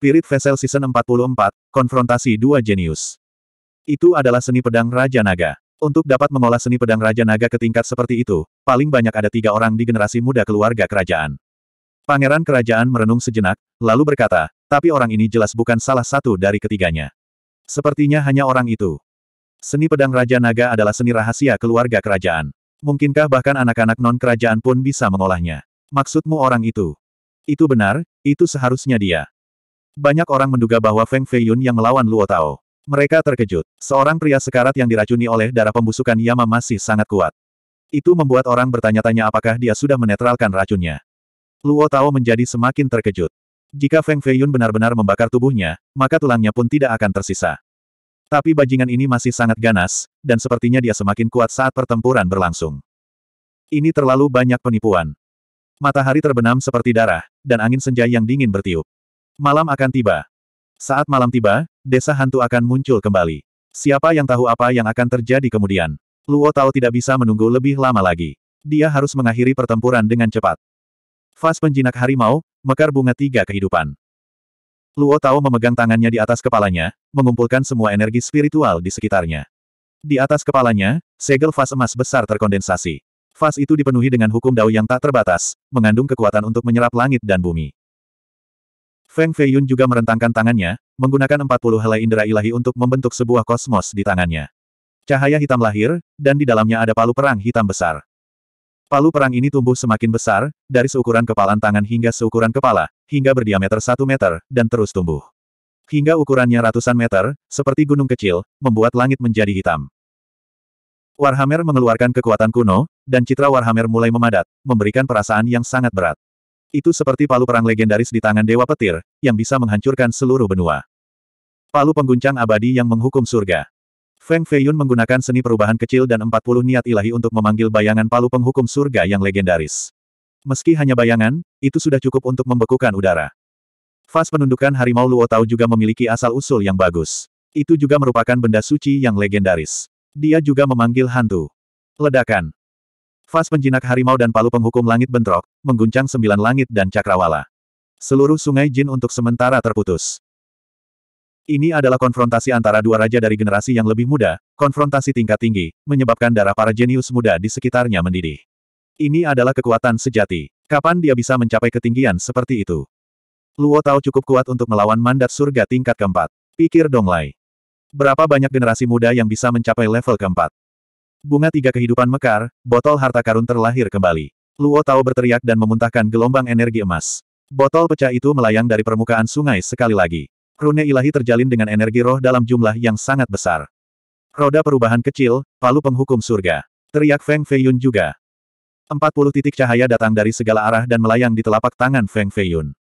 Spirit Vessel Season 44, Konfrontasi Dua Genius. Itu adalah seni pedang Raja Naga. Untuk dapat mengolah seni pedang Raja Naga ke tingkat seperti itu, paling banyak ada tiga orang di generasi muda keluarga kerajaan. Pangeran kerajaan merenung sejenak, lalu berkata, tapi orang ini jelas bukan salah satu dari ketiganya. Sepertinya hanya orang itu. Seni pedang Raja Naga adalah seni rahasia keluarga kerajaan. Mungkinkah bahkan anak-anak non-kerajaan pun bisa mengolahnya? Maksudmu orang itu? Itu benar, itu seharusnya dia. Banyak orang menduga bahwa Feng Feiyun yang melawan Luo Tao. Mereka terkejut. Seorang pria sekarat yang diracuni oleh darah pembusukan Yama masih sangat kuat. Itu membuat orang bertanya-tanya apakah dia sudah menetralkan racunnya. Luo Tao menjadi semakin terkejut. Jika Feng Feiyun benar-benar membakar tubuhnya, maka tulangnya pun tidak akan tersisa. Tapi bajingan ini masih sangat ganas, dan sepertinya dia semakin kuat saat pertempuran berlangsung. Ini terlalu banyak penipuan. Matahari terbenam seperti darah, dan angin senja yang dingin bertiup. Malam akan tiba. Saat malam tiba, desa hantu akan muncul kembali. Siapa yang tahu apa yang akan terjadi kemudian? Luo Tao tidak bisa menunggu lebih lama lagi. Dia harus mengakhiri pertempuran dengan cepat. Fas penjinak harimau, mekar bunga tiga kehidupan. Luo Tao memegang tangannya di atas kepalanya, mengumpulkan semua energi spiritual di sekitarnya. Di atas kepalanya, segel fas emas besar terkondensasi. Fas itu dipenuhi dengan hukum dao yang tak terbatas, mengandung kekuatan untuk menyerap langit dan bumi. Feng Feiyun juga merentangkan tangannya, menggunakan 40 helai indera ilahi untuk membentuk sebuah kosmos di tangannya. Cahaya hitam lahir, dan di dalamnya ada palu perang hitam besar. Palu perang ini tumbuh semakin besar, dari seukuran kepalan tangan hingga seukuran kepala, hingga berdiameter 1 meter, dan terus tumbuh. Hingga ukurannya ratusan meter, seperti gunung kecil, membuat langit menjadi hitam. Warhammer mengeluarkan kekuatan kuno, dan citra Warhammer mulai memadat, memberikan perasaan yang sangat berat. Itu seperti palu perang legendaris di tangan Dewa Petir, yang bisa menghancurkan seluruh benua. Palu pengguncang abadi yang menghukum surga. Feng Feiyun menggunakan seni perubahan kecil dan 40 niat ilahi untuk memanggil bayangan palu penghukum surga yang legendaris. Meski hanya bayangan, itu sudah cukup untuk membekukan udara. Fas penundukan harimau Luo Tao juga memiliki asal-usul yang bagus. Itu juga merupakan benda suci yang legendaris. Dia juga memanggil hantu. Ledakan. Fas penjinak harimau dan palu penghukum langit bentrok, mengguncang sembilan langit dan cakrawala. Seluruh sungai jin untuk sementara terputus. Ini adalah konfrontasi antara dua raja dari generasi yang lebih muda, konfrontasi tingkat tinggi, menyebabkan darah para jenius muda di sekitarnya mendidih. Ini adalah kekuatan sejati. Kapan dia bisa mencapai ketinggian seperti itu? Luo Tao cukup kuat untuk melawan mandat surga tingkat keempat. Pikir Donglai. Berapa banyak generasi muda yang bisa mencapai level keempat? Bunga tiga kehidupan mekar, botol harta karun terlahir kembali. Luo Tao berteriak dan memuntahkan gelombang energi emas. Botol pecah itu melayang dari permukaan sungai sekali lagi. Rune ilahi terjalin dengan energi roh dalam jumlah yang sangat besar. Roda perubahan kecil, palu penghukum surga. Teriak Feng Feiyun juga. Empat puluh titik cahaya datang dari segala arah dan melayang di telapak tangan Feng Feiyun.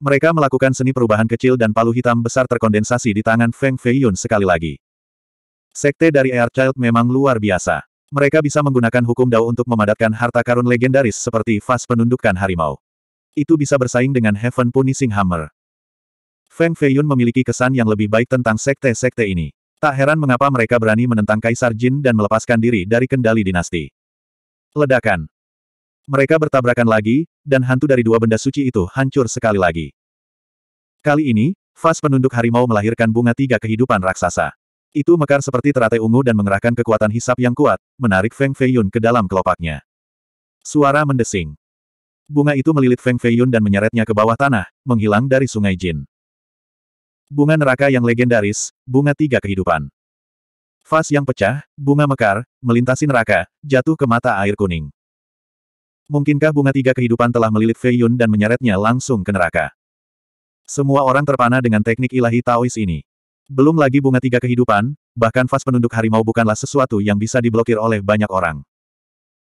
Mereka melakukan seni perubahan kecil dan palu hitam besar terkondensasi di tangan Feng Feiyun sekali lagi. Sekte dari Air Child memang luar biasa. Mereka bisa menggunakan hukum Dao untuk memadatkan harta karun legendaris seperti vas penundukan harimau. Itu bisa bersaing dengan Heaven Punishing Hammer. Feng Feiyun memiliki kesan yang lebih baik tentang sekte-sekte ini. Tak heran mengapa mereka berani menentang Kaisar Jin dan melepaskan diri dari kendali dinasti. Ledakan. Mereka bertabrakan lagi, dan hantu dari dua benda suci itu hancur sekali lagi. Kali ini, vas penunduk harimau melahirkan bunga tiga kehidupan raksasa. Itu mekar seperti teratai ungu dan mengerahkan kekuatan hisap yang kuat, menarik Feng Feiyun ke dalam kelopaknya. Suara mendesing. Bunga itu melilit Feng Feiyun dan menyeretnya ke bawah tanah, menghilang dari sungai Jin. Bunga neraka yang legendaris, bunga tiga kehidupan. Fas yang pecah, bunga mekar, melintasi neraka, jatuh ke mata air kuning. Mungkinkah bunga tiga kehidupan telah melilit Feiyun dan menyeretnya langsung ke neraka? Semua orang terpana dengan teknik ilahi Taois ini. Belum lagi bunga tiga kehidupan, bahkan vas penunduk harimau bukanlah sesuatu yang bisa diblokir oleh banyak orang.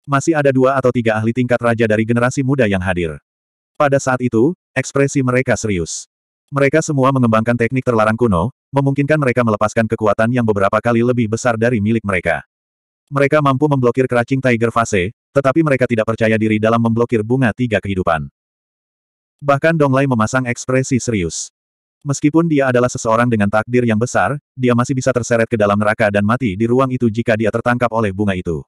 Masih ada dua atau tiga ahli tingkat raja dari generasi muda yang hadir. Pada saat itu, ekspresi mereka serius. Mereka semua mengembangkan teknik terlarang kuno, memungkinkan mereka melepaskan kekuatan yang beberapa kali lebih besar dari milik mereka. Mereka mampu memblokir keracing Tiger Fase, tetapi mereka tidak percaya diri dalam memblokir bunga tiga kehidupan. Bahkan Dong Donglai memasang ekspresi serius. Meskipun dia adalah seseorang dengan takdir yang besar, dia masih bisa terseret ke dalam neraka dan mati di ruang itu jika dia tertangkap oleh bunga itu.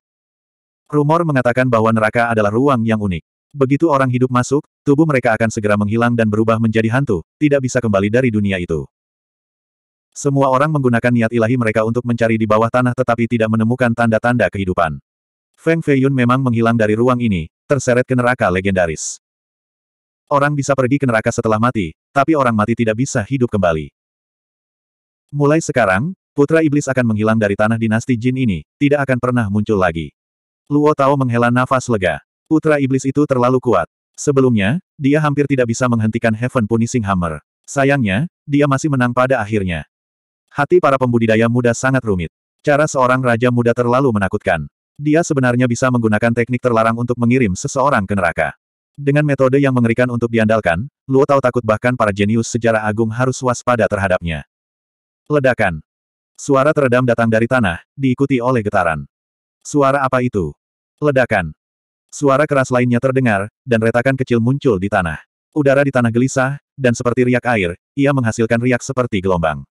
Rumor mengatakan bahwa neraka adalah ruang yang unik. Begitu orang hidup masuk, tubuh mereka akan segera menghilang dan berubah menjadi hantu, tidak bisa kembali dari dunia itu. Semua orang menggunakan niat ilahi mereka untuk mencari di bawah tanah tetapi tidak menemukan tanda-tanda kehidupan. Feng Feiyun memang menghilang dari ruang ini, terseret ke neraka legendaris. Orang bisa pergi ke neraka setelah mati, tapi orang mati tidak bisa hidup kembali. Mulai sekarang, putra iblis akan menghilang dari tanah dinasti jin ini, tidak akan pernah muncul lagi. Luo Tao menghela nafas lega. Putra iblis itu terlalu kuat. Sebelumnya, dia hampir tidak bisa menghentikan Heaven Punishing Hammer. Sayangnya, dia masih menang pada akhirnya. Hati para pembudidaya muda sangat rumit. Cara seorang raja muda terlalu menakutkan. Dia sebenarnya bisa menggunakan teknik terlarang untuk mengirim seseorang ke neraka. Dengan metode yang mengerikan untuk diandalkan, Luo Tao takut bahkan para jenius sejarah agung harus waspada terhadapnya. Ledakan. Suara teredam datang dari tanah, diikuti oleh getaran. Suara apa itu? Ledakan. Suara keras lainnya terdengar, dan retakan kecil muncul di tanah. Udara di tanah gelisah, dan seperti riak air, ia menghasilkan riak seperti gelombang.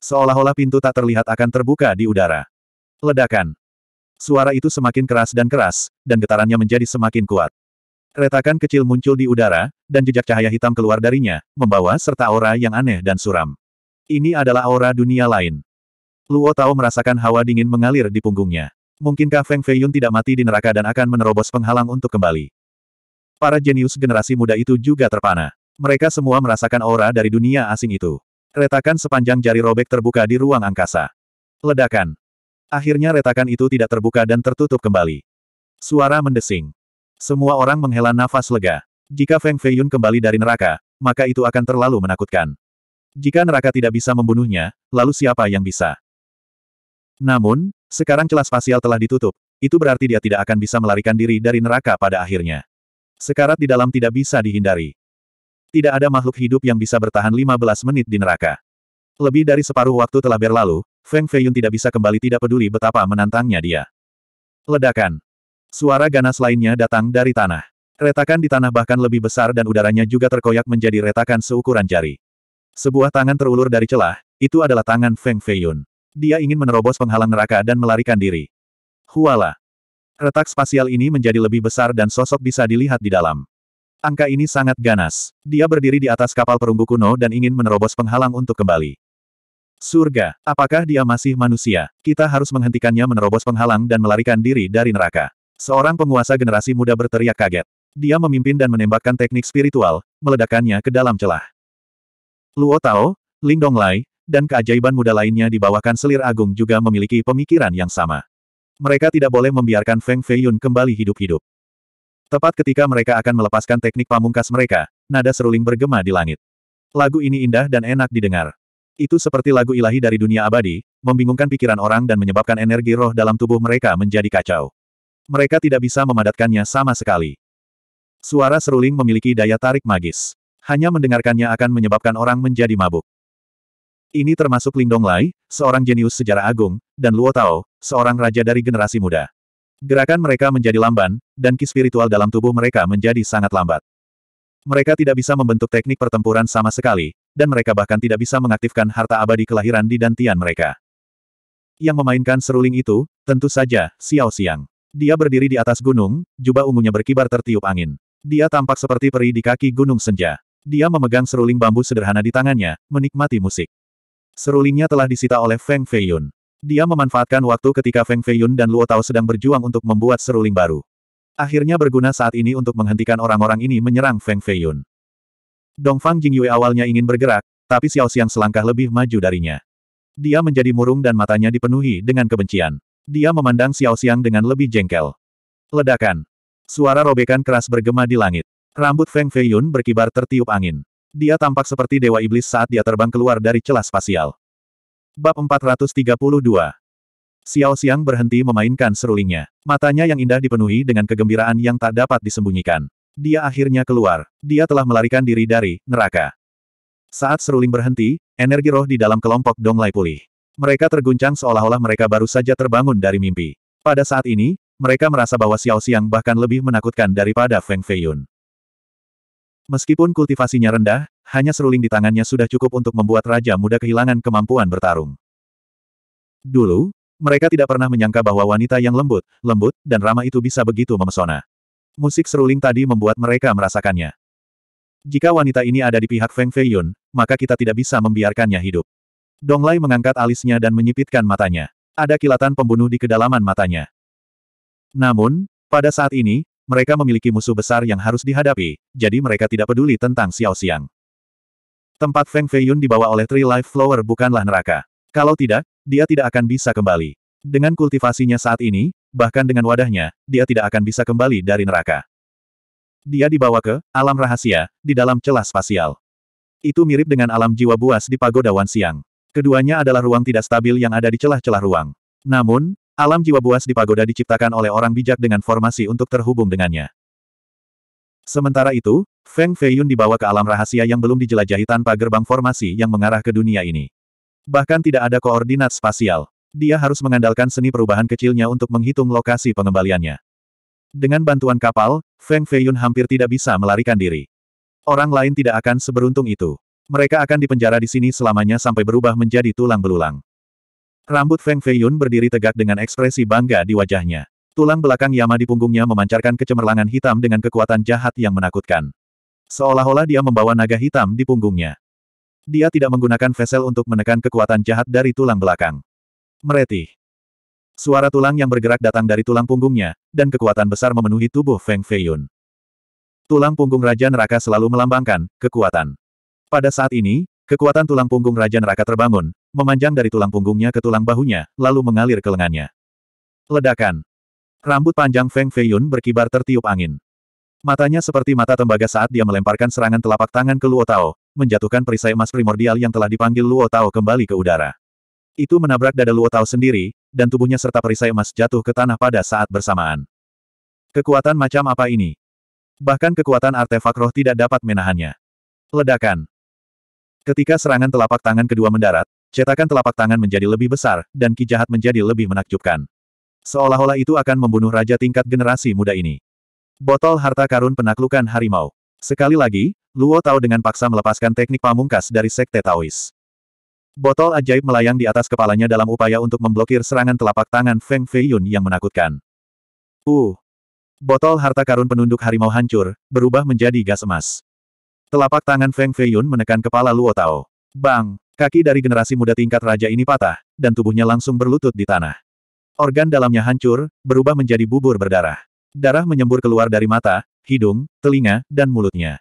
Seolah-olah pintu tak terlihat akan terbuka di udara. Ledakan. Suara itu semakin keras dan keras, dan getarannya menjadi semakin kuat. Retakan kecil muncul di udara, dan jejak cahaya hitam keluar darinya, membawa serta aura yang aneh dan suram. Ini adalah aura dunia lain. Luo Tao merasakan hawa dingin mengalir di punggungnya. Mungkinkah Feng Feiyun tidak mati di neraka dan akan menerobos penghalang untuk kembali? Para jenius generasi muda itu juga terpana. Mereka semua merasakan aura dari dunia asing itu. Retakan sepanjang jari robek terbuka di ruang angkasa. Ledakan. Akhirnya retakan itu tidak terbuka dan tertutup kembali. Suara mendesing. Semua orang menghela nafas lega. Jika Feng Feiyun kembali dari neraka, maka itu akan terlalu menakutkan. Jika neraka tidak bisa membunuhnya, lalu siapa yang bisa? Namun, sekarang celah spasial telah ditutup, itu berarti dia tidak akan bisa melarikan diri dari neraka pada akhirnya. Sekarat di dalam tidak bisa dihindari. Tidak ada makhluk hidup yang bisa bertahan 15 menit di neraka. Lebih dari separuh waktu telah berlalu, Feng Feiyun tidak bisa kembali tidak peduli betapa menantangnya dia. Ledakan. Suara ganas lainnya datang dari tanah. Retakan di tanah bahkan lebih besar dan udaranya juga terkoyak menjadi retakan seukuran jari. Sebuah tangan terulur dari celah, itu adalah tangan Feng Feiyun. Dia ingin menerobos penghalang neraka dan melarikan diri. Huala. Retak spasial ini menjadi lebih besar dan sosok bisa dilihat di dalam. Angka ini sangat ganas. Dia berdiri di atas kapal perunggu kuno dan ingin menerobos penghalang untuk kembali. Surga, apakah dia masih manusia? Kita harus menghentikannya menerobos penghalang dan melarikan diri dari neraka. Seorang penguasa generasi muda berteriak kaget. Dia memimpin dan menembakkan teknik spiritual, meledakannya ke dalam celah. Luo Tao, Ling Lai, dan keajaiban muda lainnya di bawah kanselir agung juga memiliki pemikiran yang sama. Mereka tidak boleh membiarkan Feng Feiyun kembali hidup-hidup. Tepat ketika mereka akan melepaskan teknik pamungkas mereka, nada seruling bergema di langit. Lagu ini indah dan enak didengar. Itu seperti lagu ilahi dari dunia abadi, membingungkan pikiran orang dan menyebabkan energi roh dalam tubuh mereka menjadi kacau. Mereka tidak bisa memadatkannya sama sekali. Suara seruling memiliki daya tarik magis. Hanya mendengarkannya akan menyebabkan orang menjadi mabuk. Ini termasuk Ling Lai, seorang jenius sejarah agung, dan Luo Tao, seorang raja dari generasi muda. Gerakan mereka menjadi lamban, dan ki spiritual dalam tubuh mereka menjadi sangat lambat. Mereka tidak bisa membentuk teknik pertempuran sama sekali, dan mereka bahkan tidak bisa mengaktifkan harta abadi kelahiran di dantian mereka yang memainkan seruling itu, tentu saja, Xiao Xiang. Dia berdiri di atas gunung, jubah ungunya berkibar tertiup angin. Dia tampak seperti peri di kaki gunung senja. Dia memegang seruling bambu sederhana di tangannya, menikmati musik. Serulingnya telah disita oleh Feng Feiyun. Dia memanfaatkan waktu ketika Feng Feiyun dan Luo Tao sedang berjuang untuk membuat seruling baru. Akhirnya berguna saat ini untuk menghentikan orang-orang ini menyerang Feng Feiyun. Dongfang Jingyue awalnya ingin bergerak, tapi Xiao Xiang selangkah lebih maju darinya. Dia menjadi murung dan matanya dipenuhi dengan kebencian. Dia memandang Xiao Xiang dengan lebih jengkel. Ledakan. Suara robekan keras bergema di langit. Rambut Feng Feiyun berkibar tertiup angin. Dia tampak seperti dewa iblis saat dia terbang keluar dari celah spasial. Bab 432 Xiao Xiang berhenti memainkan serulingnya. Matanya yang indah dipenuhi dengan kegembiraan yang tak dapat disembunyikan. Dia akhirnya keluar. Dia telah melarikan diri dari neraka. Saat seruling berhenti, energi roh di dalam kelompok Donglai pulih. Mereka terguncang seolah-olah mereka baru saja terbangun dari mimpi. Pada saat ini, mereka merasa bahwa Xiao Xiang bahkan lebih menakutkan daripada Feng Feiyun. Meskipun kultivasinya rendah, hanya seruling di tangannya sudah cukup untuk membuat Raja Muda kehilangan kemampuan bertarung. Dulu, mereka tidak pernah menyangka bahwa wanita yang lembut, lembut, dan ramah itu bisa begitu memesona. Musik seruling tadi membuat mereka merasakannya. Jika wanita ini ada di pihak Feng Feiyun, maka kita tidak bisa membiarkannya hidup. Donglai mengangkat alisnya dan menyipitkan matanya. Ada kilatan pembunuh di kedalaman matanya. Namun, pada saat ini, mereka memiliki musuh besar yang harus dihadapi, jadi mereka tidak peduli tentang Xiao Xiang. Tempat Feng Feiyun dibawa oleh Tree Life Flower bukanlah neraka. Kalau tidak, dia tidak akan bisa kembali. Dengan kultivasinya saat ini, bahkan dengan wadahnya, dia tidak akan bisa kembali dari neraka. Dia dibawa ke alam rahasia, di dalam celah spasial. Itu mirip dengan alam jiwa buas di pagoda Wan Siang. Keduanya adalah ruang tidak stabil yang ada di celah-celah ruang. Namun, alam jiwa buas di pagoda diciptakan oleh orang bijak dengan formasi untuk terhubung dengannya. Sementara itu, Feng Feiyun dibawa ke alam rahasia yang belum dijelajahi tanpa gerbang formasi yang mengarah ke dunia ini. Bahkan tidak ada koordinat spasial. Dia harus mengandalkan seni perubahan kecilnya untuk menghitung lokasi pengembaliannya. Dengan bantuan kapal, Feng Feiyun hampir tidak bisa melarikan diri. Orang lain tidak akan seberuntung itu. Mereka akan dipenjara di sini selamanya sampai berubah menjadi tulang belulang. Rambut Feng Feiyun berdiri tegak dengan ekspresi bangga di wajahnya. Tulang belakang Yama di punggungnya memancarkan kecemerlangan hitam dengan kekuatan jahat yang menakutkan. Seolah-olah dia membawa naga hitam di punggungnya. Dia tidak menggunakan vesel untuk menekan kekuatan jahat dari tulang belakang. Mereti. Suara tulang yang bergerak datang dari tulang punggungnya, dan kekuatan besar memenuhi tubuh Feng Feiyun. Tulang punggung Raja Neraka selalu melambangkan kekuatan. Pada saat ini, kekuatan tulang punggung Raja Neraka terbangun, memanjang dari tulang punggungnya ke tulang bahunya, lalu mengalir ke lengannya. Ledakan. Rambut panjang Feng Feiyun berkibar tertiup angin. Matanya seperti mata tembaga saat dia melemparkan serangan telapak tangan ke Luo Tao, menjatuhkan perisai emas primordial yang telah dipanggil Luo Tao kembali ke udara. Itu menabrak dada Luo Tao sendiri, dan tubuhnya serta perisai emas jatuh ke tanah pada saat bersamaan. Kekuatan macam apa ini? Bahkan kekuatan artefak roh tidak dapat menahannya. Ledakan. Ketika serangan telapak tangan kedua mendarat, cetakan telapak tangan menjadi lebih besar, dan ki jahat menjadi lebih menakjubkan. Seolah-olah itu akan membunuh raja tingkat generasi muda ini. Botol harta karun penaklukan harimau. Sekali lagi, Luo Tao dengan paksa melepaskan teknik pamungkas dari sekte Taois. Botol ajaib melayang di atas kepalanya dalam upaya untuk memblokir serangan telapak tangan Feng Feiyun yang menakutkan. Uh! Botol harta karun penunduk harimau hancur, berubah menjadi gas emas. Telapak tangan Feng Feiyun menekan kepala Luo Tao. Bang! Kaki dari generasi muda tingkat raja ini patah, dan tubuhnya langsung berlutut di tanah. Organ dalamnya hancur, berubah menjadi bubur berdarah. Darah menyembur keluar dari mata, hidung, telinga, dan mulutnya.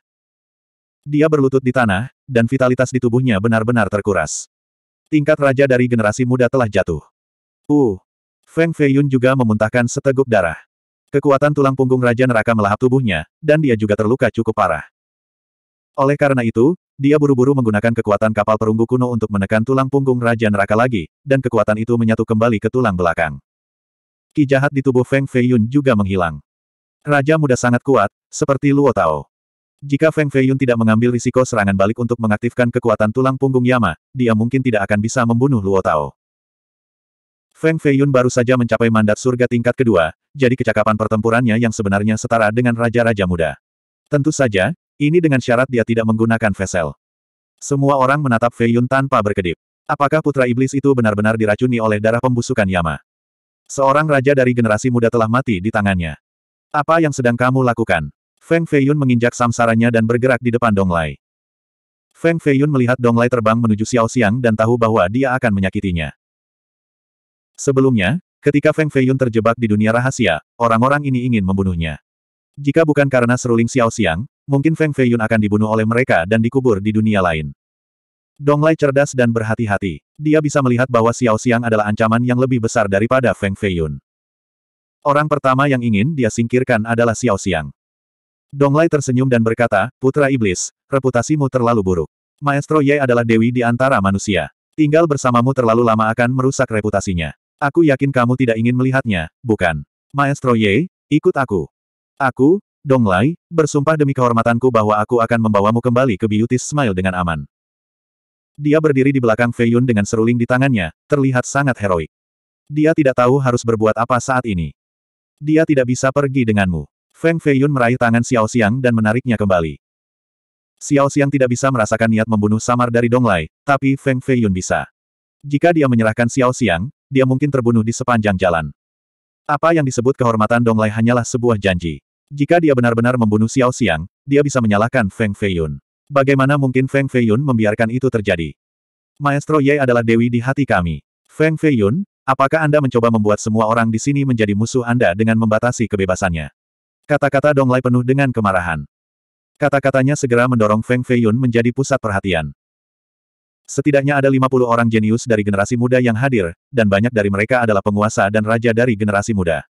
Dia berlutut di tanah, dan vitalitas di tubuhnya benar-benar terkuras. Tingkat raja dari generasi muda telah jatuh. Uh! Feng Feiyun juga memuntahkan seteguk darah. Kekuatan tulang punggung Raja Neraka melahap tubuhnya, dan dia juga terluka cukup parah. Oleh karena itu, dia buru-buru menggunakan kekuatan kapal perunggu kuno untuk menekan tulang punggung Raja Neraka lagi, dan kekuatan itu menyatu kembali ke tulang belakang. Ki jahat di tubuh Feng Feiyun juga menghilang. Raja muda sangat kuat, seperti Luo Tao. Jika Feng Feiyun tidak mengambil risiko serangan balik untuk mengaktifkan kekuatan tulang punggung Yama, dia mungkin tidak akan bisa membunuh Luo Tao. Feng Feiyun baru saja mencapai mandat surga tingkat kedua, jadi kecakapan pertempurannya yang sebenarnya setara dengan raja-raja muda. Tentu saja, ini dengan syarat dia tidak menggunakan vesel. Semua orang menatap Fei Yun tanpa berkedip. Apakah putra iblis itu benar-benar diracuni oleh darah pembusukan Yama? Seorang raja dari generasi muda telah mati di tangannya. Apa yang sedang kamu lakukan? Feng Feiyun menginjak samsaranya dan bergerak di depan Dong Donglai. Feng Feiyun melihat Dong Donglai terbang menuju Xiao Xiang dan tahu bahwa dia akan menyakitinya. Sebelumnya, ketika Feng Feiyun terjebak di dunia rahasia, orang-orang ini ingin membunuhnya. Jika bukan karena seruling Xiao Xiang mungkin Feng Feiyun akan dibunuh oleh mereka dan dikubur di dunia lain. Dong Donglai cerdas dan berhati-hati. Dia bisa melihat bahwa Xiao Xiang adalah ancaman yang lebih besar daripada Feng Feiyun. Orang pertama yang ingin dia singkirkan adalah Xiao Xiang. Dong Donglai tersenyum dan berkata, Putra Iblis, reputasimu terlalu buruk. Maestro Ye adalah dewi di antara manusia. Tinggal bersamamu terlalu lama akan merusak reputasinya. Aku yakin kamu tidak ingin melihatnya, bukan? Maestro Ye, ikut aku. Aku, Dong Lai, bersumpah demi kehormatanku bahwa aku akan membawamu kembali ke Beauty Smile dengan aman. Dia berdiri di belakang Fei Yun dengan seruling di tangannya, terlihat sangat heroik. Dia tidak tahu harus berbuat apa saat ini. Dia tidak bisa pergi denganmu. Feng Feiyun meraih tangan Xiao Xiang dan menariknya kembali. Xiao Xiang tidak bisa merasakan niat membunuh Samar dari Dong Lai, tapi Feng Feiyun bisa. Jika dia menyerahkan Xiao Xiang, dia mungkin terbunuh di sepanjang jalan. Apa yang disebut kehormatan Dong Lai hanyalah sebuah janji. Jika dia benar-benar membunuh Xiao Xiang, dia bisa menyalahkan Feng Feiyun. Bagaimana mungkin Feng Feiyun membiarkan itu terjadi? Maestro Ye adalah dewi di hati kami. Feng Feiyun, apakah Anda mencoba membuat semua orang di sini menjadi musuh Anda dengan membatasi kebebasannya? Kata-kata Dong Donglai penuh dengan kemarahan. Kata-katanya segera mendorong Feng Feiyun menjadi pusat perhatian. Setidaknya ada 50 orang jenius dari generasi muda yang hadir, dan banyak dari mereka adalah penguasa dan raja dari generasi muda.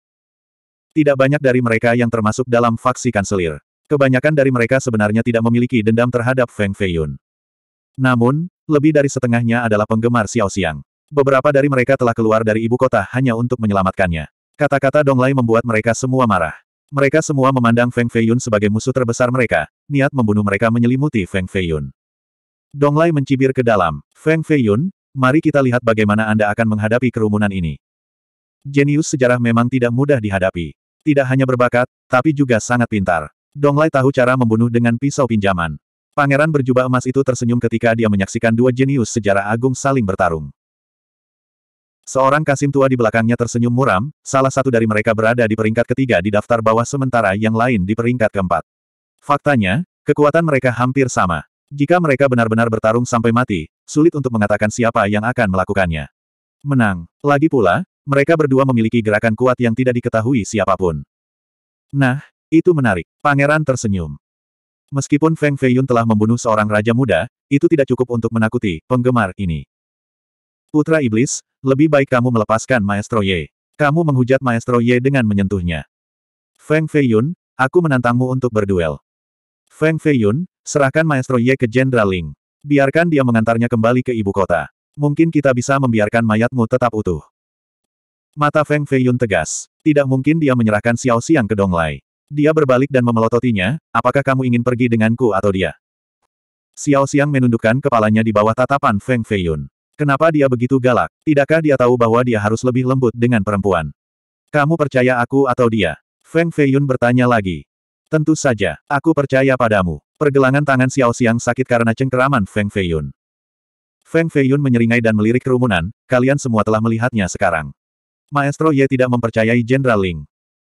Tidak banyak dari mereka yang termasuk dalam faksi kanselir. Kebanyakan dari mereka sebenarnya tidak memiliki dendam terhadap Feng Feiyun. Namun, lebih dari setengahnya adalah penggemar Xiao Xiang. Beberapa dari mereka telah keluar dari ibu kota hanya untuk menyelamatkannya. Kata-kata Dong Donglai membuat mereka semua marah. Mereka semua memandang Feng Feiyun sebagai musuh terbesar mereka, niat membunuh mereka menyelimuti Feng Feiyun. Dong Donglai mencibir ke dalam, Feng Feiyun, mari kita lihat bagaimana Anda akan menghadapi kerumunan ini. Jenius sejarah memang tidak mudah dihadapi. Tidak hanya berbakat, tapi juga sangat pintar. Dong Donglai tahu cara membunuh dengan pisau pinjaman. Pangeran berjubah emas itu tersenyum ketika dia menyaksikan dua jenius sejarah agung saling bertarung. Seorang kasim tua di belakangnya tersenyum muram, salah satu dari mereka berada di peringkat ketiga di daftar bawah sementara yang lain di peringkat keempat. Faktanya, kekuatan mereka hampir sama. Jika mereka benar-benar bertarung sampai mati, sulit untuk mengatakan siapa yang akan melakukannya. Menang. Lagi pula, mereka berdua memiliki gerakan kuat yang tidak diketahui siapapun. Nah, itu menarik. Pangeran tersenyum. Meskipun Feng Feiyun telah membunuh seorang raja muda, itu tidak cukup untuk menakuti penggemar ini. Putra Iblis, lebih baik kamu melepaskan Maestro Ye. Kamu menghujat Maestro Ye dengan menyentuhnya. Feng Feiyun, aku menantangmu untuk berduel. Feng Feiyun, serahkan Maestro Ye ke Jenderal Ling. Biarkan dia mengantarnya kembali ke ibu kota. Mungkin kita bisa membiarkan mayatmu tetap utuh. Mata Feng Feiyun tegas. Tidak mungkin dia menyerahkan Xiao Xiang ke Donglai. Dia berbalik dan memelototinya, apakah kamu ingin pergi denganku atau dia? Xiao Xiang menundukkan kepalanya di bawah tatapan Feng Feiyun. Kenapa dia begitu galak? Tidakkah dia tahu bahwa dia harus lebih lembut dengan perempuan? Kamu percaya aku atau dia? Feng Feiyun bertanya lagi. Tentu saja, aku percaya padamu. Pergelangan tangan Xiao Xiang sakit karena cengkeraman Feng Feiyun. Feng Feiyun menyeringai dan melirik kerumunan, kalian semua telah melihatnya sekarang. Maestro Ye tidak mempercayai Jenderal Ling.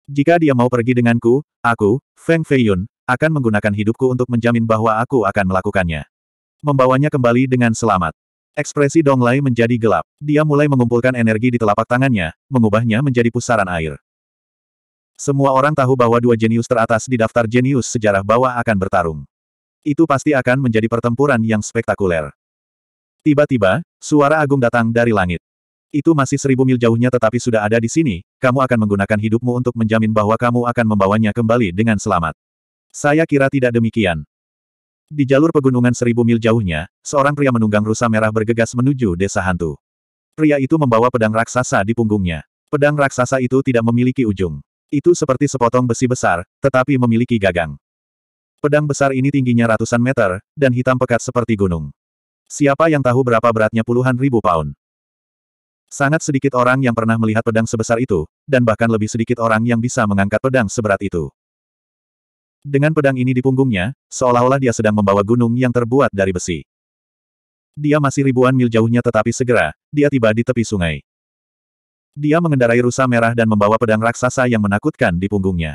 Jika dia mau pergi denganku, aku, Feng Feiyun, akan menggunakan hidupku untuk menjamin bahwa aku akan melakukannya. Membawanya kembali dengan selamat. Ekspresi Dong Donglai menjadi gelap. Dia mulai mengumpulkan energi di telapak tangannya, mengubahnya menjadi pusaran air. Semua orang tahu bahwa dua jenius teratas di daftar jenius sejarah bawah akan bertarung. Itu pasti akan menjadi pertempuran yang spektakuler. Tiba-tiba, suara agung datang dari langit. Itu masih seribu mil jauhnya tetapi sudah ada di sini, kamu akan menggunakan hidupmu untuk menjamin bahwa kamu akan membawanya kembali dengan selamat. Saya kira tidak demikian. Di jalur pegunungan seribu mil jauhnya, seorang pria menunggang rusa merah bergegas menuju desa hantu. Pria itu membawa pedang raksasa di punggungnya. Pedang raksasa itu tidak memiliki ujung. Itu seperti sepotong besi besar, tetapi memiliki gagang. Pedang besar ini tingginya ratusan meter, dan hitam pekat seperti gunung. Siapa yang tahu berapa beratnya puluhan ribu pound? Sangat sedikit orang yang pernah melihat pedang sebesar itu, dan bahkan lebih sedikit orang yang bisa mengangkat pedang seberat itu. Dengan pedang ini di punggungnya, seolah-olah dia sedang membawa gunung yang terbuat dari besi. Dia masih ribuan mil jauhnya tetapi segera, dia tiba di tepi sungai. Dia mengendarai rusa merah dan membawa pedang raksasa yang menakutkan di punggungnya.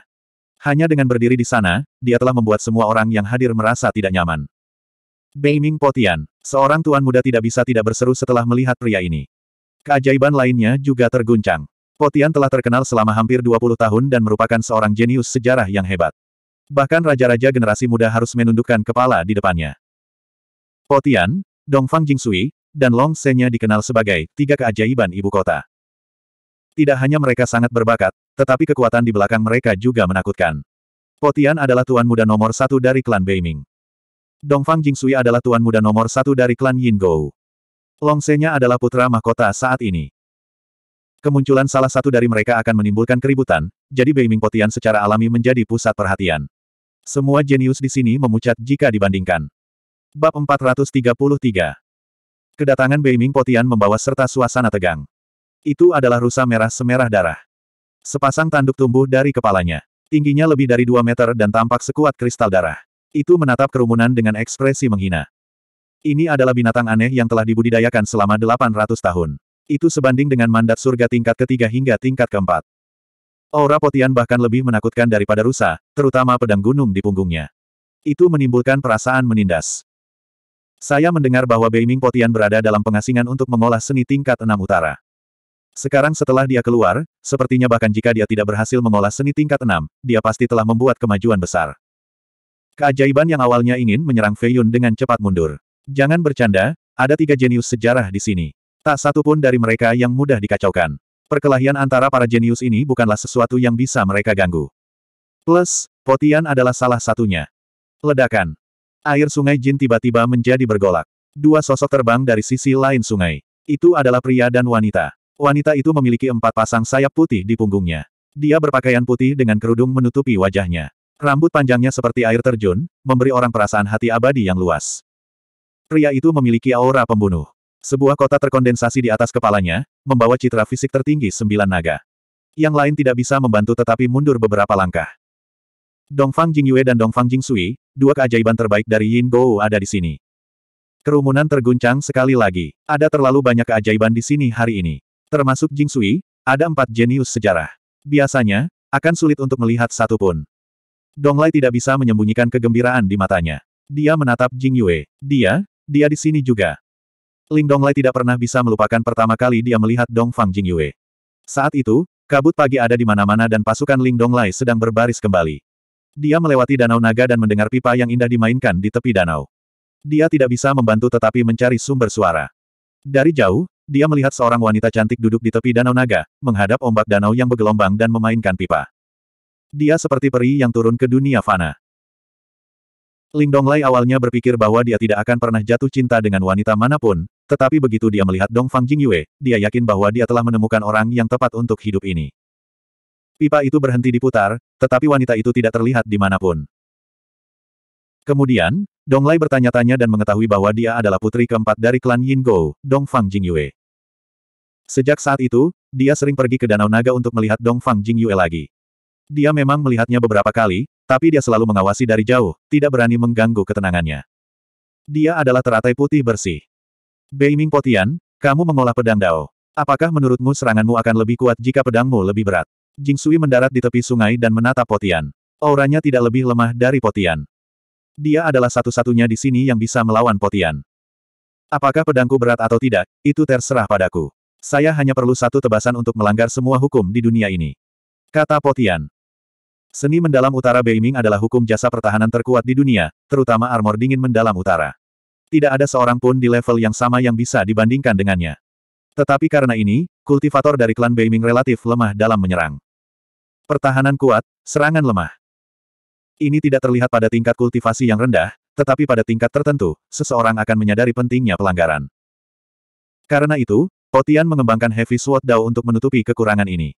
Hanya dengan berdiri di sana, dia telah membuat semua orang yang hadir merasa tidak nyaman. Beiming Potian, seorang tuan muda tidak bisa tidak berseru setelah melihat pria ini. Keajaiban lainnya juga terguncang. Potian telah terkenal selama hampir 20 tahun dan merupakan seorang jenius sejarah yang hebat. Bahkan raja-raja generasi muda harus menundukkan kepala di depannya. Potian, Dongfang Jingsui, dan Long Senya dikenal sebagai tiga keajaiban ibu kota. Tidak hanya mereka sangat berbakat, tetapi kekuatan di belakang mereka juga menakutkan. Potian adalah tuan muda nomor satu dari klan Beiming. Dongfang Jingsui adalah tuan muda nomor satu dari klan Yin Gou. Long adalah putra mahkota saat ini. Kemunculan salah satu dari mereka akan menimbulkan keributan, jadi Beiming Potian secara alami menjadi pusat perhatian. Semua jenius di sini memucat jika dibandingkan. Bab 433 Kedatangan Beiming Potian membawa serta suasana tegang. Itu adalah rusa merah semerah darah. Sepasang tanduk tumbuh dari kepalanya. Tingginya lebih dari 2 meter dan tampak sekuat kristal darah. Itu menatap kerumunan dengan ekspresi menghina. Ini adalah binatang aneh yang telah dibudidayakan selama 800 tahun. Itu sebanding dengan mandat surga tingkat ketiga hingga tingkat keempat. Aura Potian bahkan lebih menakutkan daripada rusa, terutama pedang gunung di punggungnya. Itu menimbulkan perasaan menindas. Saya mendengar bahwa Beiming Potian berada dalam pengasingan untuk mengolah seni tingkat enam utara. Sekarang setelah dia keluar, sepertinya bahkan jika dia tidak berhasil mengolah seni tingkat enam, dia pasti telah membuat kemajuan besar. Keajaiban yang awalnya ingin menyerang Feiyun dengan cepat mundur. Jangan bercanda, ada tiga jenius sejarah di sini. Tak satu pun dari mereka yang mudah dikacaukan. Perkelahian antara para jenius ini bukanlah sesuatu yang bisa mereka ganggu. Plus, Potian adalah salah satunya. Ledakan. Air sungai Jin tiba-tiba menjadi bergolak. Dua sosok terbang dari sisi lain sungai. Itu adalah pria dan wanita. Wanita itu memiliki empat pasang sayap putih di punggungnya. Dia berpakaian putih dengan kerudung menutupi wajahnya. Rambut panjangnya seperti air terjun, memberi orang perasaan hati abadi yang luas. Pria itu memiliki aura pembunuh. Sebuah kota terkondensasi di atas kepalanya, membawa citra fisik tertinggi sembilan naga. Yang lain tidak bisa membantu tetapi mundur beberapa langkah. Dongfang Jingyue dan Dongfang Jingsui, dua keajaiban terbaik dari Yin Gou ada di sini. Kerumunan terguncang sekali lagi. Ada terlalu banyak keajaiban di sini hari ini. Termasuk Jingsui, ada empat jenius sejarah. Biasanya, akan sulit untuk melihat satu pun. Donglai tidak bisa menyembunyikan kegembiraan di matanya. Dia menatap Jingyue. Dia, dia di sini juga. Ling Donglai tidak pernah bisa melupakan pertama kali dia melihat Dong Fang Jingyue. Saat itu, kabut pagi ada di mana-mana dan pasukan Ling Donglai sedang berbaris kembali. Dia melewati danau naga dan mendengar pipa yang indah dimainkan di tepi danau. Dia tidak bisa membantu tetapi mencari sumber suara. Dari jauh, dia melihat seorang wanita cantik duduk di tepi danau naga, menghadap ombak danau yang bergelombang dan memainkan pipa. Dia seperti peri yang turun ke dunia fana. Ling Donglai awalnya berpikir bahwa dia tidak akan pernah jatuh cinta dengan wanita manapun, tetapi begitu dia melihat Dong Fang Jingyue, dia yakin bahwa dia telah menemukan orang yang tepat untuk hidup ini. Pipa itu berhenti diputar, tetapi wanita itu tidak terlihat di manapun. Kemudian, Donglai bertanya-tanya dan mengetahui bahwa dia adalah putri keempat dari klan Yin Dong Fang Jingyue. Sejak saat itu, dia sering pergi ke Danau Naga untuk melihat Dong Fang Jingyue lagi. Dia memang melihatnya beberapa kali, tapi dia selalu mengawasi dari jauh, tidak berani mengganggu ketenangannya. Dia adalah teratai putih bersih. Beiming Potian, kamu mengolah pedang Dao. Apakah menurutmu seranganmu akan lebih kuat jika pedangmu lebih berat? Jing Sui mendarat di tepi sungai dan menatap Potian. Auranya tidak lebih lemah dari Potian. Dia adalah satu-satunya di sini yang bisa melawan Potian. Apakah pedangku berat atau tidak, itu terserah padaku. Saya hanya perlu satu tebasan untuk melanggar semua hukum di dunia ini. Kata Potian. Seni mendalam utara Beiming adalah hukum jasa pertahanan terkuat di dunia, terutama armor dingin mendalam utara. Tidak ada seorang pun di level yang sama yang bisa dibandingkan dengannya. Tetapi karena ini, kultivator dari klan Beiming relatif lemah dalam menyerang. Pertahanan kuat, serangan lemah. Ini tidak terlihat pada tingkat kultivasi yang rendah, tetapi pada tingkat tertentu, seseorang akan menyadari pentingnya pelanggaran. Karena itu, Potian mengembangkan Heavy Sword Dao untuk menutupi kekurangan ini.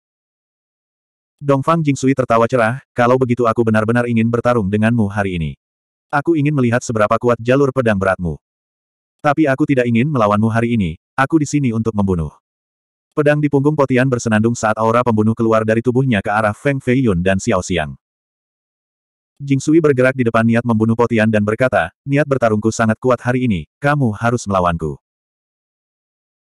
Dongfang Jingsui tertawa cerah, kalau begitu aku benar-benar ingin bertarung denganmu hari ini. Aku ingin melihat seberapa kuat jalur pedang beratmu. Tapi aku tidak ingin melawanmu hari ini, aku di sini untuk membunuh. Pedang di punggung Potian bersenandung saat aura pembunuh keluar dari tubuhnya ke arah Feng Feiyun dan Xiao Xiang. Jingsui bergerak di depan niat membunuh Potian dan berkata, niat bertarungku sangat kuat hari ini, kamu harus melawanku.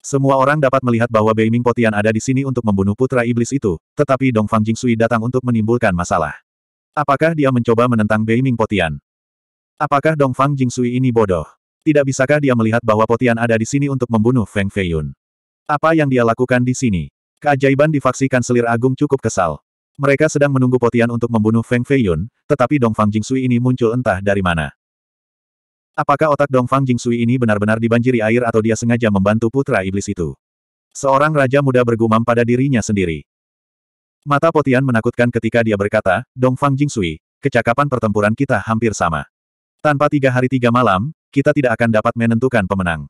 Semua orang dapat melihat bahwa Beiming Potian ada di sini untuk membunuh putra iblis itu, tetapi Dong Fang Jingsui datang untuk menimbulkan masalah. Apakah dia mencoba menentang Beiming Potian? Apakah Dong Fang Jingsui ini bodoh? Tidak bisakah dia melihat bahwa Potian ada di sini untuk membunuh Feng Feiyun? Apa yang dia lakukan di sini? Keajaiban di faksi Kanselir Agung cukup kesal. Mereka sedang menunggu Potian untuk membunuh Feng Feiyun, tetapi Dong Fang Jingsui ini muncul entah dari mana. Apakah otak Dongfang Jingsui ini benar-benar dibanjiri air atau dia sengaja membantu putra iblis itu? Seorang raja muda bergumam pada dirinya sendiri. Mata Potian menakutkan ketika dia berkata, Dongfang Jingsui, kecakapan pertempuran kita hampir sama. Tanpa tiga hari tiga malam, kita tidak akan dapat menentukan pemenang.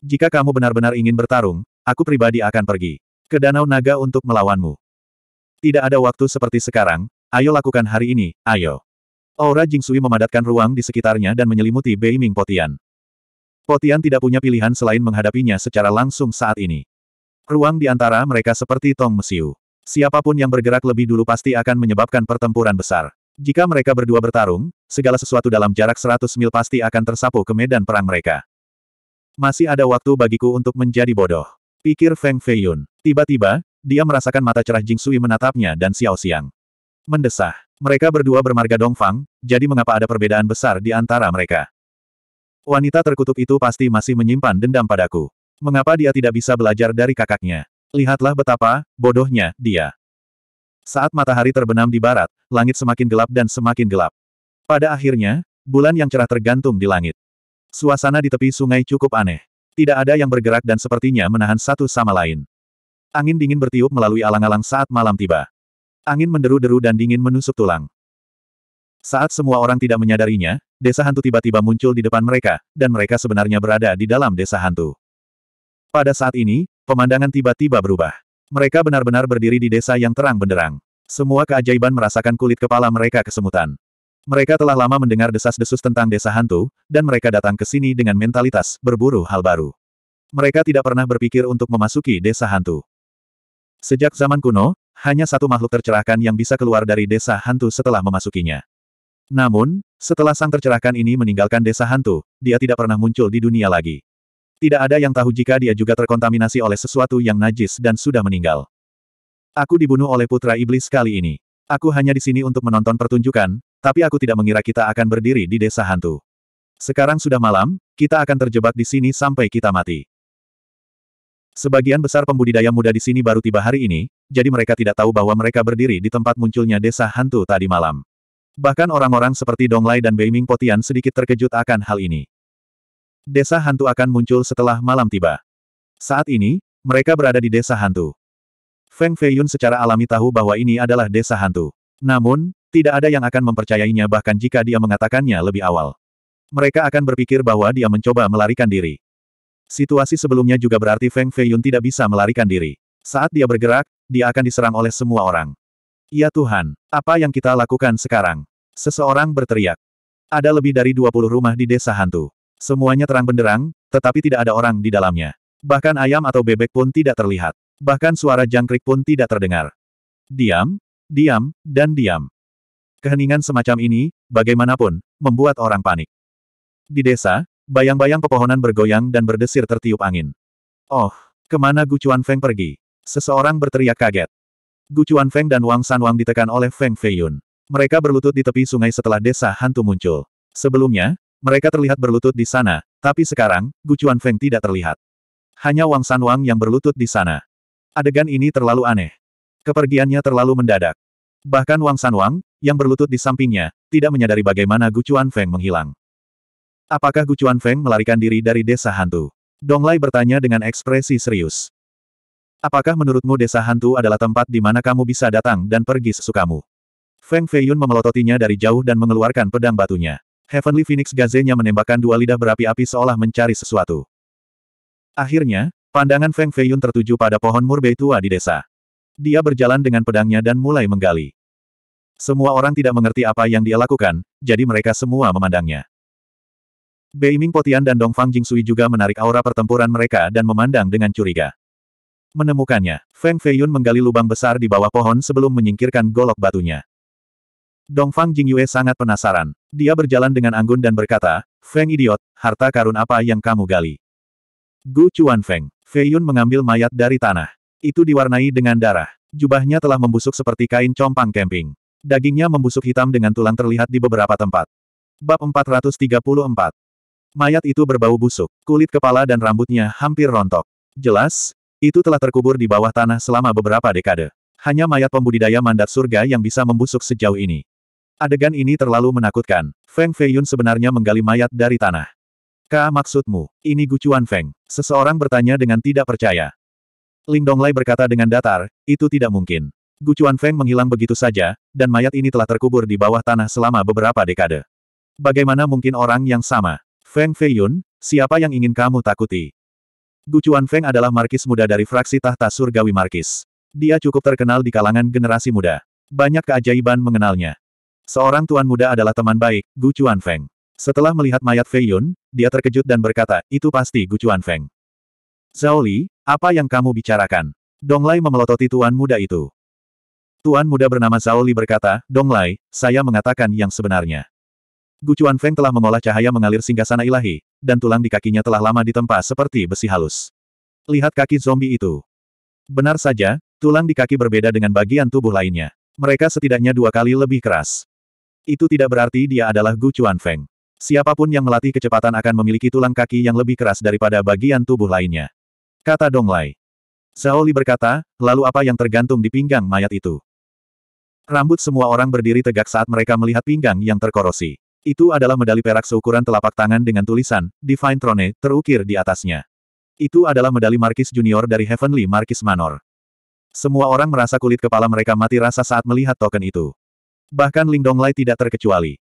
Jika kamu benar-benar ingin bertarung, aku pribadi akan pergi ke Danau Naga untuk melawanmu. Tidak ada waktu seperti sekarang, ayo lakukan hari ini, ayo. Aura Jingsui memadatkan ruang di sekitarnya dan menyelimuti Beiming Potian. Potian tidak punya pilihan selain menghadapinya secara langsung saat ini. Ruang di antara mereka seperti tong mesiu. Siapapun yang bergerak lebih dulu pasti akan menyebabkan pertempuran besar. Jika mereka berdua bertarung, segala sesuatu dalam jarak 100 mil pasti akan tersapu ke medan perang mereka. Masih ada waktu bagiku untuk menjadi bodoh. Pikir Feng Feiyun. Tiba-tiba, dia merasakan mata cerah Jing Jingsui menatapnya dan Xiao Xiang. Mendesah. Mereka berdua bermarga Dongfang, jadi mengapa ada perbedaan besar di antara mereka? Wanita terkutuk itu pasti masih menyimpan dendam padaku. Mengapa dia tidak bisa belajar dari kakaknya? Lihatlah betapa bodohnya dia. Saat matahari terbenam di barat, langit semakin gelap dan semakin gelap. Pada akhirnya, bulan yang cerah tergantung di langit. Suasana di tepi sungai cukup aneh. Tidak ada yang bergerak dan sepertinya menahan satu sama lain. Angin dingin bertiup melalui alang-alang saat malam tiba. Angin menderu-deru dan dingin menusuk tulang. Saat semua orang tidak menyadarinya, desa hantu tiba-tiba muncul di depan mereka, dan mereka sebenarnya berada di dalam desa hantu. Pada saat ini, pemandangan tiba-tiba berubah. Mereka benar-benar berdiri di desa yang terang benderang. Semua keajaiban merasakan kulit kepala mereka kesemutan. Mereka telah lama mendengar desas-desus tentang desa hantu, dan mereka datang ke sini dengan mentalitas berburu hal baru. Mereka tidak pernah berpikir untuk memasuki desa hantu. Sejak zaman kuno, hanya satu makhluk tercerahkan yang bisa keluar dari desa hantu setelah memasukinya. Namun, setelah sang tercerahkan ini meninggalkan desa hantu, dia tidak pernah muncul di dunia lagi. Tidak ada yang tahu jika dia juga terkontaminasi oleh sesuatu yang najis dan sudah meninggal. Aku dibunuh oleh putra iblis kali ini. Aku hanya di sini untuk menonton pertunjukan, tapi aku tidak mengira kita akan berdiri di desa hantu. Sekarang sudah malam, kita akan terjebak di sini sampai kita mati. Sebagian besar pembudidaya muda di sini baru tiba hari ini, jadi mereka tidak tahu bahwa mereka berdiri di tempat munculnya desa hantu tadi malam. Bahkan orang-orang seperti Dong Donglai dan Beiming Potian sedikit terkejut akan hal ini. Desa hantu akan muncul setelah malam tiba. Saat ini, mereka berada di desa hantu. Feng Feiyun secara alami tahu bahwa ini adalah desa hantu. Namun, tidak ada yang akan mempercayainya bahkan jika dia mengatakannya lebih awal. Mereka akan berpikir bahwa dia mencoba melarikan diri. Situasi sebelumnya juga berarti Feng Feiyun tidak bisa melarikan diri. Saat dia bergerak, dia akan diserang oleh semua orang. Ya Tuhan, apa yang kita lakukan sekarang? Seseorang berteriak. Ada lebih dari 20 rumah di desa hantu. Semuanya terang benderang, tetapi tidak ada orang di dalamnya. Bahkan ayam atau bebek pun tidak terlihat. Bahkan suara jangkrik pun tidak terdengar. Diam, diam, dan diam. Keheningan semacam ini, bagaimanapun, membuat orang panik. Di desa, Bayang-bayang pepohonan bergoyang dan berdesir tertiup angin. Oh, kemana Gu Chuan Feng pergi? Seseorang berteriak kaget. Gu Chuan Feng dan Wang San Wang ditekan oleh Feng Feiyun. Mereka berlutut di tepi sungai setelah desa hantu muncul. Sebelumnya, mereka terlihat berlutut di sana, tapi sekarang, Gu Chuan Feng tidak terlihat. Hanya Wang San Wang yang berlutut di sana. Adegan ini terlalu aneh. Kepergiannya terlalu mendadak. Bahkan Wang San Wang, yang berlutut di sampingnya, tidak menyadari bagaimana Gu Chuan Feng menghilang. Apakah Gucuan Feng melarikan diri dari desa hantu? Dong Donglai bertanya dengan ekspresi serius. Apakah menurutmu desa hantu adalah tempat di mana kamu bisa datang dan pergi sesukamu? Feng Feiyun memelototinya dari jauh dan mengeluarkan pedang batunya. Heavenly Phoenix Gazenya menembakkan dua lidah berapi-api seolah mencari sesuatu. Akhirnya, pandangan Feng Feiyun tertuju pada pohon murbei tua di desa. Dia berjalan dengan pedangnya dan mulai menggali. Semua orang tidak mengerti apa yang dia lakukan, jadi mereka semua memandangnya. Beiming Potian dan Dongfang Jingsui juga menarik aura pertempuran mereka dan memandang dengan curiga. Menemukannya, Feng Feiyun menggali lubang besar di bawah pohon sebelum menyingkirkan golok batunya. Dongfang Jingyue sangat penasaran. Dia berjalan dengan anggun dan berkata, Feng idiot, harta karun apa yang kamu gali? Gu Chuan Feng. Feiyun mengambil mayat dari tanah. Itu diwarnai dengan darah. Jubahnya telah membusuk seperti kain compang kemping. Dagingnya membusuk hitam dengan tulang terlihat di beberapa tempat. Bab 434 Mayat itu berbau busuk, kulit kepala dan rambutnya hampir rontok. Jelas, itu telah terkubur di bawah tanah selama beberapa dekade. Hanya mayat pembudidaya mandat surga yang bisa membusuk sejauh ini. Adegan ini terlalu menakutkan. Feng Feiyun sebenarnya menggali mayat dari tanah. Ka maksudmu, ini gucuan Feng? Seseorang bertanya dengan tidak percaya. Ling Donglai berkata dengan datar, itu tidak mungkin. Gucuan Feng menghilang begitu saja, dan mayat ini telah terkubur di bawah tanah selama beberapa dekade. Bagaimana mungkin orang yang sama? Feng Feiyun, siapa yang ingin kamu takuti? Gu Chuan Feng adalah markis muda dari fraksi tahta surgawi markis. Dia cukup terkenal di kalangan generasi muda. Banyak keajaiban mengenalnya. Seorang tuan muda adalah teman baik, Gu Chuan Feng. Setelah melihat mayat Fei Yun, dia terkejut dan berkata, itu pasti Gu Chuan Feng. Zhao Li, apa yang kamu bicarakan? Dong Donglai memelototi tuan muda itu. Tuan muda bernama Zhao Li berkata, Dong Donglai, saya mengatakan yang sebenarnya. Gucuan Feng telah mengolah cahaya mengalir singgasana ilahi, dan tulang di kakinya telah lama ditempa seperti besi halus. Lihat kaki zombie itu. Benar saja, tulang di kaki berbeda dengan bagian tubuh lainnya. Mereka setidaknya dua kali lebih keras. Itu tidak berarti dia adalah Gucuan Feng. Siapapun yang melatih kecepatan akan memiliki tulang kaki yang lebih keras daripada bagian tubuh lainnya. Kata Lai. Zhao Li berkata, lalu apa yang tergantung di pinggang mayat itu? Rambut semua orang berdiri tegak saat mereka melihat pinggang yang terkorosi. Itu adalah medali perak seukuran telapak tangan dengan tulisan, Divine Throne, terukir di atasnya. Itu adalah medali Markis Junior dari Heavenly Markis Manor. Semua orang merasa kulit kepala mereka mati rasa saat melihat token itu. Bahkan Ling Donglai tidak terkecuali.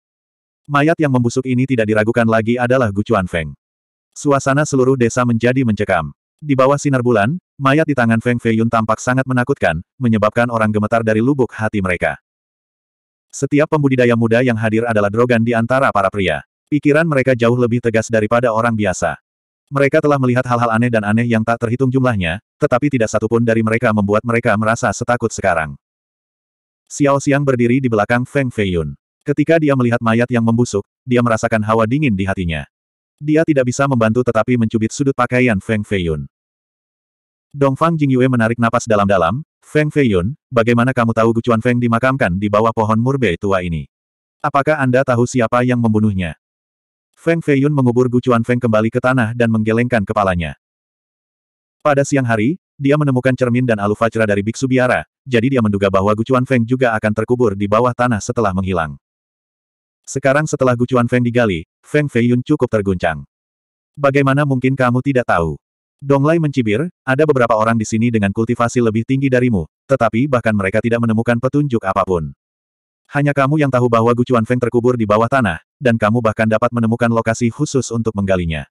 Mayat yang membusuk ini tidak diragukan lagi adalah Gu Chuan Feng. Suasana seluruh desa menjadi mencekam. Di bawah sinar bulan, mayat di tangan Feng Feiyun tampak sangat menakutkan, menyebabkan orang gemetar dari lubuk hati mereka. Setiap pembudidaya muda yang hadir adalah drogan di antara para pria. Pikiran mereka jauh lebih tegas daripada orang biasa. Mereka telah melihat hal-hal aneh dan aneh yang tak terhitung jumlahnya, tetapi tidak satupun dari mereka membuat mereka merasa setakut sekarang. Xiao Xiang berdiri di belakang Feng Feiyun. Ketika dia melihat mayat yang membusuk, dia merasakan hawa dingin di hatinya. Dia tidak bisa membantu tetapi mencubit sudut pakaian Feng Feiyun. Dongfang Jingyue menarik napas dalam-dalam, Feng Feiyun, bagaimana kamu tahu Gu Chuan Feng dimakamkan di bawah pohon murbe tua ini? Apakah Anda tahu siapa yang membunuhnya? Feng Feiyun mengubur Gu Chuan Feng kembali ke tanah dan menggelengkan kepalanya. Pada siang hari, dia menemukan cermin dan alu dari Biksu Biara, jadi dia menduga bahwa Gu Chuan Feng juga akan terkubur di bawah tanah setelah menghilang. Sekarang setelah Gu Chuan Feng digali, Feng Feiyun cukup terguncang. Bagaimana mungkin kamu tidak tahu? Donglai mencibir, ada beberapa orang di sini dengan kultivasi lebih tinggi darimu, tetapi bahkan mereka tidak menemukan petunjuk apapun. Hanya kamu yang tahu bahwa Gucuan Feng terkubur di bawah tanah, dan kamu bahkan dapat menemukan lokasi khusus untuk menggalinya.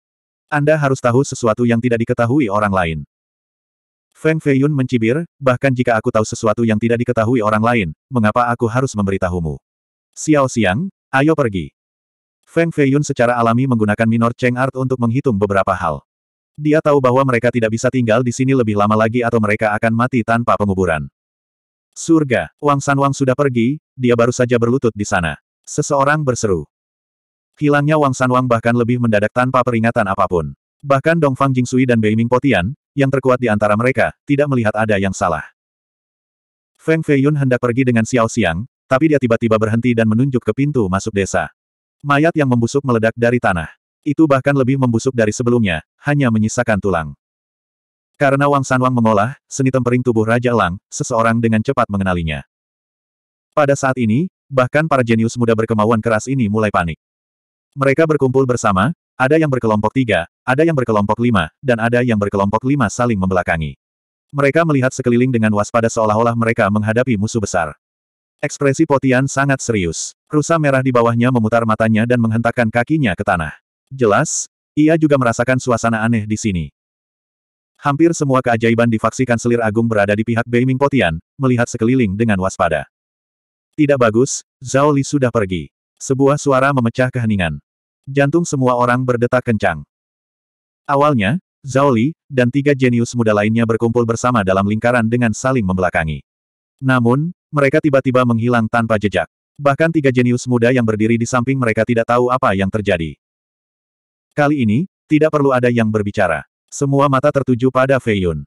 Anda harus tahu sesuatu yang tidak diketahui orang lain. Feng Feiyun mencibir, bahkan jika aku tahu sesuatu yang tidak diketahui orang lain, mengapa aku harus memberitahumu? Xiao Xiang, ayo pergi. Feng Feiyun secara alami menggunakan minor Cheng Art untuk menghitung beberapa hal. Dia tahu bahwa mereka tidak bisa tinggal di sini lebih lama lagi atau mereka akan mati tanpa penguburan. Surga, Wang San Wang sudah pergi, dia baru saja berlutut di sana. Seseorang berseru. Hilangnya Wang San Wang bahkan lebih mendadak tanpa peringatan apapun. Bahkan Dong Fang Jing Sui dan Bei Ming Potian, yang terkuat di antara mereka, tidak melihat ada yang salah. Feng Feiyun hendak pergi dengan Xiao Xiang, tapi dia tiba-tiba berhenti dan menunjuk ke pintu masuk desa. Mayat yang membusuk meledak dari tanah. Itu bahkan lebih membusuk dari sebelumnya, hanya menyisakan tulang. Karena Wang Sanwang mengolah, seni tempering tubuh Raja Lang, seseorang dengan cepat mengenalinya. Pada saat ini, bahkan para jenius muda berkemauan keras ini mulai panik. Mereka berkumpul bersama, ada yang berkelompok tiga, ada yang berkelompok lima, dan ada yang berkelompok lima saling membelakangi. Mereka melihat sekeliling dengan waspada seolah-olah mereka menghadapi musuh besar. Ekspresi Potian sangat serius. Rusa merah di bawahnya memutar matanya dan menghentakkan kakinya ke tanah. Jelas, ia juga merasakan suasana aneh di sini. Hampir semua keajaiban di faksi Kanselir Agung berada di pihak Beiming Potian, melihat sekeliling dengan waspada. Tidak bagus, Zhao Li sudah pergi. Sebuah suara memecah keheningan. Jantung semua orang berdetak kencang. Awalnya, Zhao Li, dan tiga jenius muda lainnya berkumpul bersama dalam lingkaran dengan saling membelakangi. Namun, mereka tiba-tiba menghilang tanpa jejak. Bahkan tiga jenius muda yang berdiri di samping mereka tidak tahu apa yang terjadi. Kali ini, tidak perlu ada yang berbicara. Semua mata tertuju pada Feiyun.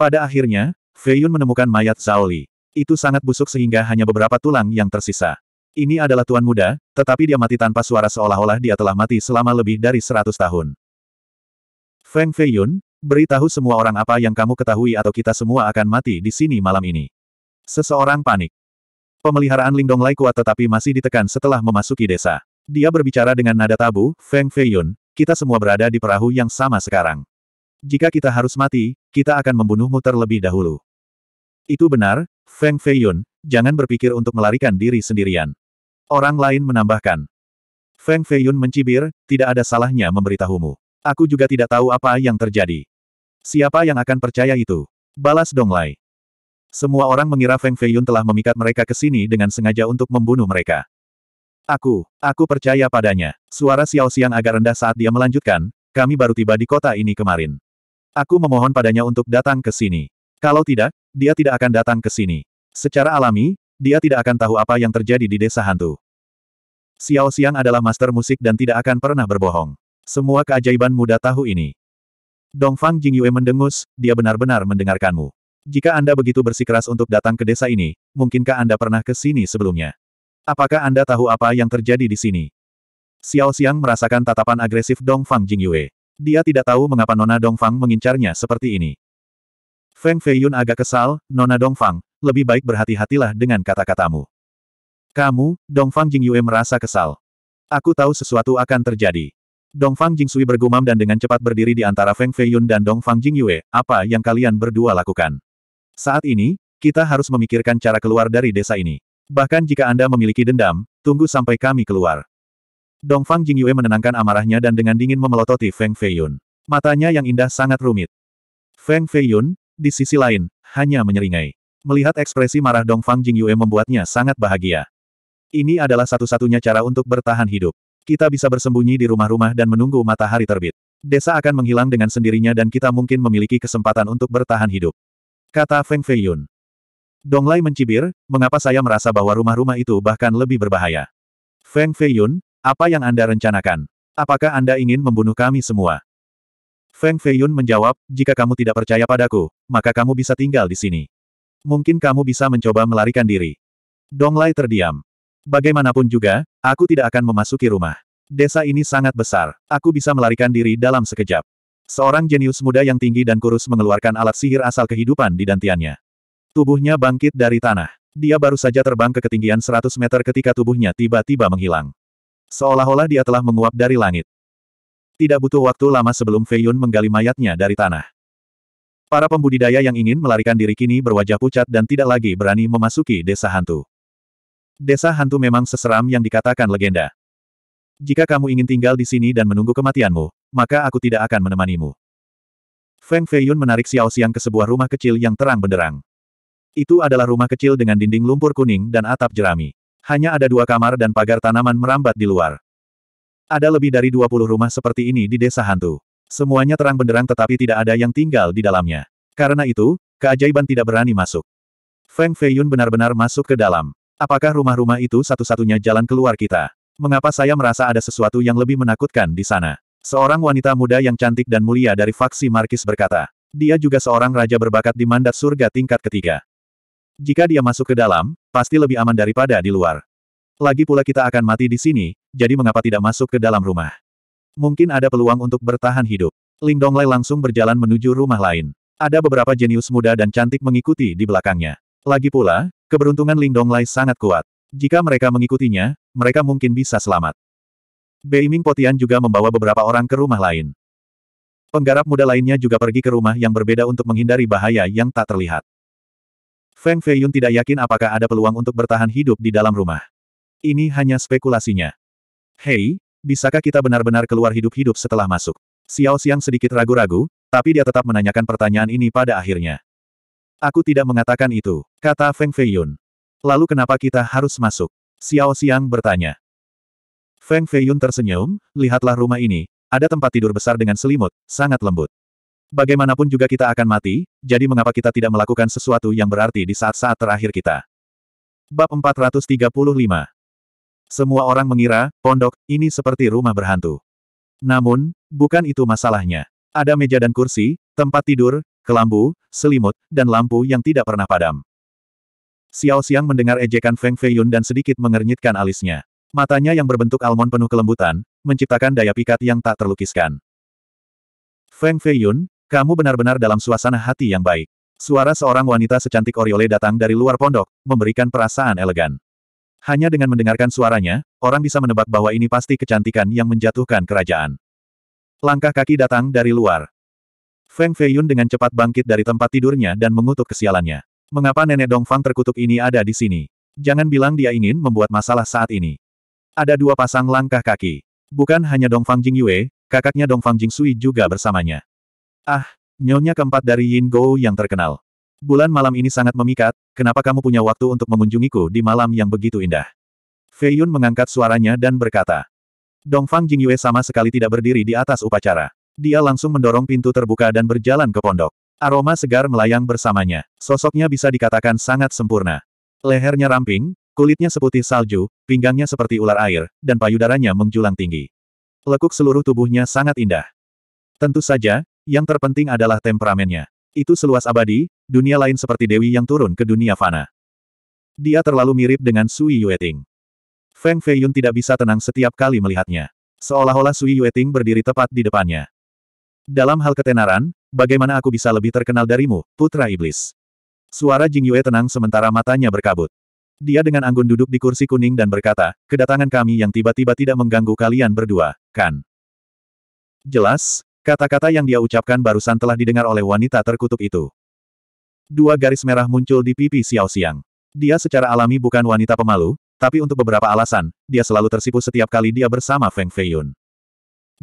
Pada akhirnya, Feiyun menemukan mayat Zaoli. Itu sangat busuk sehingga hanya beberapa tulang yang tersisa. Ini adalah tuan muda, tetapi dia mati tanpa suara seolah-olah dia telah mati selama lebih dari seratus tahun. Feng Feiyun, beritahu semua orang apa yang kamu ketahui atau kita semua akan mati di sini malam ini. Seseorang panik. Pemeliharaan Lingdong Lai kuat tetapi masih ditekan setelah memasuki desa. Dia berbicara dengan nada tabu, Feng Feiyun, kita semua berada di perahu yang sama sekarang. Jika kita harus mati, kita akan membunuhmu terlebih dahulu. Itu benar, Feng Feiyun, jangan berpikir untuk melarikan diri sendirian. Orang lain menambahkan. Feng Feiyun mencibir, tidak ada salahnya memberitahumu. Aku juga tidak tahu apa yang terjadi. Siapa yang akan percaya itu? Balas Dong Donglai. Semua orang mengira Feng Feiyun telah memikat mereka ke sini dengan sengaja untuk membunuh mereka. Aku, aku percaya padanya. Suara Xiao Xiang agak rendah saat dia melanjutkan, kami baru tiba di kota ini kemarin. Aku memohon padanya untuk datang ke sini. Kalau tidak, dia tidak akan datang ke sini. Secara alami, dia tidak akan tahu apa yang terjadi di desa hantu. Xiao Xiang adalah master musik dan tidak akan pernah berbohong. Semua keajaiban muda tahu ini. Dongfang Jingyue mendengus, dia benar-benar mendengarkanmu. Jika Anda begitu bersikeras untuk datang ke desa ini, mungkinkah Anda pernah ke sini sebelumnya? Apakah Anda tahu apa yang terjadi di sini? Xiao Xiang merasakan tatapan agresif Dong Jing Jingyue. Dia tidak tahu mengapa Nona Dong Fang mengincarnya seperti ini. Feng Feiyun agak kesal, Nona Dong Fang, lebih baik berhati-hatilah dengan kata-katamu. Kamu, Dong Jing Jingyue merasa kesal. Aku tahu sesuatu akan terjadi. Dong Jing Jingsui bergumam dan dengan cepat berdiri di antara Feng Feiyun dan Dong Jing Jingyue, apa yang kalian berdua lakukan? Saat ini, kita harus memikirkan cara keluar dari desa ini. Bahkan jika Anda memiliki dendam, tunggu sampai kami keluar. Dongfang Jingyue menenangkan amarahnya dan dengan dingin memelototi Feng Feiyun. Matanya yang indah sangat rumit. Feng Feiyun, di sisi lain, hanya menyeringai. Melihat ekspresi marah Dongfang Jingyue membuatnya sangat bahagia. Ini adalah satu-satunya cara untuk bertahan hidup. Kita bisa bersembunyi di rumah-rumah dan menunggu matahari terbit. Desa akan menghilang dengan sendirinya dan kita mungkin memiliki kesempatan untuk bertahan hidup. Kata Feng Feiyun. Donglai mencibir, mengapa saya merasa bahwa rumah-rumah itu bahkan lebih berbahaya? Feng Feiyun, apa yang Anda rencanakan? Apakah Anda ingin membunuh kami semua? Feng Feiyun menjawab, jika kamu tidak percaya padaku, maka kamu bisa tinggal di sini. Mungkin kamu bisa mencoba melarikan diri. Donglai terdiam. Bagaimanapun juga, aku tidak akan memasuki rumah. Desa ini sangat besar. Aku bisa melarikan diri dalam sekejap. Seorang jenius muda yang tinggi dan kurus mengeluarkan alat sihir asal kehidupan di dantiannya. Tubuhnya bangkit dari tanah. Dia baru saja terbang ke ketinggian 100 meter ketika tubuhnya tiba-tiba menghilang. Seolah-olah dia telah menguap dari langit. Tidak butuh waktu lama sebelum Feiyun menggali mayatnya dari tanah. Para pembudidaya yang ingin melarikan diri kini berwajah pucat dan tidak lagi berani memasuki desa hantu. Desa hantu memang seseram yang dikatakan legenda. Jika kamu ingin tinggal di sini dan menunggu kematianmu, maka aku tidak akan menemanimu. Feng Feiyun menarik Xiao Xiang ke sebuah rumah kecil yang terang benderang. Itu adalah rumah kecil dengan dinding lumpur kuning dan atap jerami. Hanya ada dua kamar dan pagar tanaman merambat di luar. Ada lebih dari 20 rumah seperti ini di desa hantu. Semuanya terang benderang tetapi tidak ada yang tinggal di dalamnya. Karena itu, keajaiban tidak berani masuk. Feng Feiyun benar-benar masuk ke dalam. Apakah rumah-rumah itu satu-satunya jalan keluar kita? Mengapa saya merasa ada sesuatu yang lebih menakutkan di sana? Seorang wanita muda yang cantik dan mulia dari faksi Markis berkata. Dia juga seorang raja berbakat di mandat surga tingkat ketiga. Jika dia masuk ke dalam, pasti lebih aman daripada di luar. Lagi pula kita akan mati di sini, jadi mengapa tidak masuk ke dalam rumah? Mungkin ada peluang untuk bertahan hidup. Ling Donglai langsung berjalan menuju rumah lain. Ada beberapa jenius muda dan cantik mengikuti di belakangnya. Lagi pula, keberuntungan Ling Donglai sangat kuat. Jika mereka mengikutinya, mereka mungkin bisa selamat. Beiming Potian juga membawa beberapa orang ke rumah lain. Penggarap muda lainnya juga pergi ke rumah yang berbeda untuk menghindari bahaya yang tak terlihat. Feng Feiyun tidak yakin apakah ada peluang untuk bertahan hidup di dalam rumah. Ini hanya spekulasinya. Hei, bisakah kita benar-benar keluar hidup-hidup setelah masuk? Xiao Xiang sedikit ragu-ragu, tapi dia tetap menanyakan pertanyaan ini pada akhirnya. Aku tidak mengatakan itu, kata Feng Feiyun. Lalu kenapa kita harus masuk? Xiao Xiang bertanya. Feng Feiyun tersenyum, lihatlah rumah ini, ada tempat tidur besar dengan selimut, sangat lembut. Bagaimanapun juga kita akan mati, jadi mengapa kita tidak melakukan sesuatu yang berarti di saat-saat terakhir kita? Bab 435 Semua orang mengira, pondok, ini seperti rumah berhantu. Namun, bukan itu masalahnya. Ada meja dan kursi, tempat tidur, kelambu, selimut, dan lampu yang tidak pernah padam. Xiao Xiang mendengar ejekan Feng Feiyun dan sedikit mengernyitkan alisnya. Matanya yang berbentuk almond penuh kelembutan, menciptakan daya pikat yang tak terlukiskan. Feng Feiyun, kamu benar-benar dalam suasana hati yang baik. Suara seorang wanita secantik Oriole datang dari luar pondok, memberikan perasaan elegan. Hanya dengan mendengarkan suaranya, orang bisa menebak bahwa ini pasti kecantikan yang menjatuhkan kerajaan. Langkah kaki datang dari luar. Feng Feiyun dengan cepat bangkit dari tempat tidurnya dan mengutuk kesialannya. Mengapa nenek Dongfang terkutuk ini ada di sini? Jangan bilang dia ingin membuat masalah saat ini. Ada dua pasang langkah kaki. Bukan hanya Dongfang Jingyue, kakaknya Dongfang Jingsui juga bersamanya. Ah, nyonya keempat dari Yin Go yang terkenal. Bulan malam ini sangat memikat, kenapa kamu punya waktu untuk mengunjungiku di malam yang begitu indah? Fei Yun mengangkat suaranya dan berkata. Dong Dongfang Jingyue sama sekali tidak berdiri di atas upacara. Dia langsung mendorong pintu terbuka dan berjalan ke pondok. Aroma segar melayang bersamanya. Sosoknya bisa dikatakan sangat sempurna. Lehernya ramping, kulitnya seputih salju, pinggangnya seperti ular air, dan payudaranya menjulang tinggi. Lekuk seluruh tubuhnya sangat indah. Tentu saja, yang terpenting adalah temperamennya. Itu seluas abadi, dunia lain seperti Dewi yang turun ke dunia fana. Dia terlalu mirip dengan Sui Yueting. Feng Feiyun tidak bisa tenang setiap kali melihatnya. Seolah-olah Sui Yueting berdiri tepat di depannya. Dalam hal ketenaran, bagaimana aku bisa lebih terkenal darimu, Putra Iblis? Suara Jing Yue tenang sementara matanya berkabut. Dia dengan anggun duduk di kursi kuning dan berkata, kedatangan kami yang tiba-tiba tidak mengganggu kalian berdua, kan? Jelas, Kata-kata yang dia ucapkan barusan telah didengar oleh wanita terkutuk itu. Dua garis merah muncul di pipi Xiao Xiang. Dia secara alami bukan wanita pemalu, tapi untuk beberapa alasan, dia selalu tersipu setiap kali dia bersama Feng Feiyun.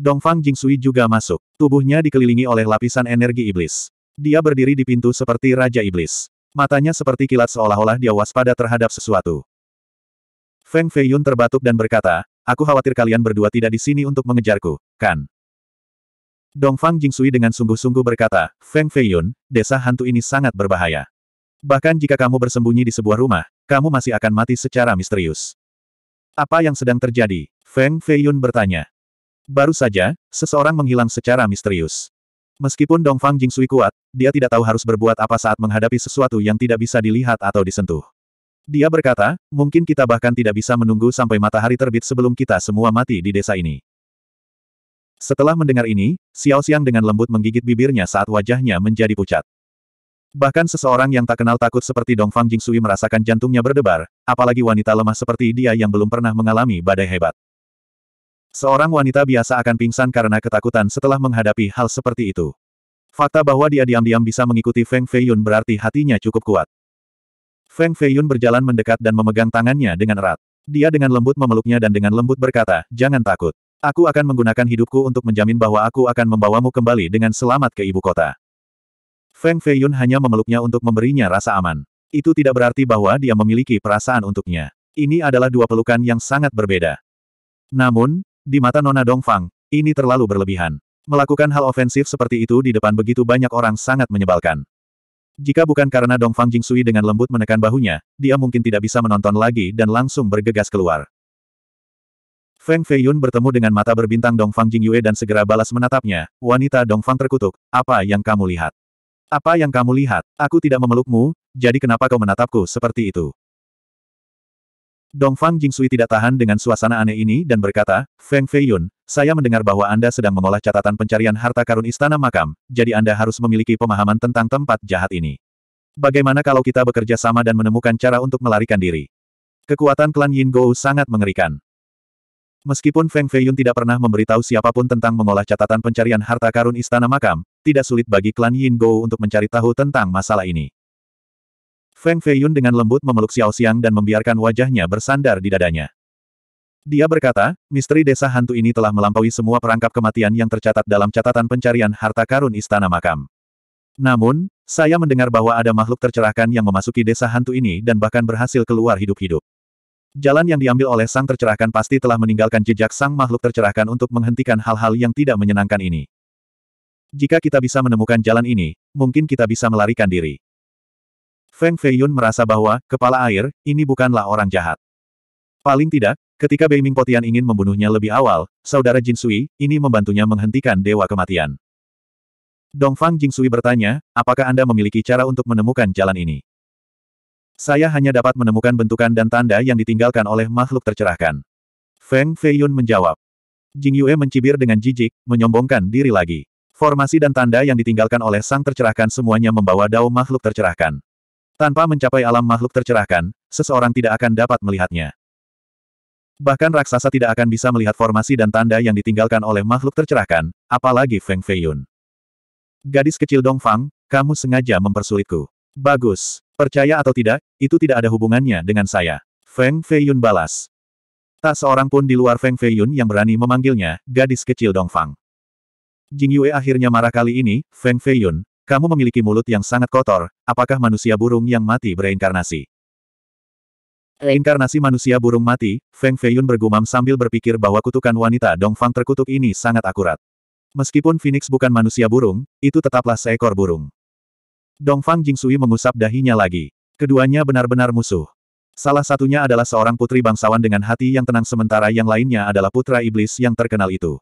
Dongfang Jingsui juga masuk. Tubuhnya dikelilingi oleh lapisan energi iblis. Dia berdiri di pintu seperti Raja Iblis. Matanya seperti kilat seolah-olah dia waspada terhadap sesuatu. Feng Feiyun terbatuk dan berkata, Aku khawatir kalian berdua tidak di sini untuk mengejarku, kan? Dongfang Jingsui dengan sungguh-sungguh berkata, Feng Feiyun, desa hantu ini sangat berbahaya. Bahkan jika kamu bersembunyi di sebuah rumah, kamu masih akan mati secara misterius. Apa yang sedang terjadi? Feng Feiyun bertanya. Baru saja, seseorang menghilang secara misterius. Meskipun Dongfang Jingsui kuat, dia tidak tahu harus berbuat apa saat menghadapi sesuatu yang tidak bisa dilihat atau disentuh. Dia berkata, mungkin kita bahkan tidak bisa menunggu sampai matahari terbit sebelum kita semua mati di desa ini. Setelah mendengar ini, Xiao Xiang dengan lembut menggigit bibirnya saat wajahnya menjadi pucat. Bahkan seseorang yang tak kenal takut seperti Dongfang Jingsui merasakan jantungnya berdebar, apalagi wanita lemah seperti dia yang belum pernah mengalami badai hebat. Seorang wanita biasa akan pingsan karena ketakutan setelah menghadapi hal seperti itu. Fakta bahwa dia diam-diam bisa mengikuti Feng Feiyun berarti hatinya cukup kuat. Feng Feiyun berjalan mendekat dan memegang tangannya dengan erat. Dia dengan lembut memeluknya dan dengan lembut berkata, jangan takut. Aku akan menggunakan hidupku untuk menjamin bahwa aku akan membawamu kembali dengan selamat ke ibu kota. Feng Feiyun hanya memeluknya untuk memberinya rasa aman. Itu tidak berarti bahwa dia memiliki perasaan untuknya. Ini adalah dua pelukan yang sangat berbeda. Namun, di mata Nona Dongfang, ini terlalu berlebihan. Melakukan hal ofensif seperti itu di depan begitu banyak orang sangat menyebalkan. Jika bukan karena Dongfang Jingsui dengan lembut menekan bahunya, dia mungkin tidak bisa menonton lagi dan langsung bergegas keluar. Feng Feiyun bertemu dengan mata berbintang Dong Dongfang Jingyue dan segera balas menatapnya, wanita Dong Fang terkutuk, apa yang kamu lihat? Apa yang kamu lihat? Aku tidak memelukmu, jadi kenapa kau menatapku seperti itu? Dong Dongfang Jingsui tidak tahan dengan suasana aneh ini dan berkata, Feng Feiyun, saya mendengar bahwa Anda sedang mengolah catatan pencarian harta karun istana makam, jadi Anda harus memiliki pemahaman tentang tempat jahat ini. Bagaimana kalau kita bekerja sama dan menemukan cara untuk melarikan diri? Kekuatan klan Yin Gou sangat mengerikan. Meskipun Feng Feiyun tidak pernah memberitahu siapapun tentang mengolah catatan pencarian harta karun Istana Makam, tidak sulit bagi klan Yin Go untuk mencari tahu tentang masalah ini. Feng Feiyun dengan lembut memeluk Xiao Xiang dan membiarkan wajahnya bersandar di dadanya. Dia berkata, misteri desa hantu ini telah melampaui semua perangkap kematian yang tercatat dalam catatan pencarian harta karun Istana Makam. Namun, saya mendengar bahwa ada makhluk tercerahkan yang memasuki desa hantu ini dan bahkan berhasil keluar hidup-hidup. Jalan yang diambil oleh sang tercerahkan pasti telah meninggalkan jejak sang makhluk tercerahkan untuk menghentikan hal-hal yang tidak menyenangkan ini. Jika kita bisa menemukan jalan ini, mungkin kita bisa melarikan diri. Feng Feiyun merasa bahwa, kepala air, ini bukanlah orang jahat. Paling tidak, ketika Beiming Potian ingin membunuhnya lebih awal, saudara Jin Sui, ini membantunya menghentikan dewa kematian. Dongfang Jing Sui bertanya, apakah Anda memiliki cara untuk menemukan jalan ini? Saya hanya dapat menemukan bentukan dan tanda yang ditinggalkan oleh makhluk tercerahkan. Feng Feiyun menjawab. Jing Yue mencibir dengan jijik, menyombongkan diri lagi. Formasi dan tanda yang ditinggalkan oleh sang tercerahkan semuanya membawa dao makhluk tercerahkan. Tanpa mencapai alam makhluk tercerahkan, seseorang tidak akan dapat melihatnya. Bahkan raksasa tidak akan bisa melihat formasi dan tanda yang ditinggalkan oleh makhluk tercerahkan, apalagi Feng Feiyun. Gadis kecil Dongfang, kamu sengaja mempersulitku. Bagus. Percaya atau tidak, itu tidak ada hubungannya dengan saya. Feng Feiyun balas. Tak seorang pun di luar Feng Feiyun yang berani memanggilnya, gadis kecil Dongfang. Jing Yue akhirnya marah kali ini, Feng Feiyun, kamu memiliki mulut yang sangat kotor, apakah manusia burung yang mati bereinkarnasi? inkarnasi manusia burung mati, Feng Feiyun bergumam sambil berpikir bahwa kutukan wanita Dongfang terkutuk ini sangat akurat. Meskipun Phoenix bukan manusia burung, itu tetaplah seekor burung. Dongfang Jingsui mengusap dahinya lagi. Keduanya benar-benar musuh. Salah satunya adalah seorang putri bangsawan dengan hati yang tenang sementara yang lainnya adalah putra iblis yang terkenal itu.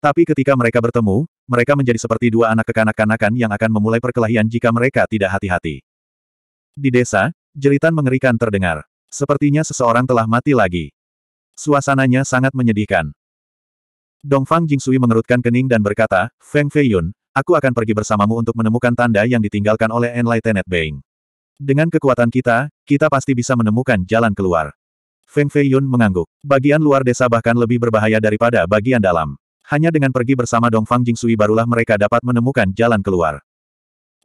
Tapi ketika mereka bertemu, mereka menjadi seperti dua anak kekanak-kanakan yang akan memulai perkelahian jika mereka tidak hati-hati. Di desa, jeritan mengerikan terdengar. Sepertinya seseorang telah mati lagi. Suasananya sangat menyedihkan. Dongfang Jingsui mengerutkan kening dan berkata, Feng Feiyun, Aku akan pergi bersamamu untuk menemukan tanda yang ditinggalkan oleh Enlightened Being. Dengan kekuatan kita, kita pasti bisa menemukan jalan keluar. Feng Fei Yun mengangguk. Bagian luar desa bahkan lebih berbahaya daripada bagian dalam. Hanya dengan pergi bersama Dong Fang Jing sui barulah mereka dapat menemukan jalan keluar.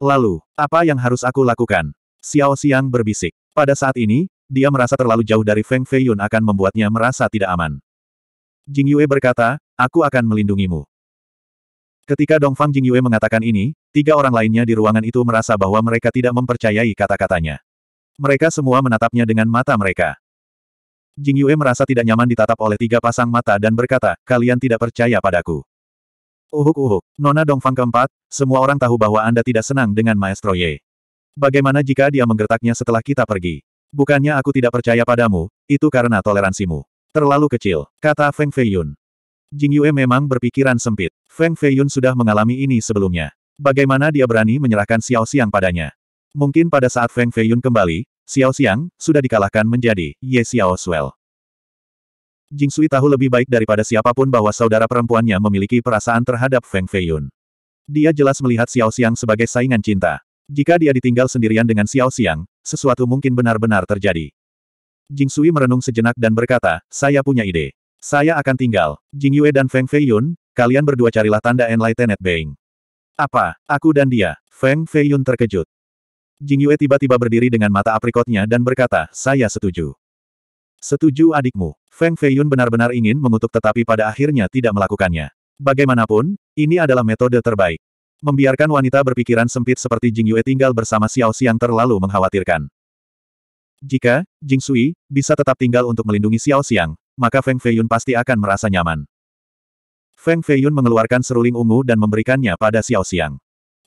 Lalu, apa yang harus aku lakukan? Xiao Xiang berbisik. Pada saat ini, dia merasa terlalu jauh dari Feng Fei Yun akan membuatnya merasa tidak aman. Jing Yue berkata, aku akan melindungimu. Ketika Dongfang Jingyue mengatakan ini, tiga orang lainnya di ruangan itu merasa bahwa mereka tidak mempercayai kata-katanya. Mereka semua menatapnya dengan mata mereka. Jingyue merasa tidak nyaman ditatap oleh tiga pasang mata dan berkata, kalian tidak percaya padaku. Uhuk-uhuk, Nona Dongfang keempat, semua orang tahu bahwa Anda tidak senang dengan Maestro Ye. Bagaimana jika dia menggertaknya setelah kita pergi? Bukannya aku tidak percaya padamu, itu karena toleransimu. Terlalu kecil, kata Feng Feiyun. Jingyue memang berpikiran sempit. Feng Feiyun sudah mengalami ini sebelumnya. Bagaimana dia berani menyerahkan Xiao Xiang padanya? Mungkin pada saat Feng Feiyun kembali, Xiao Xiang sudah dikalahkan menjadi Ye Xiao Shuel. Jing Sui tahu lebih baik daripada siapapun bahwa saudara perempuannya memiliki perasaan terhadap Feng Feiyun. Dia jelas melihat Xiao Xiang sebagai saingan cinta. Jika dia ditinggal sendirian dengan Xiao Xiang, sesuatu mungkin benar-benar terjadi. Jing Sui merenung sejenak dan berkata, saya punya ide. Saya akan tinggal. Jing Yue dan Feng Feiyun, kalian berdua carilah tanda Enlightened Being. Apa? Aku dan dia. Feng Feiyun terkejut. Jing Yue tiba-tiba berdiri dengan mata aprikotnya dan berkata, saya setuju. Setuju adikmu. Feng Feiyun benar-benar ingin mengutuk tetapi pada akhirnya tidak melakukannya. Bagaimanapun, ini adalah metode terbaik. Membiarkan wanita berpikiran sempit seperti Jing Yue tinggal bersama Xiao Xiang terlalu mengkhawatirkan. Jika Jing Sui bisa tetap tinggal untuk melindungi Xiao Xiang, maka Feng Feiyun pasti akan merasa nyaman. Feng Feiyun mengeluarkan seruling ungu dan memberikannya pada Xiao Xiang.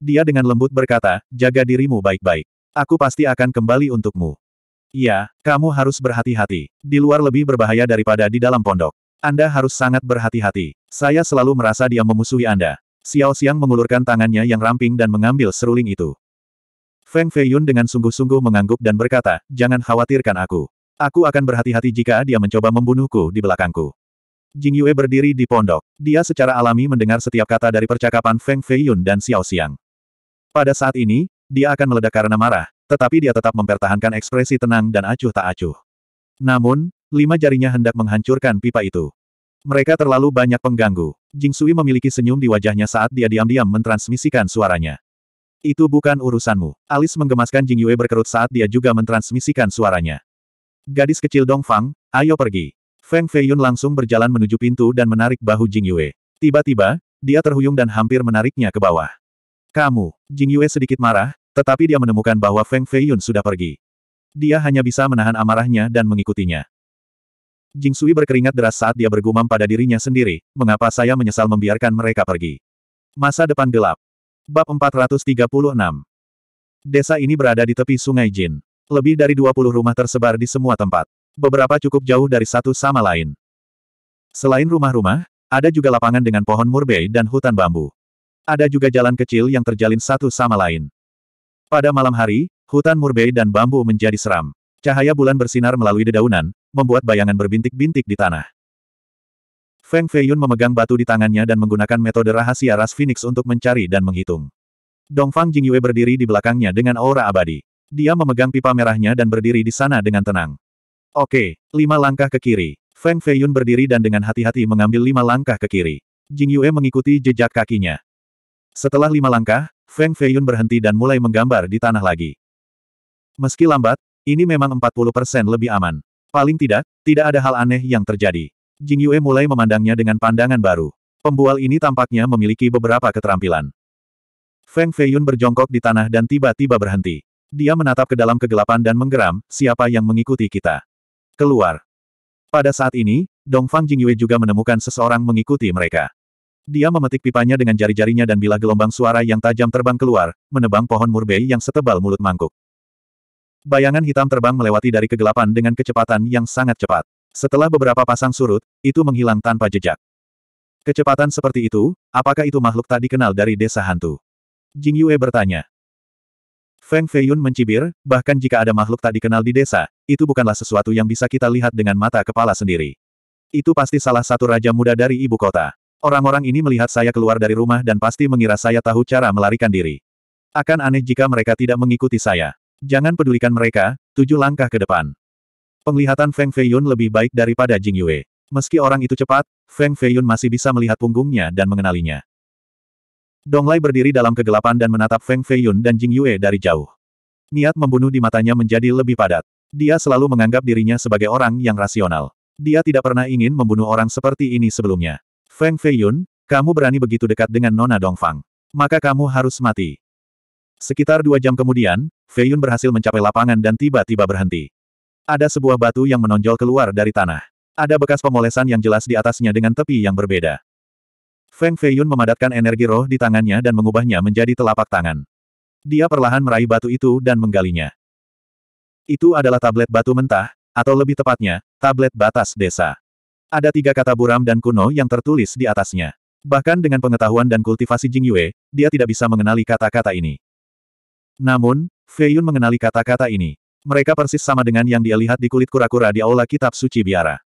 Dia dengan lembut berkata, jaga dirimu baik-baik. Aku pasti akan kembali untukmu. Iya, kamu harus berhati-hati. Di luar lebih berbahaya daripada di dalam pondok. Anda harus sangat berhati-hati. Saya selalu merasa dia memusuhi Anda. Xiao Xiang mengulurkan tangannya yang ramping dan mengambil seruling itu. Feng Feiyun dengan sungguh-sungguh mengangguk dan berkata, jangan khawatirkan aku. Aku akan berhati-hati jika dia mencoba membunuhku di belakangku. Jing Yue berdiri di pondok. Dia secara alami mendengar setiap kata dari percakapan Feng Feiyun dan Xiao Xiang. Pada saat ini, dia akan meledak karena marah, tetapi dia tetap mempertahankan ekspresi tenang dan acuh tak acuh. Namun, lima jarinya hendak menghancurkan pipa itu. Mereka terlalu banyak pengganggu. Jing Sui memiliki senyum di wajahnya saat dia diam-diam mentransmisikan suaranya. Itu bukan urusanmu. Alis menggemaskan Jing Yue berkerut saat dia juga mentransmisikan suaranya. Gadis kecil Dongfang, ayo pergi. Feng Feiyun langsung berjalan menuju pintu dan menarik bahu Jing Yue. Tiba-tiba, dia terhuyung dan hampir menariknya ke bawah. Kamu, Jing Yue sedikit marah, tetapi dia menemukan bahwa Feng Feiyun sudah pergi. Dia hanya bisa menahan amarahnya dan mengikutinya. Jing Sui berkeringat deras saat dia bergumam pada dirinya sendiri, mengapa saya menyesal membiarkan mereka pergi. Masa depan gelap. Bab 436 Desa ini berada di tepi sungai Jin. Lebih dari 20 rumah tersebar di semua tempat. Beberapa cukup jauh dari satu sama lain. Selain rumah-rumah, ada juga lapangan dengan pohon murbei dan hutan bambu. Ada juga jalan kecil yang terjalin satu sama lain. Pada malam hari, hutan murbei dan bambu menjadi seram. Cahaya bulan bersinar melalui dedaunan, membuat bayangan berbintik-bintik di tanah. Feng Feiyun memegang batu di tangannya dan menggunakan metode rahasia ras Phoenix untuk mencari dan menghitung. Dongfang Jingyue berdiri di belakangnya dengan aura abadi. Dia memegang pipa merahnya dan berdiri di sana dengan tenang. Oke, lima langkah ke kiri. Feng Feiyun berdiri dan dengan hati-hati mengambil lima langkah ke kiri. Jing Yue mengikuti jejak kakinya. Setelah lima langkah, Feng Feiyun berhenti dan mulai menggambar di tanah lagi. Meski lambat, ini memang 40% lebih aman. Paling tidak, tidak ada hal aneh yang terjadi. Jing Yue mulai memandangnya dengan pandangan baru. Pembual ini tampaknya memiliki beberapa keterampilan. Feng Feiyun berjongkok di tanah dan tiba-tiba berhenti. Dia menatap ke dalam kegelapan dan menggeram, siapa yang mengikuti kita. Keluar. Pada saat ini, Dongfang Jingyue juga menemukan seseorang mengikuti mereka. Dia memetik pipanya dengan jari-jarinya dan bila gelombang suara yang tajam terbang keluar, menebang pohon murbei yang setebal mulut mangkuk. Bayangan hitam terbang melewati dari kegelapan dengan kecepatan yang sangat cepat. Setelah beberapa pasang surut, itu menghilang tanpa jejak. Kecepatan seperti itu, apakah itu makhluk tak dikenal dari desa hantu? Jingyue bertanya. Feng Feiyun mencibir, bahkan jika ada makhluk tak dikenal di desa, itu bukanlah sesuatu yang bisa kita lihat dengan mata kepala sendiri. Itu pasti salah satu raja muda dari ibu kota. Orang-orang ini melihat saya keluar dari rumah dan pasti mengira saya tahu cara melarikan diri. Akan aneh jika mereka tidak mengikuti saya. Jangan pedulikan mereka, tujuh langkah ke depan. Penglihatan Feng Feiyun lebih baik daripada Jing Yue. Meski orang itu cepat, Feng Feiyun masih bisa melihat punggungnya dan mengenalinya. Dong Donglai berdiri dalam kegelapan dan menatap Feng Feiyun dan Jing Yue dari jauh. Niat membunuh di matanya menjadi lebih padat. Dia selalu menganggap dirinya sebagai orang yang rasional. Dia tidak pernah ingin membunuh orang seperti ini sebelumnya. Feng Feiyun, kamu berani begitu dekat dengan Nona Dongfang. Maka kamu harus mati. Sekitar dua jam kemudian, Feiyun berhasil mencapai lapangan dan tiba-tiba berhenti. Ada sebuah batu yang menonjol keluar dari tanah. Ada bekas pemolesan yang jelas di atasnya dengan tepi yang berbeda. Feng Feiyun memadatkan energi roh di tangannya dan mengubahnya menjadi telapak tangan. Dia perlahan meraih batu itu dan menggalinya. Itu adalah tablet batu mentah, atau lebih tepatnya, tablet batas desa. Ada tiga kata buram dan kuno yang tertulis di atasnya. Bahkan dengan pengetahuan dan kultivasi Jing Yue, dia tidak bisa mengenali kata-kata ini. Namun, Feiyun mengenali kata-kata ini. Mereka persis sama dengan yang dia lihat di kulit kura-kura di aula kitab suci biara.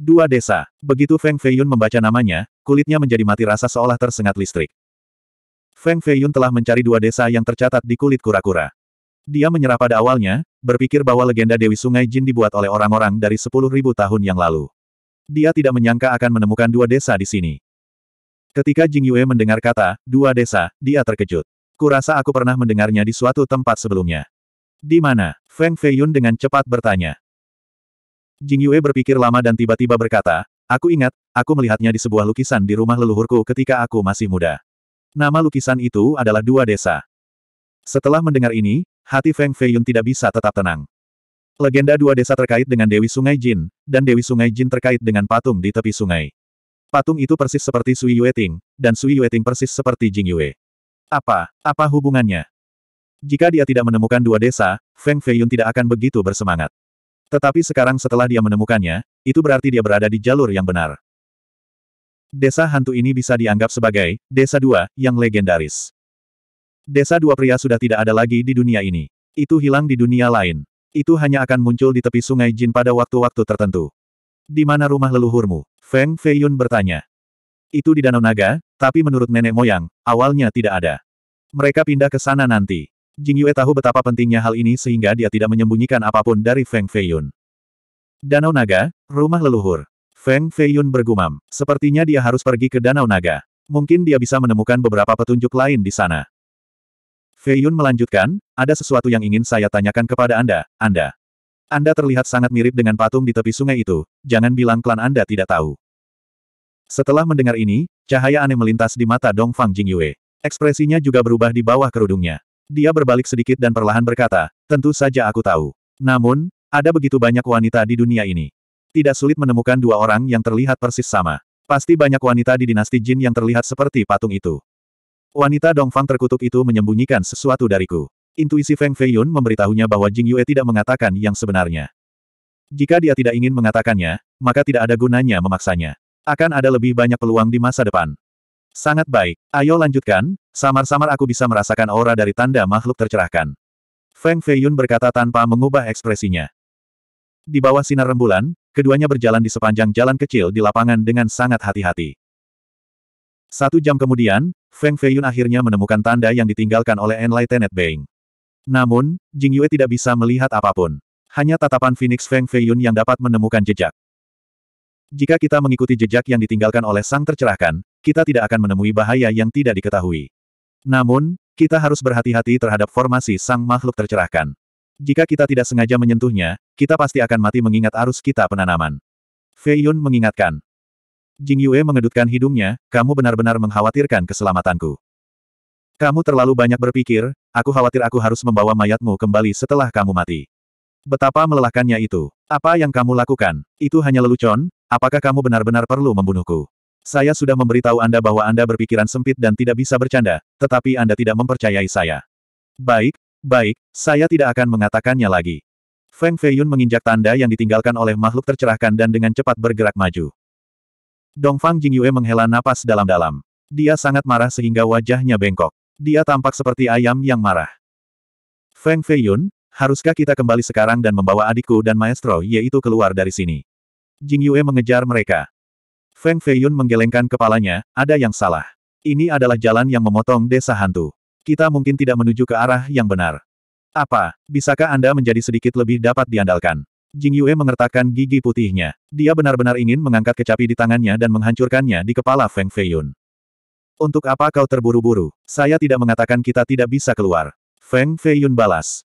Dua desa. Begitu Feng Feiyun membaca namanya, kulitnya menjadi mati rasa seolah tersengat listrik. Feng Feiyun telah mencari dua desa yang tercatat di kulit kura-kura. Dia menyerah pada awalnya, berpikir bahwa legenda Dewi Sungai Jin dibuat oleh orang-orang dari 10.000 tahun yang lalu. Dia tidak menyangka akan menemukan dua desa di sini. Ketika Jing Yue mendengar kata, dua desa, dia terkejut. Kurasa aku pernah mendengarnya di suatu tempat sebelumnya. Di mana? Feng Feiyun dengan cepat bertanya. Jing Yue berpikir lama dan tiba-tiba berkata, Aku ingat, aku melihatnya di sebuah lukisan di rumah leluhurku ketika aku masih muda. Nama lukisan itu adalah Dua Desa. Setelah mendengar ini, hati Feng Feiyun tidak bisa tetap tenang. Legenda Dua Desa terkait dengan Dewi Sungai Jin, dan Dewi Sungai Jin terkait dengan patung di tepi sungai. Patung itu persis seperti Sui Yue Ting, dan Sui Yue Ting persis seperti Jing Yue. Apa, apa hubungannya? Jika dia tidak menemukan dua desa, Feng Feiyun tidak akan begitu bersemangat. Tetapi sekarang setelah dia menemukannya, itu berarti dia berada di jalur yang benar. Desa hantu ini bisa dianggap sebagai desa dua yang legendaris. Desa dua pria sudah tidak ada lagi di dunia ini. Itu hilang di dunia lain. Itu hanya akan muncul di tepi sungai Jin pada waktu-waktu tertentu. Di mana rumah leluhurmu? Feng Feiyun bertanya. Itu di Danau Naga, tapi menurut nenek moyang, awalnya tidak ada. Mereka pindah ke sana nanti. Jing Yue tahu betapa pentingnya hal ini sehingga dia tidak menyembunyikan apapun dari Feng Feiyun. Danau Naga, rumah leluhur. Feng Feiyun bergumam. Sepertinya dia harus pergi ke Danau Naga. Mungkin dia bisa menemukan beberapa petunjuk lain di sana. Feiyun melanjutkan, ada sesuatu yang ingin saya tanyakan kepada Anda, Anda. Anda terlihat sangat mirip dengan patung di tepi sungai itu, jangan bilang klan Anda tidak tahu. Setelah mendengar ini, cahaya aneh melintas di mata Dong Fang Jingyue. Ekspresinya juga berubah di bawah kerudungnya. Dia berbalik sedikit dan perlahan berkata, tentu saja aku tahu. Namun, ada begitu banyak wanita di dunia ini. Tidak sulit menemukan dua orang yang terlihat persis sama. Pasti banyak wanita di dinasti Jin yang terlihat seperti patung itu. Wanita Dongfang terkutuk itu menyembunyikan sesuatu dariku. Intuisi Feng Feiyun memberitahunya bahwa Jing Yue tidak mengatakan yang sebenarnya. Jika dia tidak ingin mengatakannya, maka tidak ada gunanya memaksanya. Akan ada lebih banyak peluang di masa depan. Sangat baik. Ayo lanjutkan, samar-samar aku bisa merasakan aura dari tanda makhluk tercerahkan. Feng Feiyun berkata tanpa mengubah ekspresinya. Di bawah sinar rembulan, keduanya berjalan di sepanjang jalan kecil di lapangan dengan sangat hati-hati. Satu jam kemudian, Feng Feiyun akhirnya menemukan tanda yang ditinggalkan oleh Enlightened Being. Namun, Jing Yue tidak bisa melihat apapun. Hanya tatapan Phoenix Feng Feiyun yang dapat menemukan jejak. Jika kita mengikuti jejak yang ditinggalkan oleh sang tercerahkan, kita tidak akan menemui bahaya yang tidak diketahui. Namun, kita harus berhati-hati terhadap formasi sang makhluk tercerahkan. Jika kita tidak sengaja menyentuhnya, kita pasti akan mati mengingat arus kita penanaman. Fei Yun mengingatkan. Jing Yue mengedutkan hidungnya, kamu benar-benar mengkhawatirkan keselamatanku. Kamu terlalu banyak berpikir, aku khawatir aku harus membawa mayatmu kembali setelah kamu mati. Betapa melelahkannya itu. Apa yang kamu lakukan? Itu hanya lelucon, Apakah kamu benar-benar perlu membunuhku? Saya sudah memberitahu Anda bahwa Anda berpikiran sempit dan tidak bisa bercanda, tetapi Anda tidak mempercayai saya. Baik, baik, saya tidak akan mengatakannya lagi. Feng Feiyun menginjak tanda yang ditinggalkan oleh makhluk tercerahkan dan dengan cepat bergerak maju. Dongfang Jingyue menghela napas dalam-dalam. Dia sangat marah sehingga wajahnya bengkok. Dia tampak seperti ayam yang marah. Feng Feiyun, haruskah kita kembali sekarang dan membawa adikku dan maestro yaitu keluar dari sini? Jing Yue mengejar mereka. Feng Feiyun menggelengkan kepalanya, ada yang salah. Ini adalah jalan yang memotong desa hantu. Kita mungkin tidak menuju ke arah yang benar. Apa, bisakah Anda menjadi sedikit lebih dapat diandalkan? Jing Yue mengertakkan gigi putihnya. Dia benar-benar ingin mengangkat kecapi di tangannya dan menghancurkannya di kepala Feng Feiyun. Untuk apa kau terburu-buru? Saya tidak mengatakan kita tidak bisa keluar. Feng Feiyun balas.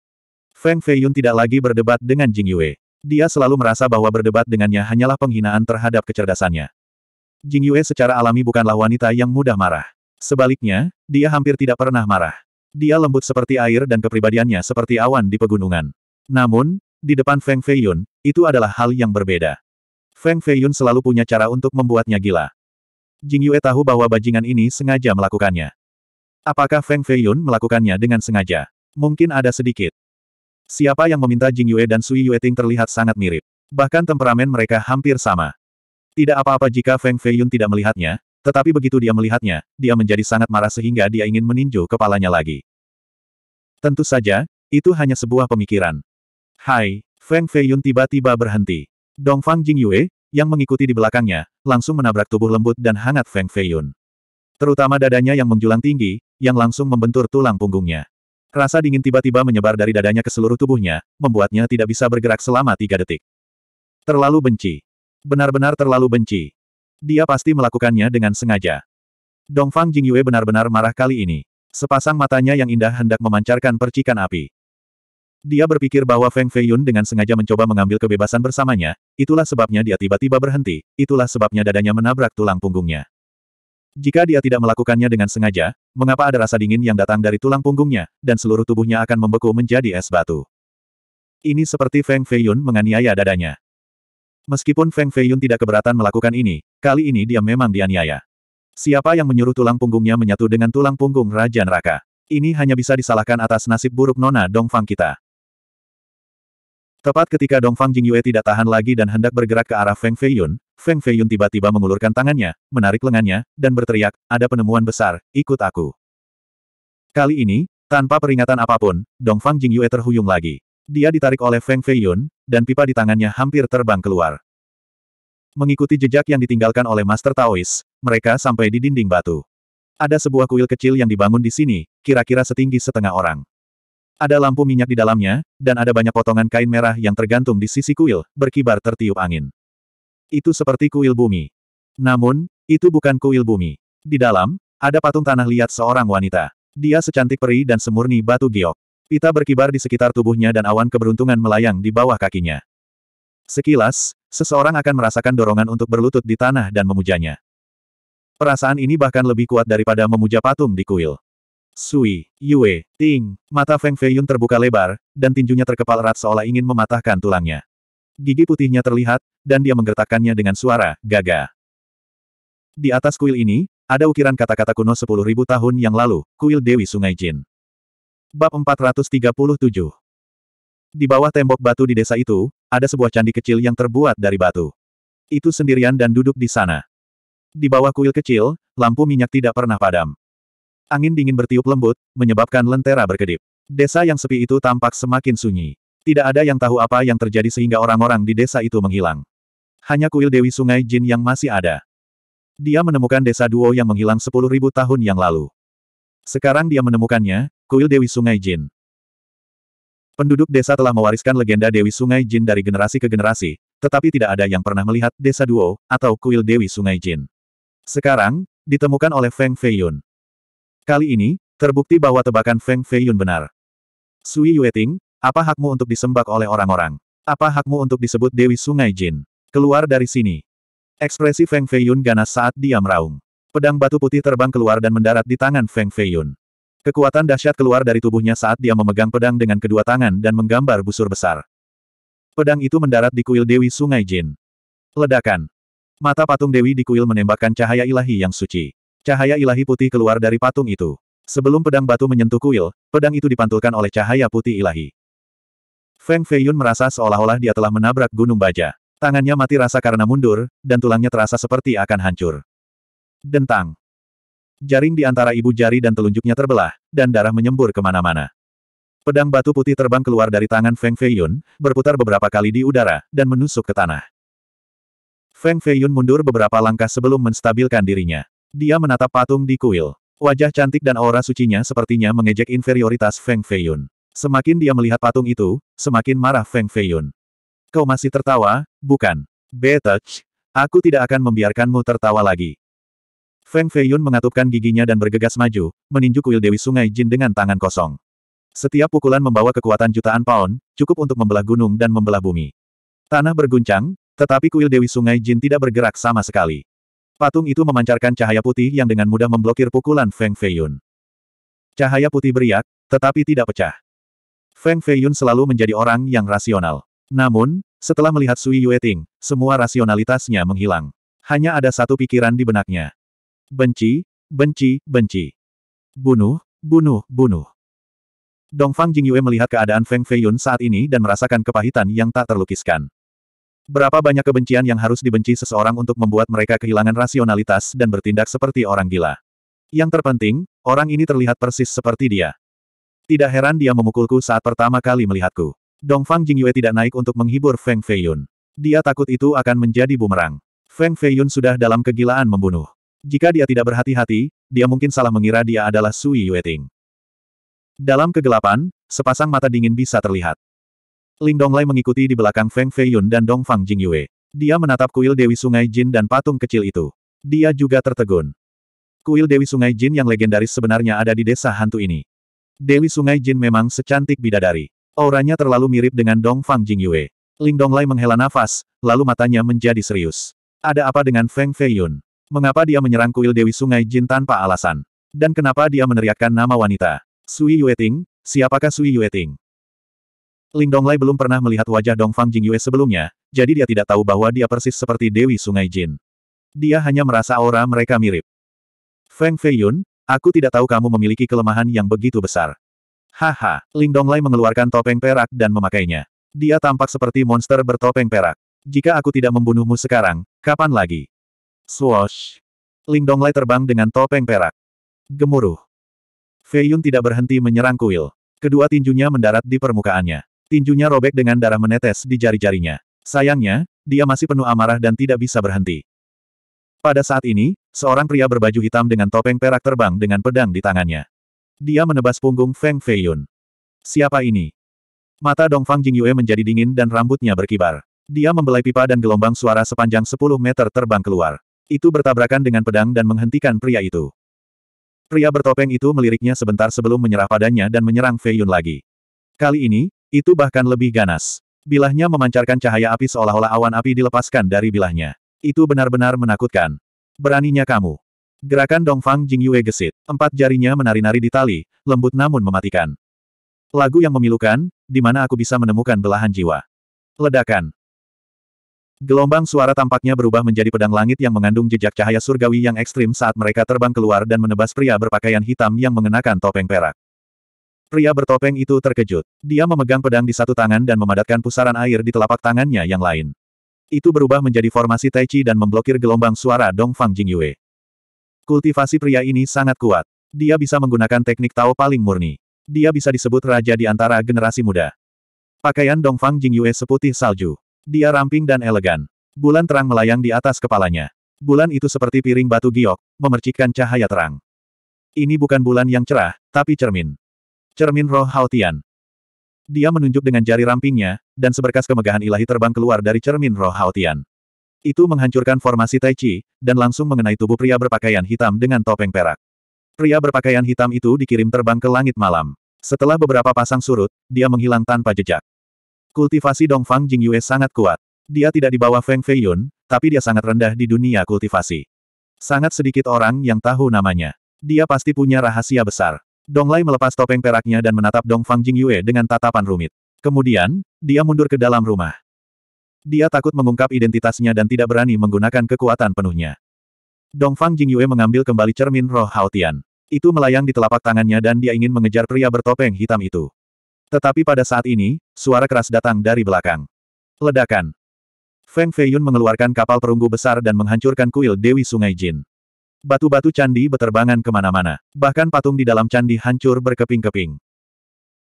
Feng Feiyun tidak lagi berdebat dengan Jing Yue. Dia selalu merasa bahwa berdebat dengannya hanyalah penghinaan terhadap kecerdasannya. Jing Yue secara alami bukanlah wanita yang mudah marah. Sebaliknya, dia hampir tidak pernah marah. Dia lembut seperti air dan kepribadiannya seperti awan di pegunungan. Namun, di depan Feng Feiyun, itu adalah hal yang berbeda. Feng Feiyun selalu punya cara untuk membuatnya gila. Jing Yue tahu bahwa bajingan ini sengaja melakukannya. Apakah Feng Feiyun melakukannya dengan sengaja? Mungkin ada sedikit. Siapa yang meminta Jing Yue dan Sui Yue Ting terlihat sangat mirip. Bahkan temperamen mereka hampir sama. Tidak apa-apa jika Feng Feiyun tidak melihatnya, tetapi begitu dia melihatnya, dia menjadi sangat marah sehingga dia ingin meninju kepalanya lagi. Tentu saja, itu hanya sebuah pemikiran. Hai, Feng Feiyun tiba-tiba berhenti. Dongfang Jing Yue, yang mengikuti di belakangnya, langsung menabrak tubuh lembut dan hangat Feng Feiyun. Terutama dadanya yang menjulang tinggi, yang langsung membentur tulang punggungnya. Rasa dingin tiba-tiba menyebar dari dadanya ke seluruh tubuhnya, membuatnya tidak bisa bergerak selama tiga detik. Terlalu benci. Benar-benar terlalu benci. Dia pasti melakukannya dengan sengaja. Dongfang Jingyue benar-benar marah kali ini. Sepasang matanya yang indah hendak memancarkan percikan api. Dia berpikir bahwa Feng Feiyun dengan sengaja mencoba mengambil kebebasan bersamanya, itulah sebabnya dia tiba-tiba berhenti, itulah sebabnya dadanya menabrak tulang punggungnya. Jika dia tidak melakukannya dengan sengaja, mengapa ada rasa dingin yang datang dari tulang punggungnya, dan seluruh tubuhnya akan membeku menjadi es batu. Ini seperti Feng Feiyun menganiaya dadanya. Meskipun Feng Feiyun tidak keberatan melakukan ini, kali ini dia memang dianiaya. Siapa yang menyuruh tulang punggungnya menyatu dengan tulang punggung Raja Neraka? Ini hanya bisa disalahkan atas nasib buruk Nona Dongfang kita. Tepat ketika Dongfang Jingyue tidak tahan lagi dan hendak bergerak ke arah Feng Feiyun, Feng Feiyun tiba-tiba mengulurkan tangannya, menarik lengannya, dan berteriak, ada penemuan besar, ikut aku. Kali ini, tanpa peringatan apapun, Dongfang Jingyue terhuyung lagi. Dia ditarik oleh Feng Feiyun, dan pipa di tangannya hampir terbang keluar. Mengikuti jejak yang ditinggalkan oleh Master Taois, mereka sampai di dinding batu. Ada sebuah kuil kecil yang dibangun di sini, kira-kira setinggi setengah orang. Ada lampu minyak di dalamnya, dan ada banyak potongan kain merah yang tergantung di sisi kuil, berkibar tertiup angin itu seperti kuil bumi. Namun, itu bukan kuil bumi. Di dalam, ada patung tanah liat seorang wanita. Dia secantik peri dan semurni batu giok. Pita berkibar di sekitar tubuhnya dan awan keberuntungan melayang di bawah kakinya. Sekilas, seseorang akan merasakan dorongan untuk berlutut di tanah dan memujanya. Perasaan ini bahkan lebih kuat daripada memuja patung di kuil. Sui, Yue, Ting, mata Feng Feiyun terbuka lebar, dan tinjunya terkepal erat seolah ingin mematahkan tulangnya. Gigi putihnya terlihat, dan dia menggertakkannya dengan suara, gaga. Di atas kuil ini, ada ukiran kata-kata kuno 10.000 tahun yang lalu, kuil Dewi Sungai Jin. Bab 437 Di bawah tembok batu di desa itu, ada sebuah candi kecil yang terbuat dari batu. Itu sendirian dan duduk di sana. Di bawah kuil kecil, lampu minyak tidak pernah padam. Angin dingin bertiup lembut, menyebabkan lentera berkedip. Desa yang sepi itu tampak semakin sunyi. Tidak ada yang tahu apa yang terjadi sehingga orang-orang di desa itu menghilang. Hanya kuil Dewi Sungai Jin yang masih ada. Dia menemukan desa Duo yang menghilang 10.000 tahun yang lalu. Sekarang dia menemukannya, kuil Dewi Sungai Jin. Penduduk desa telah mewariskan legenda Dewi Sungai Jin dari generasi ke generasi, tetapi tidak ada yang pernah melihat desa Duo, atau kuil Dewi Sungai Jin. Sekarang, ditemukan oleh Feng Feiyun. Kali ini, terbukti bahwa tebakan Feng Feiyun benar. Sui Yueting, apa hakmu untuk disembah oleh orang-orang? Apa hakmu untuk disebut Dewi Sungai Jin? Keluar dari sini. Ekspresi Feng Feiyun ganas saat dia meraung. Pedang batu putih terbang keluar dan mendarat di tangan Feng Feiyun. Kekuatan dahsyat keluar dari tubuhnya saat dia memegang pedang dengan kedua tangan dan menggambar busur besar. Pedang itu mendarat di kuil Dewi Sungai Jin. Ledakan. Mata patung Dewi di kuil menembakkan cahaya ilahi yang suci. Cahaya ilahi putih keluar dari patung itu. Sebelum pedang batu menyentuh kuil, pedang itu dipantulkan oleh cahaya putih ilahi. Feng Feiyun merasa seolah-olah dia telah menabrak gunung baja. Tangannya mati rasa karena mundur, dan tulangnya terasa seperti akan hancur. Dentang. Jaring di antara ibu jari dan telunjuknya terbelah, dan darah menyembur kemana-mana. Pedang batu putih terbang keluar dari tangan Feng Feiyun, berputar beberapa kali di udara, dan menusuk ke tanah. Feng Feiyun mundur beberapa langkah sebelum menstabilkan dirinya. Dia menatap patung di kuil. Wajah cantik dan aura sucinya sepertinya mengejek inferioritas Feng Feiyun. Semakin dia melihat patung itu, semakin marah Feng Feiyun. Kau masih tertawa, bukan? Betech, aku tidak akan membiarkanmu tertawa lagi. Feng Feiyun mengatupkan giginya dan bergegas maju, meninju kuil Dewi Sungai Jin dengan tangan kosong. Setiap pukulan membawa kekuatan jutaan pound, cukup untuk membelah gunung dan membelah bumi. Tanah berguncang, tetapi kuil Dewi Sungai Jin tidak bergerak sama sekali. Patung itu memancarkan cahaya putih yang dengan mudah memblokir pukulan Feng Feiyun. Cahaya putih beriak, tetapi tidak pecah. Feng Feiyun selalu menjadi orang yang rasional. Namun, setelah melihat Sui Yueting, semua rasionalitasnya menghilang. Hanya ada satu pikiran di benaknya. Benci, benci, benci. Bunuh, bunuh, bunuh. Dongfang Jingyue melihat keadaan Feng Feiyun saat ini dan merasakan kepahitan yang tak terlukiskan. Berapa banyak kebencian yang harus dibenci seseorang untuk membuat mereka kehilangan rasionalitas dan bertindak seperti orang gila. Yang terpenting, orang ini terlihat persis seperti dia. Tidak heran dia memukulku saat pertama kali melihatku. Dongfang Jingyue tidak naik untuk menghibur Feng Feiyun. Dia takut itu akan menjadi bumerang. Feng Feiyun sudah dalam kegilaan membunuh. Jika dia tidak berhati-hati, dia mungkin salah mengira dia adalah Sui Yueting. Dalam kegelapan, sepasang mata dingin bisa terlihat. Ling Donglai mengikuti di belakang Feng Feiyun dan Dongfang Jingyue. Dia menatap kuil Dewi Sungai Jin dan patung kecil itu. Dia juga tertegun. Kuil Dewi Sungai Jin yang legendaris sebenarnya ada di desa hantu ini. Dewi Sungai Jin memang secantik bidadari. Auranya terlalu mirip dengan Dong Fang Jing Yue. Ling Dong Donglai menghela nafas, lalu matanya menjadi serius. Ada apa dengan Feng Fei Yun? Mengapa dia menyerang kuil Dewi Sungai Jin tanpa alasan? Dan kenapa dia meneriakkan nama wanita? Sui Ting? Siapakah Sui Ting? Ling Dong Donglai belum pernah melihat wajah Dong Fang Jing Yue sebelumnya, jadi dia tidak tahu bahwa dia persis seperti Dewi Sungai Jin. Dia hanya merasa aura mereka mirip. Feng Fei Yun? Aku tidak tahu kamu memiliki kelemahan yang begitu besar. Haha, Ling Donglai mengeluarkan topeng perak dan memakainya. Dia tampak seperti monster bertopeng perak. Jika aku tidak membunuhmu sekarang, kapan lagi? Swoosh. Ling Donglai terbang dengan topeng perak. Gemuruh. Fei Yun tidak berhenti menyerang kuil. Kedua tinjunya mendarat di permukaannya. Tinjunya robek dengan darah menetes di jari-jarinya. Sayangnya, dia masih penuh amarah dan tidak bisa berhenti. Pada saat ini, seorang pria berbaju hitam dengan topeng perak terbang dengan pedang di tangannya. Dia menebas punggung Feng Feiyun. Siapa ini? Mata Dongfang Jingyue menjadi dingin dan rambutnya berkibar. Dia membelai pipa dan gelombang suara sepanjang 10 meter terbang keluar. Itu bertabrakan dengan pedang dan menghentikan pria itu. Pria bertopeng itu meliriknya sebentar sebelum menyerah padanya dan menyerang Feiyun lagi. Kali ini, itu bahkan lebih ganas. Bilahnya memancarkan cahaya api seolah-olah awan api dilepaskan dari bilahnya. Itu benar-benar menakutkan. Beraninya kamu. Gerakan Dongfang Jingyue gesit. Empat jarinya menari-nari di tali, lembut namun mematikan. Lagu yang memilukan, di mana aku bisa menemukan belahan jiwa. Ledakan. Gelombang suara tampaknya berubah menjadi pedang langit yang mengandung jejak cahaya surgawi yang ekstrim saat mereka terbang keluar dan menebas pria berpakaian hitam yang mengenakan topeng perak. Pria bertopeng itu terkejut. Dia memegang pedang di satu tangan dan memadatkan pusaran air di telapak tangannya yang lain. Itu berubah menjadi formasi Tai Chi dan memblokir gelombang suara Dongfang Jingyue. Kultivasi pria ini sangat kuat. Dia bisa menggunakan teknik Tao paling murni. Dia bisa disebut raja di antara generasi muda. Pakaian Dongfang Jingyue seputih salju. Dia ramping dan elegan. Bulan terang melayang di atas kepalanya. Bulan itu seperti piring batu giok, memercikkan cahaya terang. Ini bukan bulan yang cerah, tapi cermin. Cermin roh Tian. Dia menunjuk dengan jari rampingnya, dan seberkas kemegahan ilahi terbang keluar dari cermin roh Haotian. Itu menghancurkan formasi Tai Chi, dan langsung mengenai tubuh pria berpakaian hitam dengan topeng perak. Pria berpakaian hitam itu dikirim terbang ke langit malam. Setelah beberapa pasang surut, dia menghilang tanpa jejak. Kultivasi Dongfang Yue sangat kuat. Dia tidak di bawah Feng Feiyun, tapi dia sangat rendah di dunia kultivasi. Sangat sedikit orang yang tahu namanya. Dia pasti punya rahasia besar. Dong Lai melepas topeng peraknya dan menatap Dong Fang Jing Yue dengan tatapan rumit. Kemudian, dia mundur ke dalam rumah. Dia takut mengungkap identitasnya dan tidak berani menggunakan kekuatan penuhnya. Dong Fang Jing Yue mengambil kembali cermin roh Haotian. Itu melayang di telapak tangannya dan dia ingin mengejar pria bertopeng hitam itu. Tetapi pada saat ini, suara keras datang dari belakang. Ledakan. Feng Feiyun mengeluarkan kapal perunggu besar dan menghancurkan kuil Dewi Sungai Jin. Batu-batu candi beterbangan kemana-mana. Bahkan patung di dalam candi hancur berkeping-keping.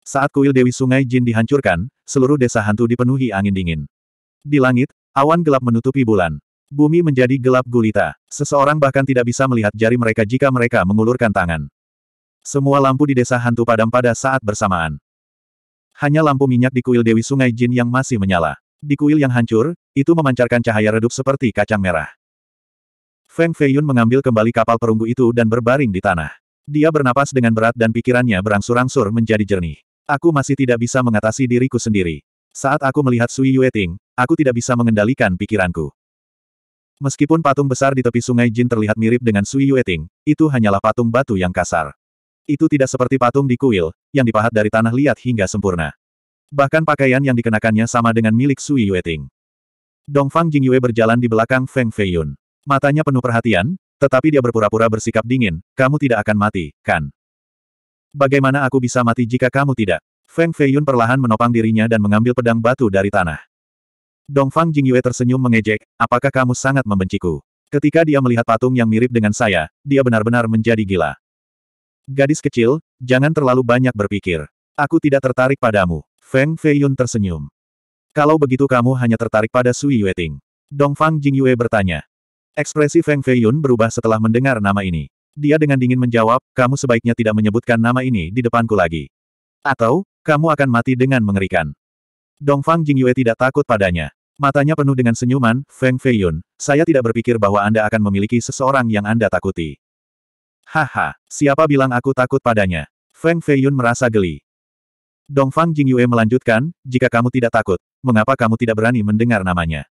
Saat kuil Dewi Sungai Jin dihancurkan, seluruh desa hantu dipenuhi angin dingin. Di langit, awan gelap menutupi bulan. Bumi menjadi gelap gulita. Seseorang bahkan tidak bisa melihat jari mereka jika mereka mengulurkan tangan. Semua lampu di desa hantu padam pada saat bersamaan. Hanya lampu minyak di kuil Dewi Sungai Jin yang masih menyala. Di kuil yang hancur, itu memancarkan cahaya redup seperti kacang merah. Feng Feiyun mengambil kembali kapal perunggu itu dan berbaring di tanah. Dia bernapas dengan berat dan pikirannya berangsur-angsur menjadi jernih. Aku masih tidak bisa mengatasi diriku sendiri. Saat aku melihat Sui Yueting, aku tidak bisa mengendalikan pikiranku. Meskipun patung besar di tepi sungai Jin terlihat mirip dengan Sui Yueting, itu hanyalah patung batu yang kasar. Itu tidak seperti patung di kuil, yang dipahat dari tanah liat hingga sempurna. Bahkan pakaian yang dikenakannya sama dengan milik Sui Yueting. Dongfang Jingyue berjalan di belakang Feng Feiyun. Matanya penuh perhatian, tetapi dia berpura-pura bersikap dingin, kamu tidak akan mati, kan? Bagaimana aku bisa mati jika kamu tidak? Feng Feiyun perlahan menopang dirinya dan mengambil pedang batu dari tanah. Dongfang Jingyue tersenyum mengejek, apakah kamu sangat membenciku? Ketika dia melihat patung yang mirip dengan saya, dia benar-benar menjadi gila. Gadis kecil, jangan terlalu banyak berpikir. Aku tidak tertarik padamu. Feng Feiyun tersenyum. Kalau begitu kamu hanya tertarik pada Sui Yueting. Dongfang Jingyue bertanya. Ekspresi Feng Feiyun berubah setelah mendengar nama ini. Dia dengan dingin menjawab, kamu sebaiknya tidak menyebutkan nama ini di depanku lagi. Atau, kamu akan mati dengan mengerikan. Dongfang Jingyue tidak takut padanya. Matanya penuh dengan senyuman, Feng Feiyun, saya tidak berpikir bahwa Anda akan memiliki seseorang yang Anda takuti. Haha, siapa bilang aku takut padanya? Feng Feiyun merasa geli. Dongfang Jingyue melanjutkan, jika kamu tidak takut, mengapa kamu tidak berani mendengar namanya?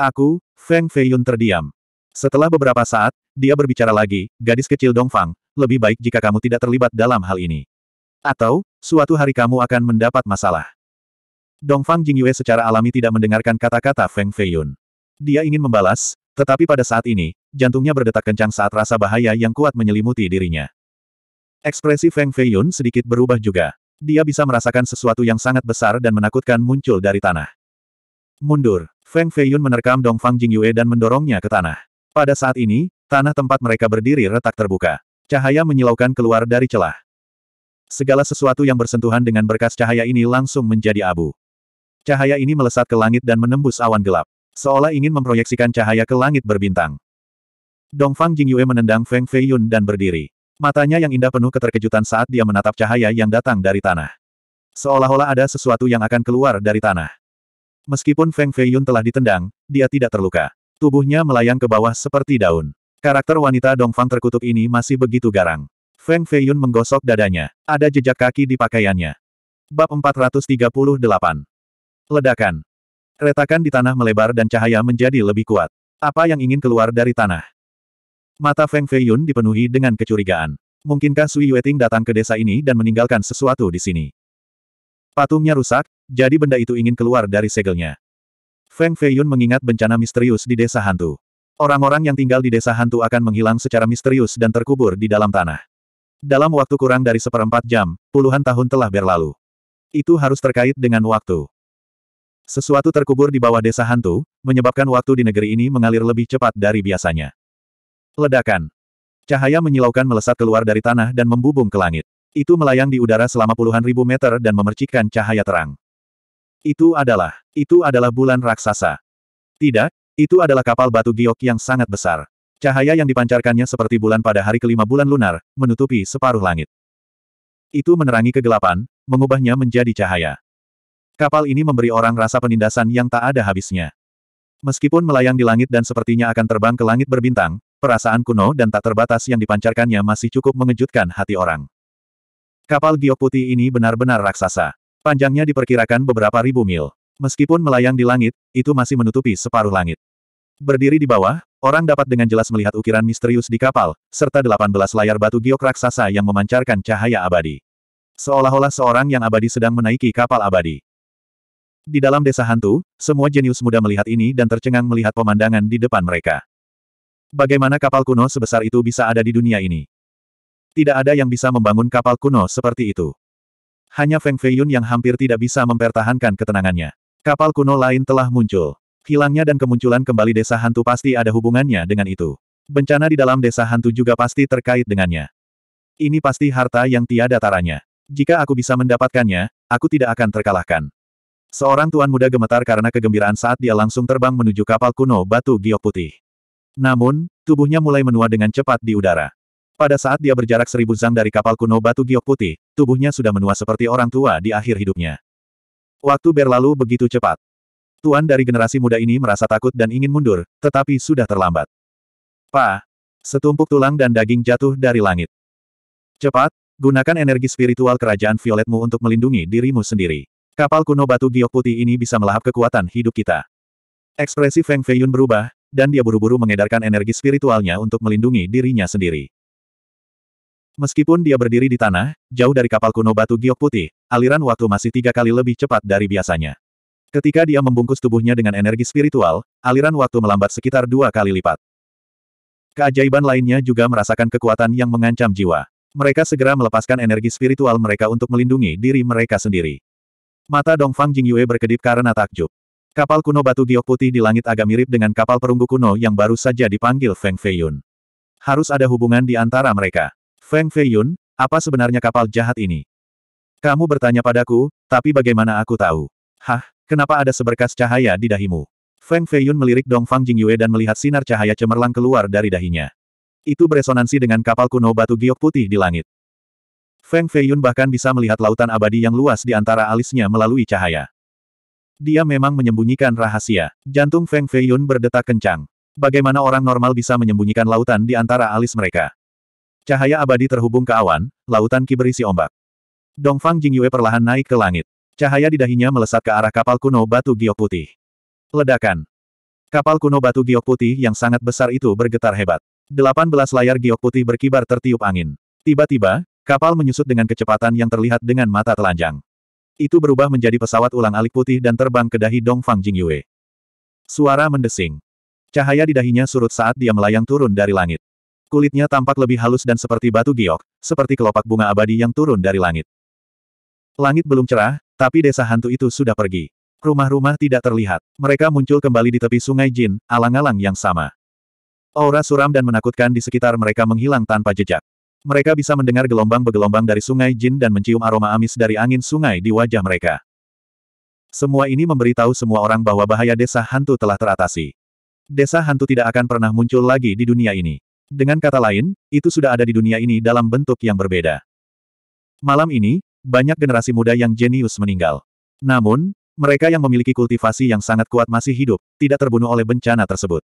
Aku, Feng Feiyun terdiam. Setelah beberapa saat, dia berbicara lagi, gadis kecil Dongfang, lebih baik jika kamu tidak terlibat dalam hal ini. Atau, suatu hari kamu akan mendapat masalah. Dongfang Jingyue secara alami tidak mendengarkan kata-kata Feng Feiyun. Dia ingin membalas, tetapi pada saat ini, jantungnya berdetak kencang saat rasa bahaya yang kuat menyelimuti dirinya. Ekspresi Feng Feiyun sedikit berubah juga. Dia bisa merasakan sesuatu yang sangat besar dan menakutkan muncul dari tanah. Mundur. Feng Feiyun menerkam Dong Fang Jingyue dan mendorongnya ke tanah. Pada saat ini, tanah tempat mereka berdiri retak terbuka. Cahaya menyilaukan keluar dari celah. Segala sesuatu yang bersentuhan dengan berkas cahaya ini langsung menjadi abu. Cahaya ini melesat ke langit dan menembus awan gelap. Seolah ingin memproyeksikan cahaya ke langit berbintang. Dongfang Jingyue menendang Feng Feiyun dan berdiri. Matanya yang indah penuh keterkejutan saat dia menatap cahaya yang datang dari tanah. Seolah-olah ada sesuatu yang akan keluar dari tanah. Meskipun Feng Feiyun telah ditendang, dia tidak terluka. Tubuhnya melayang ke bawah seperti daun. Karakter wanita Dongfang terkutuk ini masih begitu garang. Feng Feiyun menggosok dadanya. Ada jejak kaki di pakaiannya. Bab 438 Ledakan Retakan di tanah melebar dan cahaya menjadi lebih kuat. Apa yang ingin keluar dari tanah? Mata Feng Feiyun dipenuhi dengan kecurigaan. Mungkinkah Sui Yueting datang ke desa ini dan meninggalkan sesuatu di sini? Patungnya rusak, jadi benda itu ingin keluar dari segelnya. Feng Feiyun mengingat bencana misterius di desa hantu. Orang-orang yang tinggal di desa hantu akan menghilang secara misterius dan terkubur di dalam tanah. Dalam waktu kurang dari seperempat jam, puluhan tahun telah berlalu. Itu harus terkait dengan waktu. Sesuatu terkubur di bawah desa hantu, menyebabkan waktu di negeri ini mengalir lebih cepat dari biasanya. Ledakan. Cahaya menyilaukan melesat keluar dari tanah dan membubung ke langit. Itu melayang di udara selama puluhan ribu meter dan memercikkan cahaya terang. Itu adalah, itu adalah bulan raksasa. Tidak, itu adalah kapal batu giok yang sangat besar. Cahaya yang dipancarkannya seperti bulan pada hari kelima bulan lunar, menutupi separuh langit. Itu menerangi kegelapan, mengubahnya menjadi cahaya. Kapal ini memberi orang rasa penindasan yang tak ada habisnya. Meskipun melayang di langit dan sepertinya akan terbang ke langit berbintang, perasaan kuno dan tak terbatas yang dipancarkannya masih cukup mengejutkan hati orang. Kapal giok putih ini benar-benar raksasa. Panjangnya diperkirakan beberapa ribu mil. Meskipun melayang di langit, itu masih menutupi separuh langit. Berdiri di bawah, orang dapat dengan jelas melihat ukiran misterius di kapal, serta 18 layar batu giok raksasa yang memancarkan cahaya abadi. Seolah-olah seorang yang abadi sedang menaiki kapal abadi. Di dalam desa hantu, semua jenius muda melihat ini dan tercengang melihat pemandangan di depan mereka. Bagaimana kapal kuno sebesar itu bisa ada di dunia ini? Tidak ada yang bisa membangun kapal kuno seperti itu. Hanya Feng Feiyun yang hampir tidak bisa mempertahankan ketenangannya. Kapal kuno lain telah muncul. Hilangnya dan kemunculan kembali desa hantu pasti ada hubungannya dengan itu. Bencana di dalam desa hantu juga pasti terkait dengannya. Ini pasti harta yang tiada taranya. Jika aku bisa mendapatkannya, aku tidak akan terkalahkan. Seorang tuan muda gemetar karena kegembiraan saat dia langsung terbang menuju kapal kuno batu giok putih. Namun, tubuhnya mulai menua dengan cepat di udara. Pada saat dia berjarak seribu zang dari kapal kuno batu giok putih, tubuhnya sudah menua seperti orang tua di akhir hidupnya. Waktu berlalu begitu cepat. Tuan dari generasi muda ini merasa takut dan ingin mundur, tetapi sudah terlambat. Pa! Setumpuk tulang dan daging jatuh dari langit. Cepat, gunakan energi spiritual kerajaan violetmu untuk melindungi dirimu sendiri. Kapal kuno batu giok putih ini bisa melahap kekuatan hidup kita. Ekspresi Feng Feiyun berubah, dan dia buru-buru mengedarkan energi spiritualnya untuk melindungi dirinya sendiri. Meskipun dia berdiri di tanah, jauh dari kapal kuno batu giok putih, aliran waktu masih tiga kali lebih cepat dari biasanya. Ketika dia membungkus tubuhnya dengan energi spiritual, aliran waktu melambat sekitar dua kali lipat. Keajaiban lainnya juga merasakan kekuatan yang mengancam jiwa. Mereka segera melepaskan energi spiritual mereka untuk melindungi diri mereka sendiri. Mata Dongfang Jingyue berkedip karena takjub. Kapal kuno batu giok putih di langit agak mirip dengan kapal perunggu kuno yang baru saja dipanggil Feng Feiyun. Harus ada hubungan di antara mereka. Feng Feiyun, apa sebenarnya kapal jahat ini? Kamu bertanya padaku, tapi bagaimana aku tahu? Hah, kenapa ada seberkas cahaya di dahimu? Feng Feiyun melirik Dong Fang Jingyue dan melihat sinar cahaya cemerlang keluar dari dahinya. Itu beresonansi dengan kapal kuno batu giok putih di langit. Feng Feiyun bahkan bisa melihat lautan abadi yang luas di antara alisnya melalui cahaya. Dia memang menyembunyikan rahasia. Jantung Feng Feiyun berdetak kencang. Bagaimana orang normal bisa menyembunyikan lautan di antara alis mereka? Cahaya abadi terhubung ke awan, lautan ki berisi ombak. Dongfang Jingyue perlahan naik ke langit. Cahaya di dahinya melesat ke arah kapal kuno batu giok putih. Ledakan. Kapal kuno batu giok putih yang sangat besar itu bergetar hebat. 18 layar giok putih berkibar tertiup angin. Tiba-tiba, kapal menyusut dengan kecepatan yang terlihat dengan mata telanjang. Itu berubah menjadi pesawat ulang alik putih dan terbang ke dahi Dongfang Jingyue. Suara mendesing. Cahaya di dahinya surut saat dia melayang turun dari langit. Kulitnya tampak lebih halus dan seperti batu giok, seperti kelopak bunga abadi yang turun dari langit. Langit belum cerah, tapi desa hantu itu sudah pergi. Rumah-rumah tidak terlihat. Mereka muncul kembali di tepi sungai Jin, alang-alang yang sama. Aura suram dan menakutkan di sekitar mereka menghilang tanpa jejak. Mereka bisa mendengar gelombang bergelombang dari sungai Jin dan mencium aroma amis dari angin sungai di wajah mereka. Semua ini memberitahu semua orang bahwa bahaya desa hantu telah teratasi. Desa hantu tidak akan pernah muncul lagi di dunia ini. Dengan kata lain, itu sudah ada di dunia ini dalam bentuk yang berbeda. Malam ini, banyak generasi muda yang jenius meninggal. Namun, mereka yang memiliki kultivasi yang sangat kuat masih hidup, tidak terbunuh oleh bencana tersebut.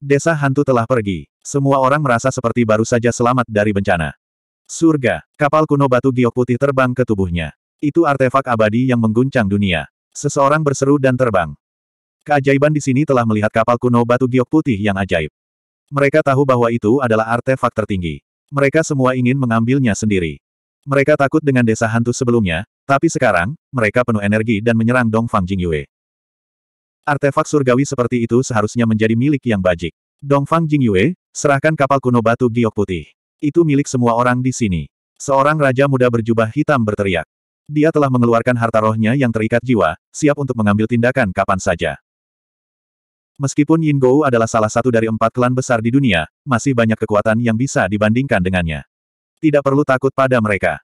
Desa hantu telah pergi. Semua orang merasa seperti baru saja selamat dari bencana. Surga, kapal kuno batu giok putih terbang ke tubuhnya. Itu artefak abadi yang mengguncang dunia. Seseorang berseru dan terbang. Keajaiban di sini telah melihat kapal kuno batu giok putih yang ajaib. Mereka tahu bahwa itu adalah artefak tertinggi. Mereka semua ingin mengambilnya sendiri. Mereka takut dengan desa hantu sebelumnya, tapi sekarang, mereka penuh energi dan menyerang Dong Dongfang Jingyue. Artefak surgawi seperti itu seharusnya menjadi milik yang bajik. Dongfang Jingyue, serahkan kapal kuno batu giok putih. Itu milik semua orang di sini. Seorang raja muda berjubah hitam berteriak. Dia telah mengeluarkan harta rohnya yang terikat jiwa, siap untuk mengambil tindakan kapan saja. Meskipun Yin Gou adalah salah satu dari empat klan besar di dunia, masih banyak kekuatan yang bisa dibandingkan dengannya. Tidak perlu takut pada mereka.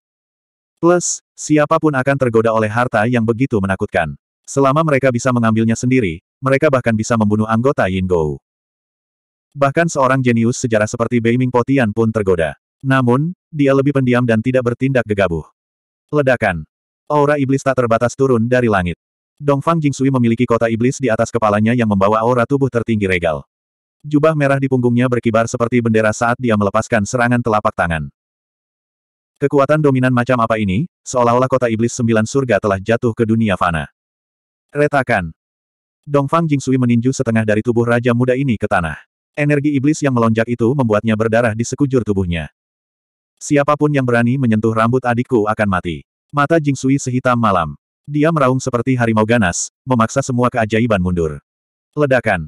Plus, siapapun akan tergoda oleh harta yang begitu menakutkan. Selama mereka bisa mengambilnya sendiri, mereka bahkan bisa membunuh anggota Yin Gou. Bahkan seorang jenius sejarah seperti Beiming Potian pun tergoda. Namun, dia lebih pendiam dan tidak bertindak gegabah. Ledakan. Aura iblis tak terbatas turun dari langit. Dongfang Jingsui memiliki kota iblis di atas kepalanya yang membawa aura tubuh tertinggi regal. Jubah merah di punggungnya berkibar seperti bendera saat dia melepaskan serangan telapak tangan. Kekuatan dominan macam apa ini, seolah-olah kota iblis sembilan surga telah jatuh ke dunia fana. Retakan. Dongfang Jingsui meninju setengah dari tubuh raja muda ini ke tanah. Energi iblis yang melonjak itu membuatnya berdarah di sekujur tubuhnya. Siapapun yang berani menyentuh rambut adikku akan mati. Mata Jingsui sehitam malam. Dia meraung seperti harimau ganas, memaksa semua keajaiban mundur. Ledakan.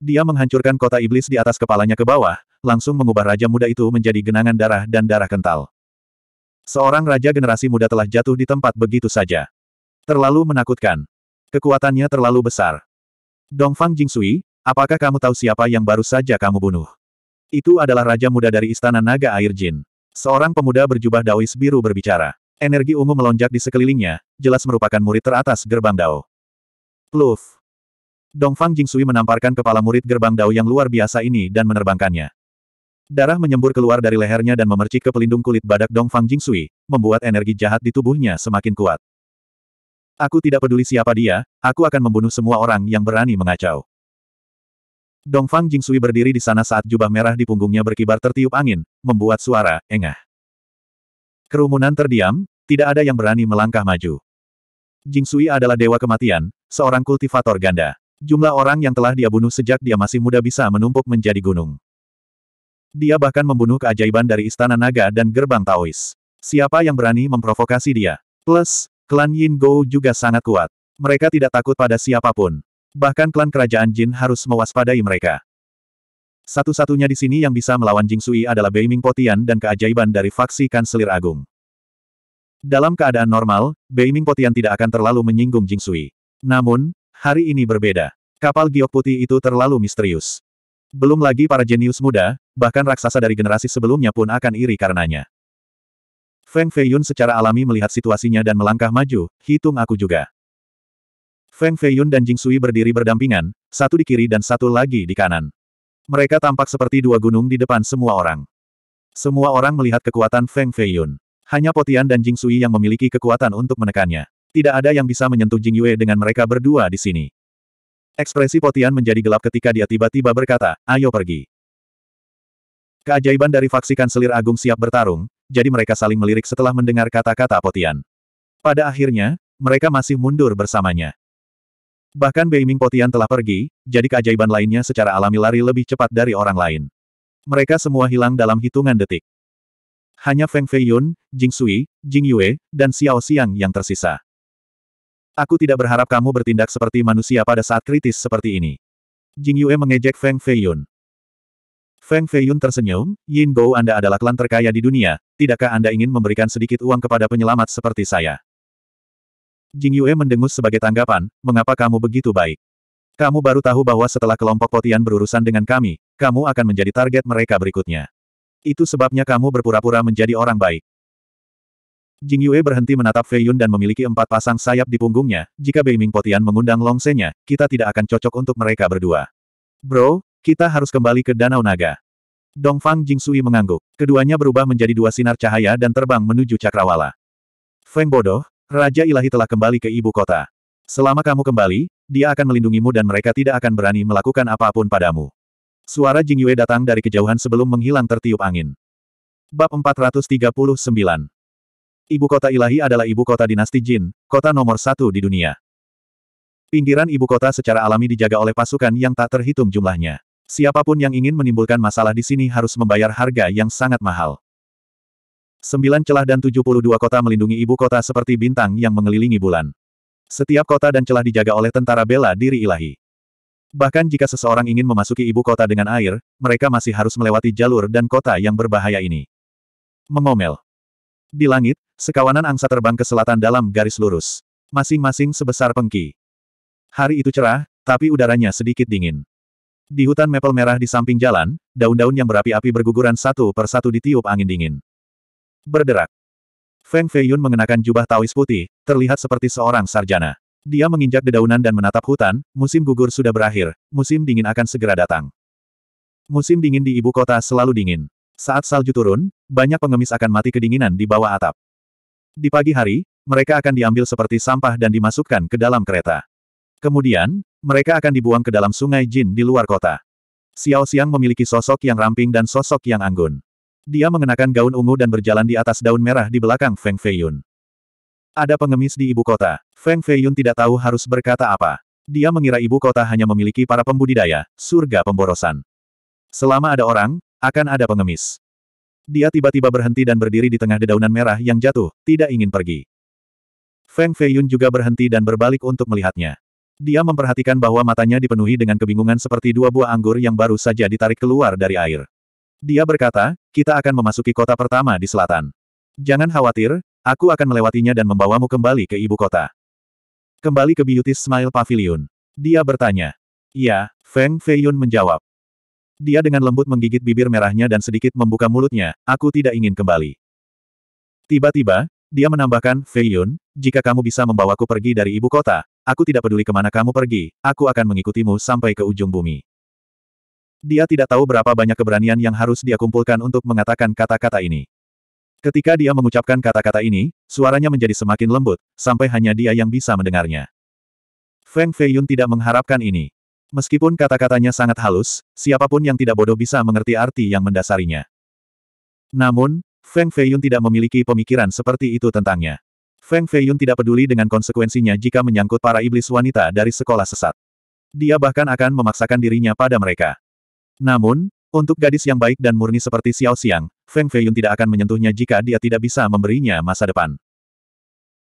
Dia menghancurkan kota iblis di atas kepalanya ke bawah, langsung mengubah raja muda itu menjadi genangan darah dan darah kental. Seorang raja generasi muda telah jatuh di tempat begitu saja. Terlalu menakutkan. Kekuatannya terlalu besar. Dongfang Jingsui, apakah kamu tahu siapa yang baru saja kamu bunuh? Itu adalah raja muda dari Istana Naga Air Jin. Seorang pemuda berjubah dawis biru berbicara. Energi ungu melonjak di sekelilingnya, jelas merupakan murid teratas gerbang Dao. Pluf. Dongfang Jingsui menamparkan kepala murid gerbang Dao yang luar biasa ini dan menerbangkannya. Darah menyembur keluar dari lehernya dan memercik ke pelindung kulit badak Dongfang Jingsui, membuat energi jahat di tubuhnya semakin kuat. Aku tidak peduli siapa dia, aku akan membunuh semua orang yang berani mengacau. Dongfang Jingsui berdiri di sana saat jubah merah di punggungnya berkibar tertiup angin, membuat suara, engah. Kerumunan terdiam, tidak ada yang berani melangkah maju. Jing Sui adalah dewa kematian, seorang kultivator ganda. Jumlah orang yang telah dia bunuh sejak dia masih muda bisa menumpuk menjadi gunung. Dia bahkan membunuh keajaiban dari Istana Naga dan Gerbang Taois. Siapa yang berani memprovokasi dia? Plus, klan Yin Go juga sangat kuat. Mereka tidak takut pada siapapun. Bahkan klan kerajaan Jin harus mewaspadai mereka. Satu-satunya di sini yang bisa melawan Jing Sui adalah Beiming Potian dan keajaiban dari faksi Kanselir Agung. Dalam keadaan normal, Beiming Potian tidak akan terlalu menyinggung Jing Sui. Namun, hari ini berbeda. Kapal giok putih itu terlalu misterius. Belum lagi para jenius muda, bahkan raksasa dari generasi sebelumnya pun akan iri karenanya. Feng Feiyun secara alami melihat situasinya dan melangkah maju, hitung aku juga. Feng Feiyun dan Jing Sui berdiri berdampingan, satu di kiri dan satu lagi di kanan. Mereka tampak seperti dua gunung di depan semua orang. Semua orang melihat kekuatan Feng Feiyun. Hanya Potian dan Jing Sui yang memiliki kekuatan untuk menekannya. Tidak ada yang bisa menyentuh Jing Yue dengan mereka berdua di sini. Ekspresi Potian menjadi gelap ketika dia tiba-tiba berkata, ayo pergi. Keajaiban dari faksi kanselir agung siap bertarung, jadi mereka saling melirik setelah mendengar kata-kata Potian. Pada akhirnya, mereka masih mundur bersamanya. Bahkan Beiming Potian telah pergi, jadi keajaiban lainnya secara alami lari lebih cepat dari orang lain. Mereka semua hilang dalam hitungan detik. Hanya Feng Feiyun, Jing Sui, Jing Yue, dan Xiao Xiang yang tersisa. Aku tidak berharap kamu bertindak seperti manusia pada saat kritis seperti ini. Jing Yue mengejek Feng Feiyun. Feng Feiyun tersenyum, Yin Gou Anda adalah klan terkaya di dunia, tidakkah Anda ingin memberikan sedikit uang kepada penyelamat seperti saya? Jing Yue mendengus sebagai tanggapan, mengapa kamu begitu baik? Kamu baru tahu bahwa setelah kelompok potian berurusan dengan kami, kamu akan menjadi target mereka berikutnya. Itu sebabnya kamu berpura-pura menjadi orang baik. Jing Yue berhenti menatap Fei Yun dan memiliki empat pasang sayap di punggungnya. Jika Bei Ming Potian mengundang Long Senya, kita tidak akan cocok untuk mereka berdua. Bro, kita harus kembali ke Danau Naga. Dong Fang Jing Sui mengangguk. Keduanya berubah menjadi dua sinar cahaya dan terbang menuju Cakrawala. Feng bodoh, Raja Ilahi telah kembali ke ibu kota. Selama kamu kembali, dia akan melindungimu dan mereka tidak akan berani melakukan apapun padamu. Suara Jing Yue datang dari kejauhan sebelum menghilang tertiup angin. Bab 439 Ibu kota ilahi adalah ibu kota dinasti Jin, kota nomor satu di dunia. Pinggiran ibu kota secara alami dijaga oleh pasukan yang tak terhitung jumlahnya. Siapapun yang ingin menimbulkan masalah di sini harus membayar harga yang sangat mahal. Sembilan celah dan 72 kota melindungi ibu kota seperti bintang yang mengelilingi bulan. Setiap kota dan celah dijaga oleh tentara bela diri ilahi. Bahkan jika seseorang ingin memasuki ibu kota dengan air, mereka masih harus melewati jalur dan kota yang berbahaya ini. Mengomel. Di langit, sekawanan angsa terbang ke selatan dalam garis lurus. Masing-masing sebesar pengki. Hari itu cerah, tapi udaranya sedikit dingin. Di hutan mepel merah di samping jalan, daun-daun yang berapi-api berguguran satu per persatu ditiup angin dingin. Berderak. Feng Feiyun mengenakan jubah tawis putih, terlihat seperti seorang sarjana. Dia menginjak dedaunan dan menatap hutan, musim gugur sudah berakhir, musim dingin akan segera datang. Musim dingin di ibu kota selalu dingin. Saat salju turun, banyak pengemis akan mati kedinginan di bawah atap. Di pagi hari, mereka akan diambil seperti sampah dan dimasukkan ke dalam kereta. Kemudian, mereka akan dibuang ke dalam sungai Jin di luar kota. Xiao Xiang memiliki sosok yang ramping dan sosok yang anggun. Dia mengenakan gaun ungu dan berjalan di atas daun merah di belakang Feng Feiyun. Ada pengemis di ibu kota. Feng Feiyun tidak tahu harus berkata apa. Dia mengira ibu kota hanya memiliki para pembudidaya, surga pemborosan. Selama ada orang, akan ada pengemis. Dia tiba-tiba berhenti dan berdiri di tengah dedaunan merah yang jatuh, tidak ingin pergi. Feng Feiyun juga berhenti dan berbalik untuk melihatnya. Dia memperhatikan bahwa matanya dipenuhi dengan kebingungan seperti dua buah anggur yang baru saja ditarik keluar dari air. Dia berkata, kita akan memasuki kota pertama di selatan. Jangan khawatir, aku akan melewatinya dan membawamu kembali ke ibu kota. Kembali ke Beauty Smile Pavilion. Dia bertanya. Ya, Feng Feiyun menjawab. Dia dengan lembut menggigit bibir merahnya dan sedikit membuka mulutnya, aku tidak ingin kembali. Tiba-tiba, dia menambahkan, Feiyun, jika kamu bisa membawaku pergi dari ibu kota, aku tidak peduli kemana kamu pergi, aku akan mengikutimu sampai ke ujung bumi. Dia tidak tahu berapa banyak keberanian yang harus dia kumpulkan untuk mengatakan kata-kata ini. Ketika dia mengucapkan kata-kata ini, suaranya menjadi semakin lembut, sampai hanya dia yang bisa mendengarnya. Feng Feiyun tidak mengharapkan ini. Meskipun kata-katanya sangat halus, siapapun yang tidak bodoh bisa mengerti arti yang mendasarinya. Namun, Feng Feiyun tidak memiliki pemikiran seperti itu tentangnya. Feng Feiyun tidak peduli dengan konsekuensinya jika menyangkut para iblis wanita dari sekolah sesat. Dia bahkan akan memaksakan dirinya pada mereka. Namun, untuk gadis yang baik dan murni seperti Xiao Xiang, Feng Feiyun tidak akan menyentuhnya jika dia tidak bisa memberinya masa depan.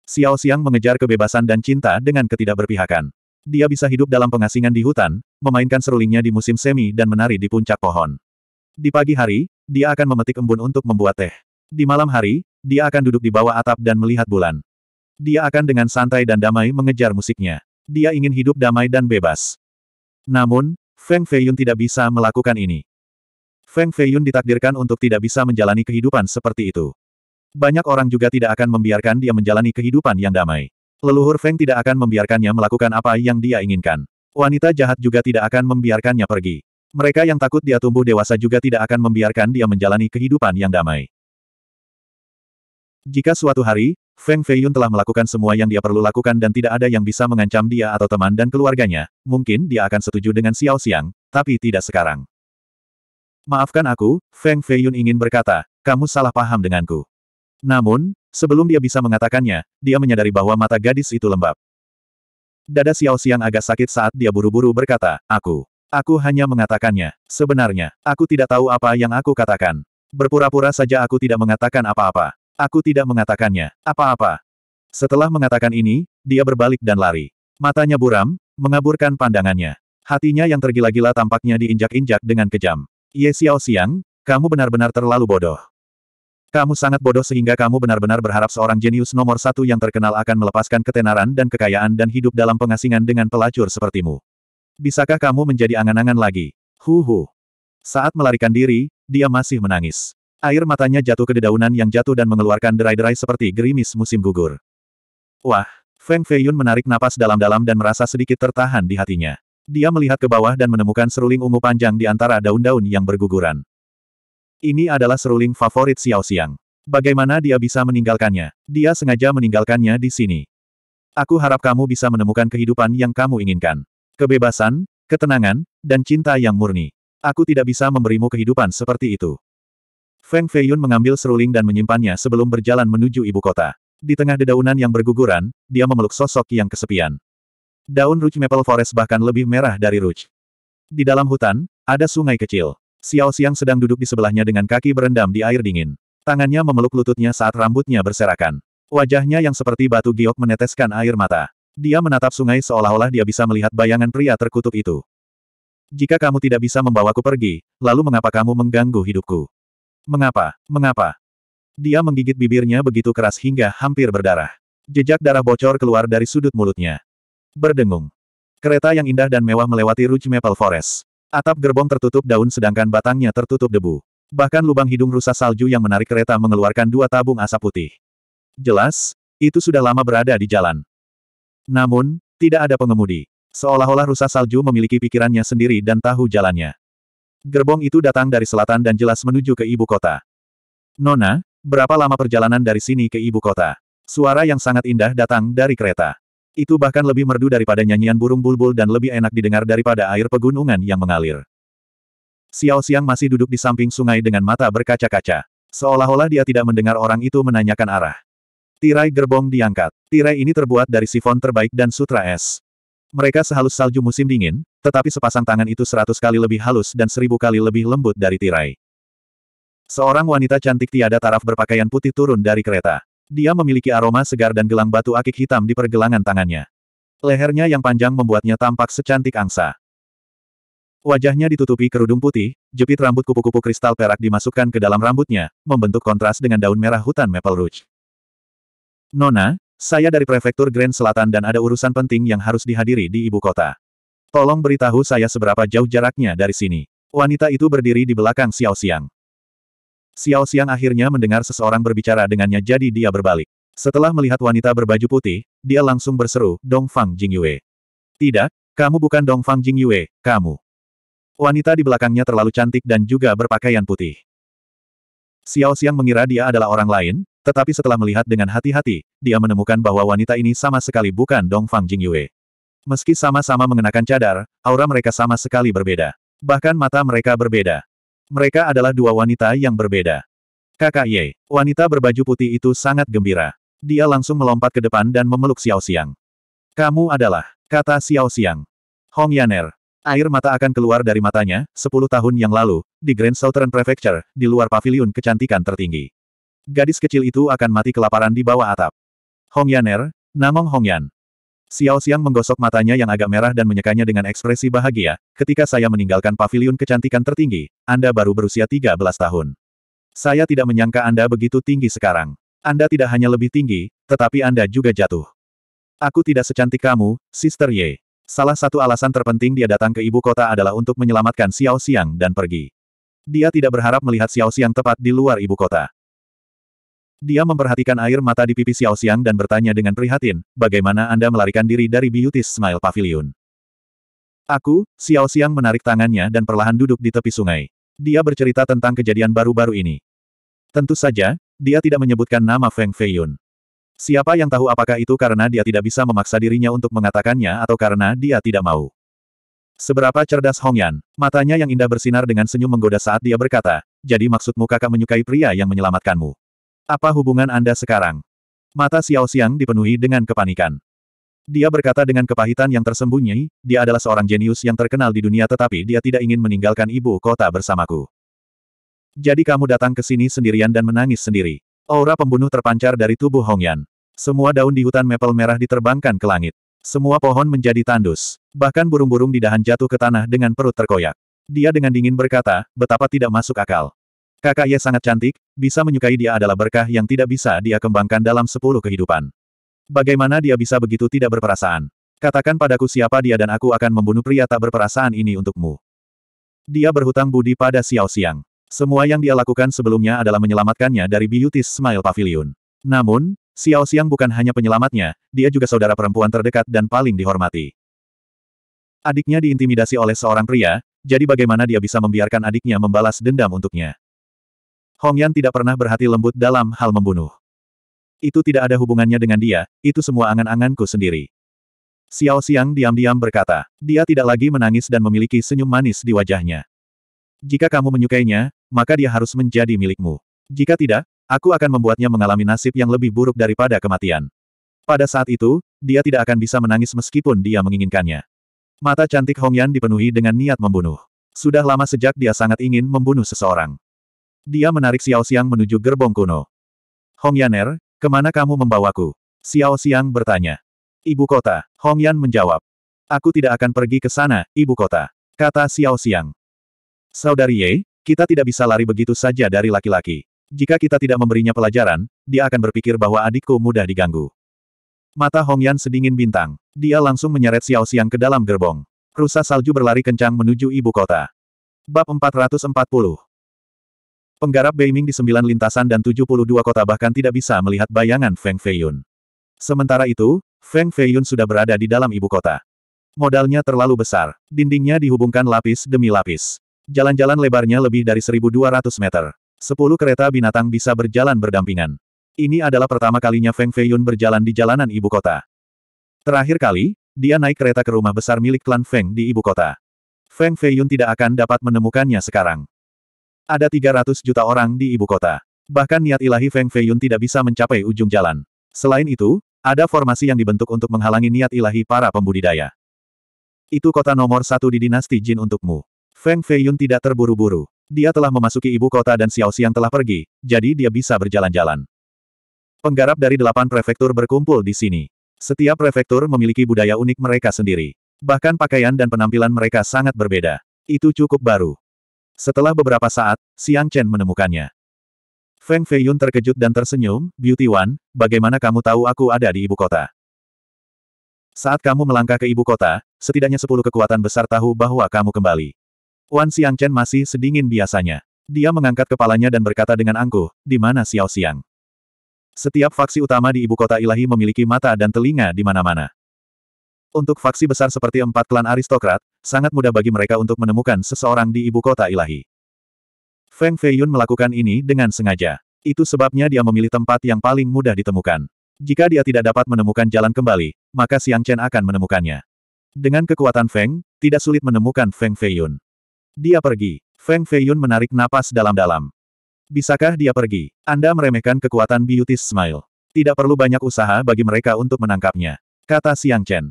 Xiao Xiang mengejar kebebasan dan cinta dengan ketidakberpihakan. Dia bisa hidup dalam pengasingan di hutan, memainkan serulingnya di musim semi dan menari di puncak pohon. Di pagi hari, dia akan memetik embun untuk membuat teh. Di malam hari, dia akan duduk di bawah atap dan melihat bulan. Dia akan dengan santai dan damai mengejar musiknya. Dia ingin hidup damai dan bebas. Namun, Feng Feiyun tidak bisa melakukan ini. Feng Feiyun ditakdirkan untuk tidak bisa menjalani kehidupan seperti itu. Banyak orang juga tidak akan membiarkan dia menjalani kehidupan yang damai. Leluhur Feng tidak akan membiarkannya melakukan apa yang dia inginkan. Wanita jahat juga tidak akan membiarkannya pergi. Mereka yang takut dia tumbuh dewasa juga tidak akan membiarkan dia menjalani kehidupan yang damai. Jika suatu hari, Feng Feiyun telah melakukan semua yang dia perlu lakukan dan tidak ada yang bisa mengancam dia atau teman dan keluarganya, mungkin dia akan setuju dengan Xiao Xiang, tapi tidak sekarang. Maafkan aku, Feng Feiyun ingin berkata, kamu salah paham denganku. Namun, sebelum dia bisa mengatakannya, dia menyadari bahwa mata gadis itu lembab. Dada Xiao Xiang agak sakit saat dia buru-buru berkata, aku. Aku hanya mengatakannya. Sebenarnya, aku tidak tahu apa yang aku katakan. Berpura-pura saja aku tidak mengatakan apa-apa. Aku tidak mengatakannya. Apa-apa. Setelah mengatakan ini, dia berbalik dan lari. Matanya buram, mengaburkan pandangannya. Hatinya yang tergila-gila tampaknya diinjak-injak dengan kejam. Ye Xiaoxiang, kamu benar-benar terlalu bodoh. Kamu sangat bodoh sehingga kamu benar-benar berharap seorang jenius nomor satu yang terkenal akan melepaskan ketenaran dan kekayaan dan hidup dalam pengasingan dengan pelacur sepertimu. Bisakah kamu menjadi angan-angan lagi? Hu hu. Saat melarikan diri, dia masih menangis. Air matanya jatuh ke dedaunan yang jatuh dan mengeluarkan derai-derai seperti gerimis musim gugur. Wah, Feng Feiyun menarik napas dalam-dalam dan merasa sedikit tertahan di hatinya. Dia melihat ke bawah dan menemukan seruling ungu panjang di antara daun-daun yang berguguran. Ini adalah seruling favorit Xiao Xiang. Bagaimana dia bisa meninggalkannya? Dia sengaja meninggalkannya di sini. Aku harap kamu bisa menemukan kehidupan yang kamu inginkan. Kebebasan, ketenangan, dan cinta yang murni. Aku tidak bisa memberimu kehidupan seperti itu. Feng Feiyun mengambil seruling dan menyimpannya sebelum berjalan menuju ibu kota. Di tengah dedaunan yang berguguran, dia memeluk sosok yang kesepian. Daun Ruch Maple Forest bahkan lebih merah dari Ruch. Di dalam hutan, ada sungai kecil. Xiao Xiang sedang duduk di sebelahnya dengan kaki berendam di air dingin. Tangannya memeluk lututnya saat rambutnya berserakan. Wajahnya yang seperti batu giok meneteskan air mata. Dia menatap sungai seolah-olah dia bisa melihat bayangan pria terkutuk itu. Jika kamu tidak bisa membawaku pergi, lalu mengapa kamu mengganggu hidupku? Mengapa? Mengapa? Dia menggigit bibirnya begitu keras hingga hampir berdarah. Jejak darah bocor keluar dari sudut mulutnya. Berdengung. Kereta yang indah dan mewah melewati Rouge Maple Forest. Atap gerbong tertutup daun sedangkan batangnya tertutup debu. Bahkan lubang hidung rusa salju yang menarik kereta mengeluarkan dua tabung asap putih. Jelas, itu sudah lama berada di jalan. Namun, tidak ada pengemudi. Seolah-olah rusa salju memiliki pikirannya sendiri dan tahu jalannya. Gerbong itu datang dari selatan dan jelas menuju ke ibu kota. Nona, berapa lama perjalanan dari sini ke ibu kota? Suara yang sangat indah datang dari kereta. Itu bahkan lebih merdu daripada nyanyian burung bulbul dan lebih enak didengar daripada air pegunungan yang mengalir. Xiao Xiang masih duduk di samping sungai dengan mata berkaca-kaca. Seolah-olah dia tidak mendengar orang itu menanyakan arah. Tirai gerbong diangkat. Tirai ini terbuat dari sifon terbaik dan sutra es. Mereka sehalus salju musim dingin, tetapi sepasang tangan itu seratus kali lebih halus dan seribu kali lebih lembut dari tirai. Seorang wanita cantik tiada taraf berpakaian putih turun dari kereta. Dia memiliki aroma segar dan gelang batu akik hitam di pergelangan tangannya. Lehernya yang panjang membuatnya tampak secantik angsa. Wajahnya ditutupi kerudung putih, jepit rambut kupu-kupu kristal perak dimasukkan ke dalam rambutnya, membentuk kontras dengan daun merah hutan Maple Rouge. Nona, saya dari Prefektur Grand Selatan dan ada urusan penting yang harus dihadiri di ibu kota. Tolong beritahu saya seberapa jauh jaraknya dari sini. Wanita itu berdiri di belakang Xiao Xiang. Xiao Xiang akhirnya mendengar seseorang berbicara dengannya jadi dia berbalik. Setelah melihat wanita berbaju putih, dia langsung berseru, Dong Fang Jing Yue. Tidak, kamu bukan Dong Fang Jing Yue. kamu. Wanita di belakangnya terlalu cantik dan juga berpakaian putih. Xiao Xiang mengira dia adalah orang lain, tetapi setelah melihat dengan hati-hati, dia menemukan bahwa wanita ini sama sekali bukan Dong Fang Jing Yue. Meski sama-sama mengenakan cadar, aura mereka sama sekali berbeda. Bahkan mata mereka berbeda. Mereka adalah dua wanita yang berbeda. Kakak Ye, wanita berbaju putih itu sangat gembira. Dia langsung melompat ke depan dan memeluk Xiao Xiang. Kamu adalah, kata Xiao Xiang. Hong Yaner. Air mata akan keluar dari matanya, sepuluh tahun yang lalu, di Grand Southern Prefecture, di luar paviliun kecantikan tertinggi. Gadis kecil itu akan mati kelaparan di bawah atap. Hong Yaner, Namong Hong Yan. Xiao Xiang menggosok matanya yang agak merah dan menyekanya dengan ekspresi bahagia, ketika saya meninggalkan pavilion kecantikan tertinggi, Anda baru berusia 13 tahun. Saya tidak menyangka Anda begitu tinggi sekarang. Anda tidak hanya lebih tinggi, tetapi Anda juga jatuh. Aku tidak secantik kamu, Sister Ye. Salah satu alasan terpenting dia datang ke ibu kota adalah untuk menyelamatkan Xiao Xiang dan pergi. Dia tidak berharap melihat Xiao Xiang tepat di luar ibu kota. Dia memperhatikan air mata di pipi Xiao Xiang dan bertanya dengan prihatin, bagaimana Anda melarikan diri dari Beauty Smile Pavilion? Aku, Xiao Xiang menarik tangannya dan perlahan duduk di tepi sungai. Dia bercerita tentang kejadian baru-baru ini. Tentu saja, dia tidak menyebutkan nama Feng Feiyun. Siapa yang tahu apakah itu karena dia tidak bisa memaksa dirinya untuk mengatakannya atau karena dia tidak mau. Seberapa cerdas Hong Yan, matanya yang indah bersinar dengan senyum menggoda saat dia berkata, jadi maksudmu kakak menyukai pria yang menyelamatkanmu. Apa hubungan Anda sekarang? Mata Xiao Xiang dipenuhi dengan kepanikan. Dia berkata dengan kepahitan yang tersembunyi, dia adalah seorang jenius yang terkenal di dunia tetapi dia tidak ingin meninggalkan ibu kota bersamaku. Jadi kamu datang ke sini sendirian dan menangis sendiri. Aura pembunuh terpancar dari tubuh Hong Yan. Semua daun di hutan maple merah diterbangkan ke langit. Semua pohon menjadi tandus. Bahkan burung-burung di dahan jatuh ke tanah dengan perut terkoyak. Dia dengan dingin berkata, betapa tidak masuk akal. Kakak Ye sangat cantik, bisa menyukai dia adalah berkah yang tidak bisa dia kembangkan dalam sepuluh kehidupan. Bagaimana dia bisa begitu tidak berperasaan? Katakan padaku siapa dia dan aku akan membunuh pria tak berperasaan ini untukmu. Dia berhutang budi pada Xiao Xiang. Semua yang dia lakukan sebelumnya adalah menyelamatkannya dari Beauty Smile Pavilion. Namun, Xiao Xiang bukan hanya penyelamatnya, dia juga saudara perempuan terdekat dan paling dihormati. Adiknya diintimidasi oleh seorang pria, jadi bagaimana dia bisa membiarkan adiknya membalas dendam untuknya? Hong Yan tidak pernah berhati lembut dalam hal membunuh. Itu tidak ada hubungannya dengan dia, itu semua angan-anganku sendiri. Xiao Xiang diam-diam berkata, dia tidak lagi menangis dan memiliki senyum manis di wajahnya. Jika kamu menyukainya, maka dia harus menjadi milikmu. Jika tidak, aku akan membuatnya mengalami nasib yang lebih buruk daripada kematian. Pada saat itu, dia tidak akan bisa menangis meskipun dia menginginkannya. Mata cantik Hong Yan dipenuhi dengan niat membunuh. Sudah lama sejak dia sangat ingin membunuh seseorang. Dia menarik Xiao Xiang menuju gerbong kuno. Hong Yaner, kemana kamu membawaku? Xiao Xiang bertanya. Ibu kota, Hong Yan menjawab. Aku tidak akan pergi ke sana, ibu kota. Kata Xiao Xiang. Saudari Ye, kita tidak bisa lari begitu saja dari laki-laki. Jika kita tidak memberinya pelajaran, dia akan berpikir bahwa adikku mudah diganggu. Mata Hong Yan sedingin bintang. Dia langsung menyeret Xiao Xiang ke dalam gerbong. Rusa salju berlari kencang menuju ibu kota. Bab 440 Penggarap Beiming di sembilan lintasan dan 72 kota bahkan tidak bisa melihat bayangan Feng Feiyun. Sementara itu, Feng Feiyun sudah berada di dalam ibu kota. Modalnya terlalu besar. Dindingnya dihubungkan lapis demi lapis. Jalan-jalan lebarnya lebih dari 1.200 meter. Sepuluh kereta binatang bisa berjalan berdampingan. Ini adalah pertama kalinya Feng Feiyun berjalan di jalanan ibu kota. Terakhir kali, dia naik kereta ke rumah besar milik klan Feng di ibu kota. Feng Feiyun tidak akan dapat menemukannya sekarang. Ada 300 juta orang di ibu kota. Bahkan niat ilahi Feng Feiyun tidak bisa mencapai ujung jalan. Selain itu, ada formasi yang dibentuk untuk menghalangi niat ilahi para pembudidaya. Itu kota nomor satu di dinasti Jin untukmu. Feng Feiyun tidak terburu-buru. Dia telah memasuki ibu kota dan Xiao Xiang telah pergi, jadi dia bisa berjalan-jalan. Penggarap dari delapan prefektur berkumpul di sini. Setiap prefektur memiliki budaya unik mereka sendiri. Bahkan pakaian dan penampilan mereka sangat berbeda. Itu cukup baru. Setelah beberapa saat, Xiang Chen menemukannya. Feng Feiyun terkejut dan tersenyum, Beauty Wan, bagaimana kamu tahu aku ada di ibu kota? Saat kamu melangkah ke ibu kota, setidaknya sepuluh kekuatan besar tahu bahwa kamu kembali. Wan Chen masih sedingin biasanya. Dia mengangkat kepalanya dan berkata dengan angkuh, di mana Xiao Xiang? Setiap faksi utama di ibu kota ilahi memiliki mata dan telinga di mana-mana. Untuk faksi besar seperti empat klan aristokrat, sangat mudah bagi mereka untuk menemukan seseorang di ibu kota ilahi. Feng Feiyun melakukan ini dengan sengaja. Itu sebabnya dia memilih tempat yang paling mudah ditemukan. Jika dia tidak dapat menemukan jalan kembali, maka Xiang Chen akan menemukannya. Dengan kekuatan Feng, tidak sulit menemukan Feng Feiyun. Dia pergi. Feng Feiyun menarik napas dalam-dalam. Bisakah dia pergi? Anda meremehkan kekuatan Beauty Smile. Tidak perlu banyak usaha bagi mereka untuk menangkapnya. Kata Xiang Chen.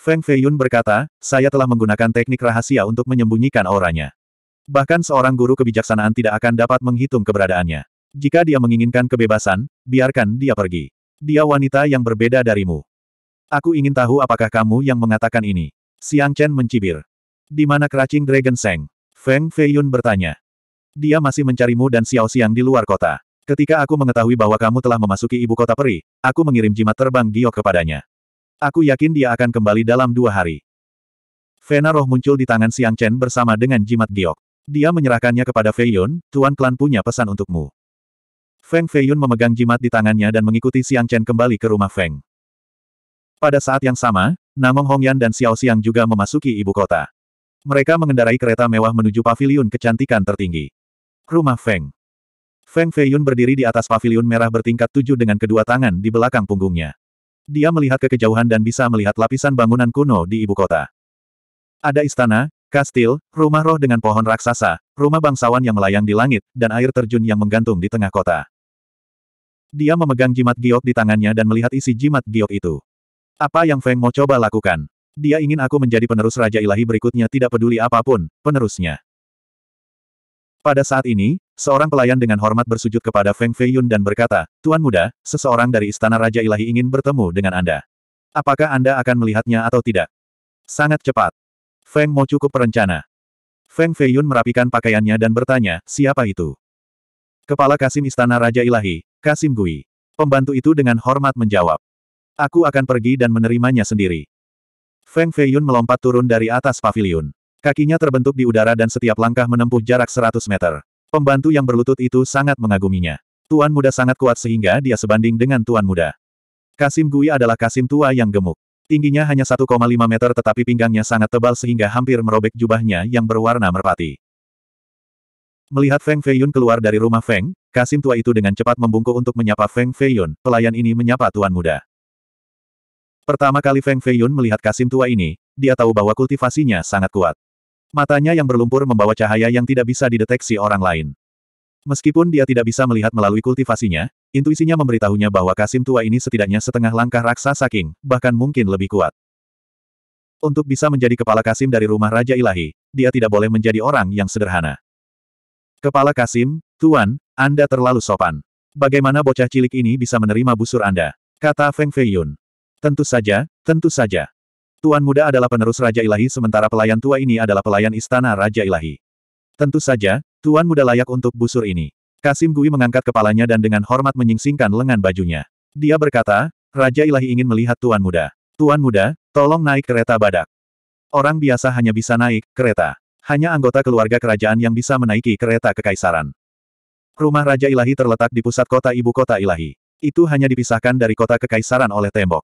Feng Feiyun berkata, saya telah menggunakan teknik rahasia untuk menyembunyikan auranya. Bahkan seorang guru kebijaksanaan tidak akan dapat menghitung keberadaannya. Jika dia menginginkan kebebasan, biarkan dia pergi. Dia wanita yang berbeda darimu. Aku ingin tahu apakah kamu yang mengatakan ini. Siang Chen mencibir. Di mana keracing Dragon Seng? Feng Feiyun bertanya. Dia masih mencarimu dan Xiao Xiang di luar kota. Ketika aku mengetahui bahwa kamu telah memasuki ibu kota peri, aku mengirim jimat terbang giok kepadanya. Aku yakin dia akan kembali dalam dua hari. Vena roh muncul di tangan Siang Chen bersama dengan jimat giok. Dia menyerahkannya kepada Fei Yun, Tuan Klan punya pesan untukmu. Feng Fei Yun memegang jimat di tangannya dan mengikuti Siang Chen kembali ke rumah Feng. Pada saat yang sama, Namong Hongyan dan Xiao Xiang juga memasuki ibu kota. Mereka mengendarai kereta mewah menuju Pavilion kecantikan tertinggi. Rumah Feng. Feng Feiyun berdiri di atas pavilion merah bertingkat tujuh dengan kedua tangan di belakang punggungnya. Dia melihat ke kejauhan dan bisa melihat lapisan bangunan kuno di ibu kota. Ada istana, kastil, rumah roh dengan pohon raksasa, rumah bangsawan yang melayang di langit, dan air terjun yang menggantung di tengah kota. Dia memegang jimat giok di tangannya dan melihat isi jimat giok itu. Apa yang Feng mau coba lakukan? Dia ingin aku menjadi penerus Raja Ilahi berikutnya tidak peduli apapun, penerusnya. Pada saat ini, Seorang pelayan dengan hormat bersujud kepada Feng Feiyun dan berkata, Tuan Muda, seseorang dari Istana Raja Ilahi ingin bertemu dengan Anda. Apakah Anda akan melihatnya atau tidak? Sangat cepat. Feng mau cukup perencana. Feng Feiyun merapikan pakaiannya dan bertanya, siapa itu? Kepala Kasim Istana Raja Ilahi, Kasim Gui. Pembantu itu dengan hormat menjawab. Aku akan pergi dan menerimanya sendiri. Feng Feiyun melompat turun dari atas pavilion. Kakinya terbentuk di udara dan setiap langkah menempuh jarak 100 meter. Pembantu yang berlutut itu sangat mengaguminya. Tuan muda sangat kuat sehingga dia sebanding dengan tuan muda. Kasim Gui adalah Kasim tua yang gemuk. Tingginya hanya 1,5 meter tetapi pinggangnya sangat tebal sehingga hampir merobek jubahnya yang berwarna merpati. Melihat Feng Feiyun keluar dari rumah Feng, Kasim tua itu dengan cepat membungkuk untuk menyapa Feng Feiyun, pelayan ini menyapa tuan muda. Pertama kali Feng Feiyun melihat Kasim tua ini, dia tahu bahwa kultivasinya sangat kuat. Matanya yang berlumpur membawa cahaya yang tidak bisa dideteksi orang lain. Meskipun dia tidak bisa melihat melalui kultivasinya, intuisinya memberitahunya bahwa Kasim tua ini setidaknya setengah langkah raksasa king, bahkan mungkin lebih kuat. Untuk bisa menjadi kepala Kasim dari rumah Raja Ilahi, dia tidak boleh menjadi orang yang sederhana. Kepala Kasim, Tuan, Anda terlalu sopan. Bagaimana bocah cilik ini bisa menerima busur Anda? Kata Feng Feiyun. Tentu saja, tentu saja. Tuan muda adalah penerus Raja Ilahi sementara pelayan tua ini adalah pelayan istana Raja Ilahi. Tentu saja, Tuan muda layak untuk busur ini. Kasim Gui mengangkat kepalanya dan dengan hormat menyingsingkan lengan bajunya. Dia berkata, Raja Ilahi ingin melihat Tuan muda. Tuan muda, tolong naik kereta badak. Orang biasa hanya bisa naik kereta. Hanya anggota keluarga kerajaan yang bisa menaiki kereta kekaisaran. Rumah Raja Ilahi terletak di pusat kota ibu kota Ilahi. Itu hanya dipisahkan dari kota kekaisaran oleh tembok.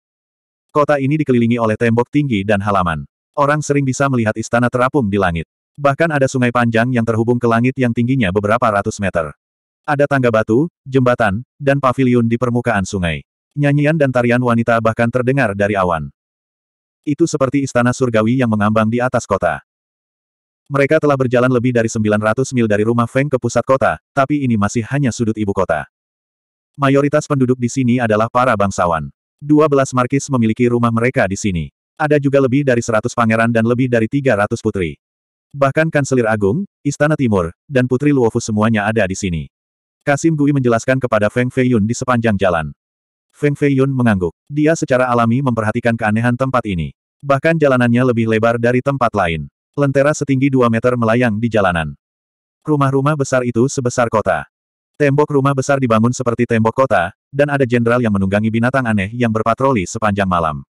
Kota ini dikelilingi oleh tembok tinggi dan halaman. Orang sering bisa melihat istana terapung di langit. Bahkan ada sungai panjang yang terhubung ke langit yang tingginya beberapa ratus meter. Ada tangga batu, jembatan, dan pavilion di permukaan sungai. Nyanyian dan tarian wanita bahkan terdengar dari awan. Itu seperti istana surgawi yang mengambang di atas kota. Mereka telah berjalan lebih dari 900 mil dari rumah Feng ke pusat kota, tapi ini masih hanya sudut ibu kota. Mayoritas penduduk di sini adalah para bangsawan. 12 markis memiliki rumah mereka di sini. Ada juga lebih dari 100 pangeran dan lebih dari 300 putri. Bahkan Kanselir Agung, Istana Timur, dan Putri Luofu semuanya ada di sini. Kasim Gui menjelaskan kepada Feng Feiyun di sepanjang jalan. Feng Feiyun mengangguk. Dia secara alami memperhatikan keanehan tempat ini. Bahkan jalanannya lebih lebar dari tempat lain. Lentera setinggi 2 meter melayang di jalanan. Rumah-rumah besar itu sebesar kota. Tembok rumah besar dibangun seperti tembok kota, dan ada jenderal yang menunggangi binatang aneh yang berpatroli sepanjang malam.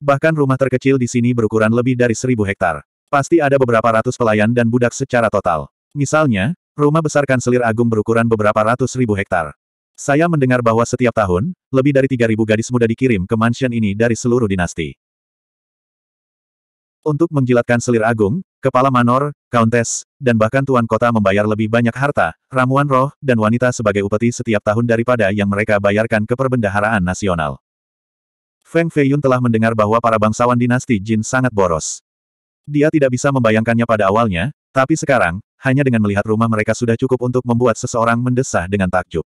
Bahkan rumah terkecil di sini berukuran lebih dari seribu hektar. Pasti ada beberapa ratus pelayan dan budak secara total. Misalnya, rumah besar kanselir agung berukuran beberapa ratus ribu hektar. Saya mendengar bahwa setiap tahun, lebih dari 3.000 gadis muda dikirim ke mansion ini dari seluruh dinasti. Untuk menjilatkan selir agung, Kepala manor, Countess, dan bahkan Tuan Kota membayar lebih banyak harta, ramuan roh, dan wanita sebagai upeti setiap tahun daripada yang mereka bayarkan ke perbendaharaan nasional. Feng Feiyun telah mendengar bahwa para bangsawan dinasti Jin sangat boros. Dia tidak bisa membayangkannya pada awalnya, tapi sekarang, hanya dengan melihat rumah mereka sudah cukup untuk membuat seseorang mendesah dengan takjub.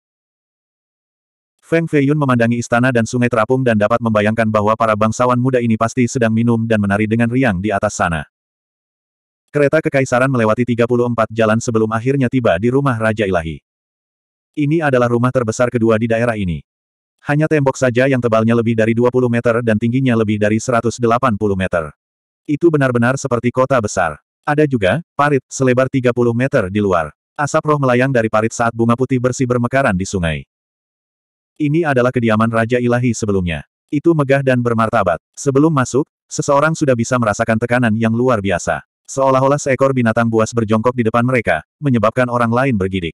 Feng Feiyun memandangi istana dan sungai terapung dan dapat membayangkan bahwa para bangsawan muda ini pasti sedang minum dan menari dengan riang di atas sana. Kereta kekaisaran melewati 34 jalan sebelum akhirnya tiba di rumah Raja Ilahi. Ini adalah rumah terbesar kedua di daerah ini. Hanya tembok saja yang tebalnya lebih dari 20 meter dan tingginya lebih dari 180 meter. Itu benar-benar seperti kota besar. Ada juga, parit, selebar 30 meter di luar. Asap roh melayang dari parit saat bunga putih bersih bermekaran di sungai. Ini adalah kediaman Raja Ilahi sebelumnya. Itu megah dan bermartabat. Sebelum masuk, seseorang sudah bisa merasakan tekanan yang luar biasa. Seolah-olah seekor binatang buas berjongkok di depan mereka, menyebabkan orang lain bergidik.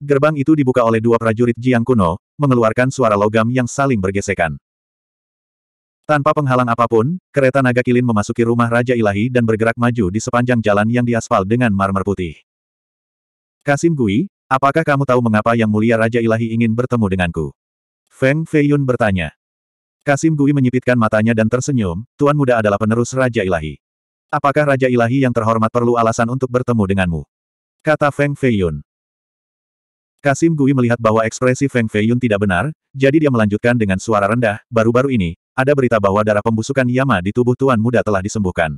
Gerbang itu dibuka oleh dua prajurit Jiang kuno, mengeluarkan suara logam yang saling bergesekan. Tanpa penghalang apapun, kereta naga kilin memasuki rumah Raja Ilahi dan bergerak maju di sepanjang jalan yang diaspal dengan marmer putih. Kasim Gui, apakah kamu tahu mengapa Yang Mulia Raja Ilahi ingin bertemu denganku? Feng Feiyun bertanya. Kasim Gui menyipitkan matanya dan tersenyum, Tuan Muda adalah penerus Raja Ilahi. Apakah Raja Ilahi yang terhormat perlu alasan untuk bertemu denganmu? Kata Feng Feiyun. Kasim Gui melihat bahwa ekspresi Feng Feiyun tidak benar, jadi dia melanjutkan dengan suara rendah, baru-baru ini, ada berita bahwa darah pembusukan Yama di tubuh Tuan Muda telah disembuhkan.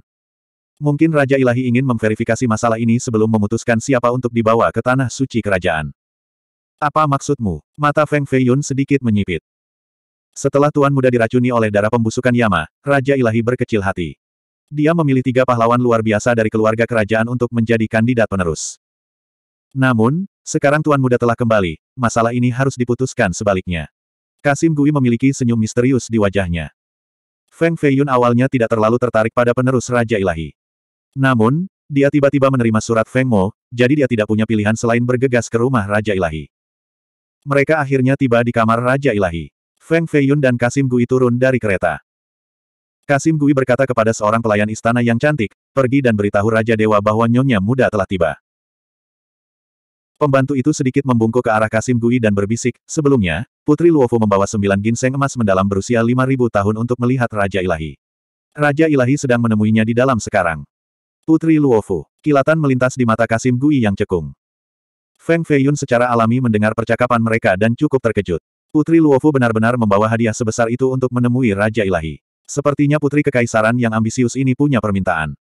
Mungkin Raja Ilahi ingin memverifikasi masalah ini sebelum memutuskan siapa untuk dibawa ke tanah suci kerajaan. Apa maksudmu? Mata Feng Feiyun sedikit menyipit. Setelah Tuan Muda diracuni oleh darah pembusukan Yama, Raja Ilahi berkecil hati. Dia memilih tiga pahlawan luar biasa dari keluarga kerajaan untuk menjadi kandidat penerus. Namun, sekarang Tuan Muda telah kembali, masalah ini harus diputuskan sebaliknya. Kasim Gui memiliki senyum misterius di wajahnya. Feng Feiyun awalnya tidak terlalu tertarik pada penerus Raja Ilahi. Namun, dia tiba-tiba menerima surat Feng Mo, jadi dia tidak punya pilihan selain bergegas ke rumah Raja Ilahi. Mereka akhirnya tiba di kamar Raja Ilahi. Feng Feiyun dan Kasim Gui turun dari kereta. Kasim Gui berkata kepada seorang pelayan istana yang cantik, pergi dan beritahu Raja Dewa bahwa Nyonya muda telah tiba. Pembantu itu sedikit membungkuk ke arah Kasim Gui dan berbisik, sebelumnya, Putri Luofu membawa sembilan ginseng emas mendalam berusia lima ribu tahun untuk melihat Raja Ilahi. Raja Ilahi sedang menemuinya di dalam sekarang. Putri Luofu, kilatan melintas di mata Kasim Gui yang cekung. Feng Feiyun secara alami mendengar percakapan mereka dan cukup terkejut. Putri Luofu benar-benar membawa hadiah sebesar itu untuk menemui Raja Ilahi. Sepertinya putri kekaisaran yang ambisius ini punya permintaan.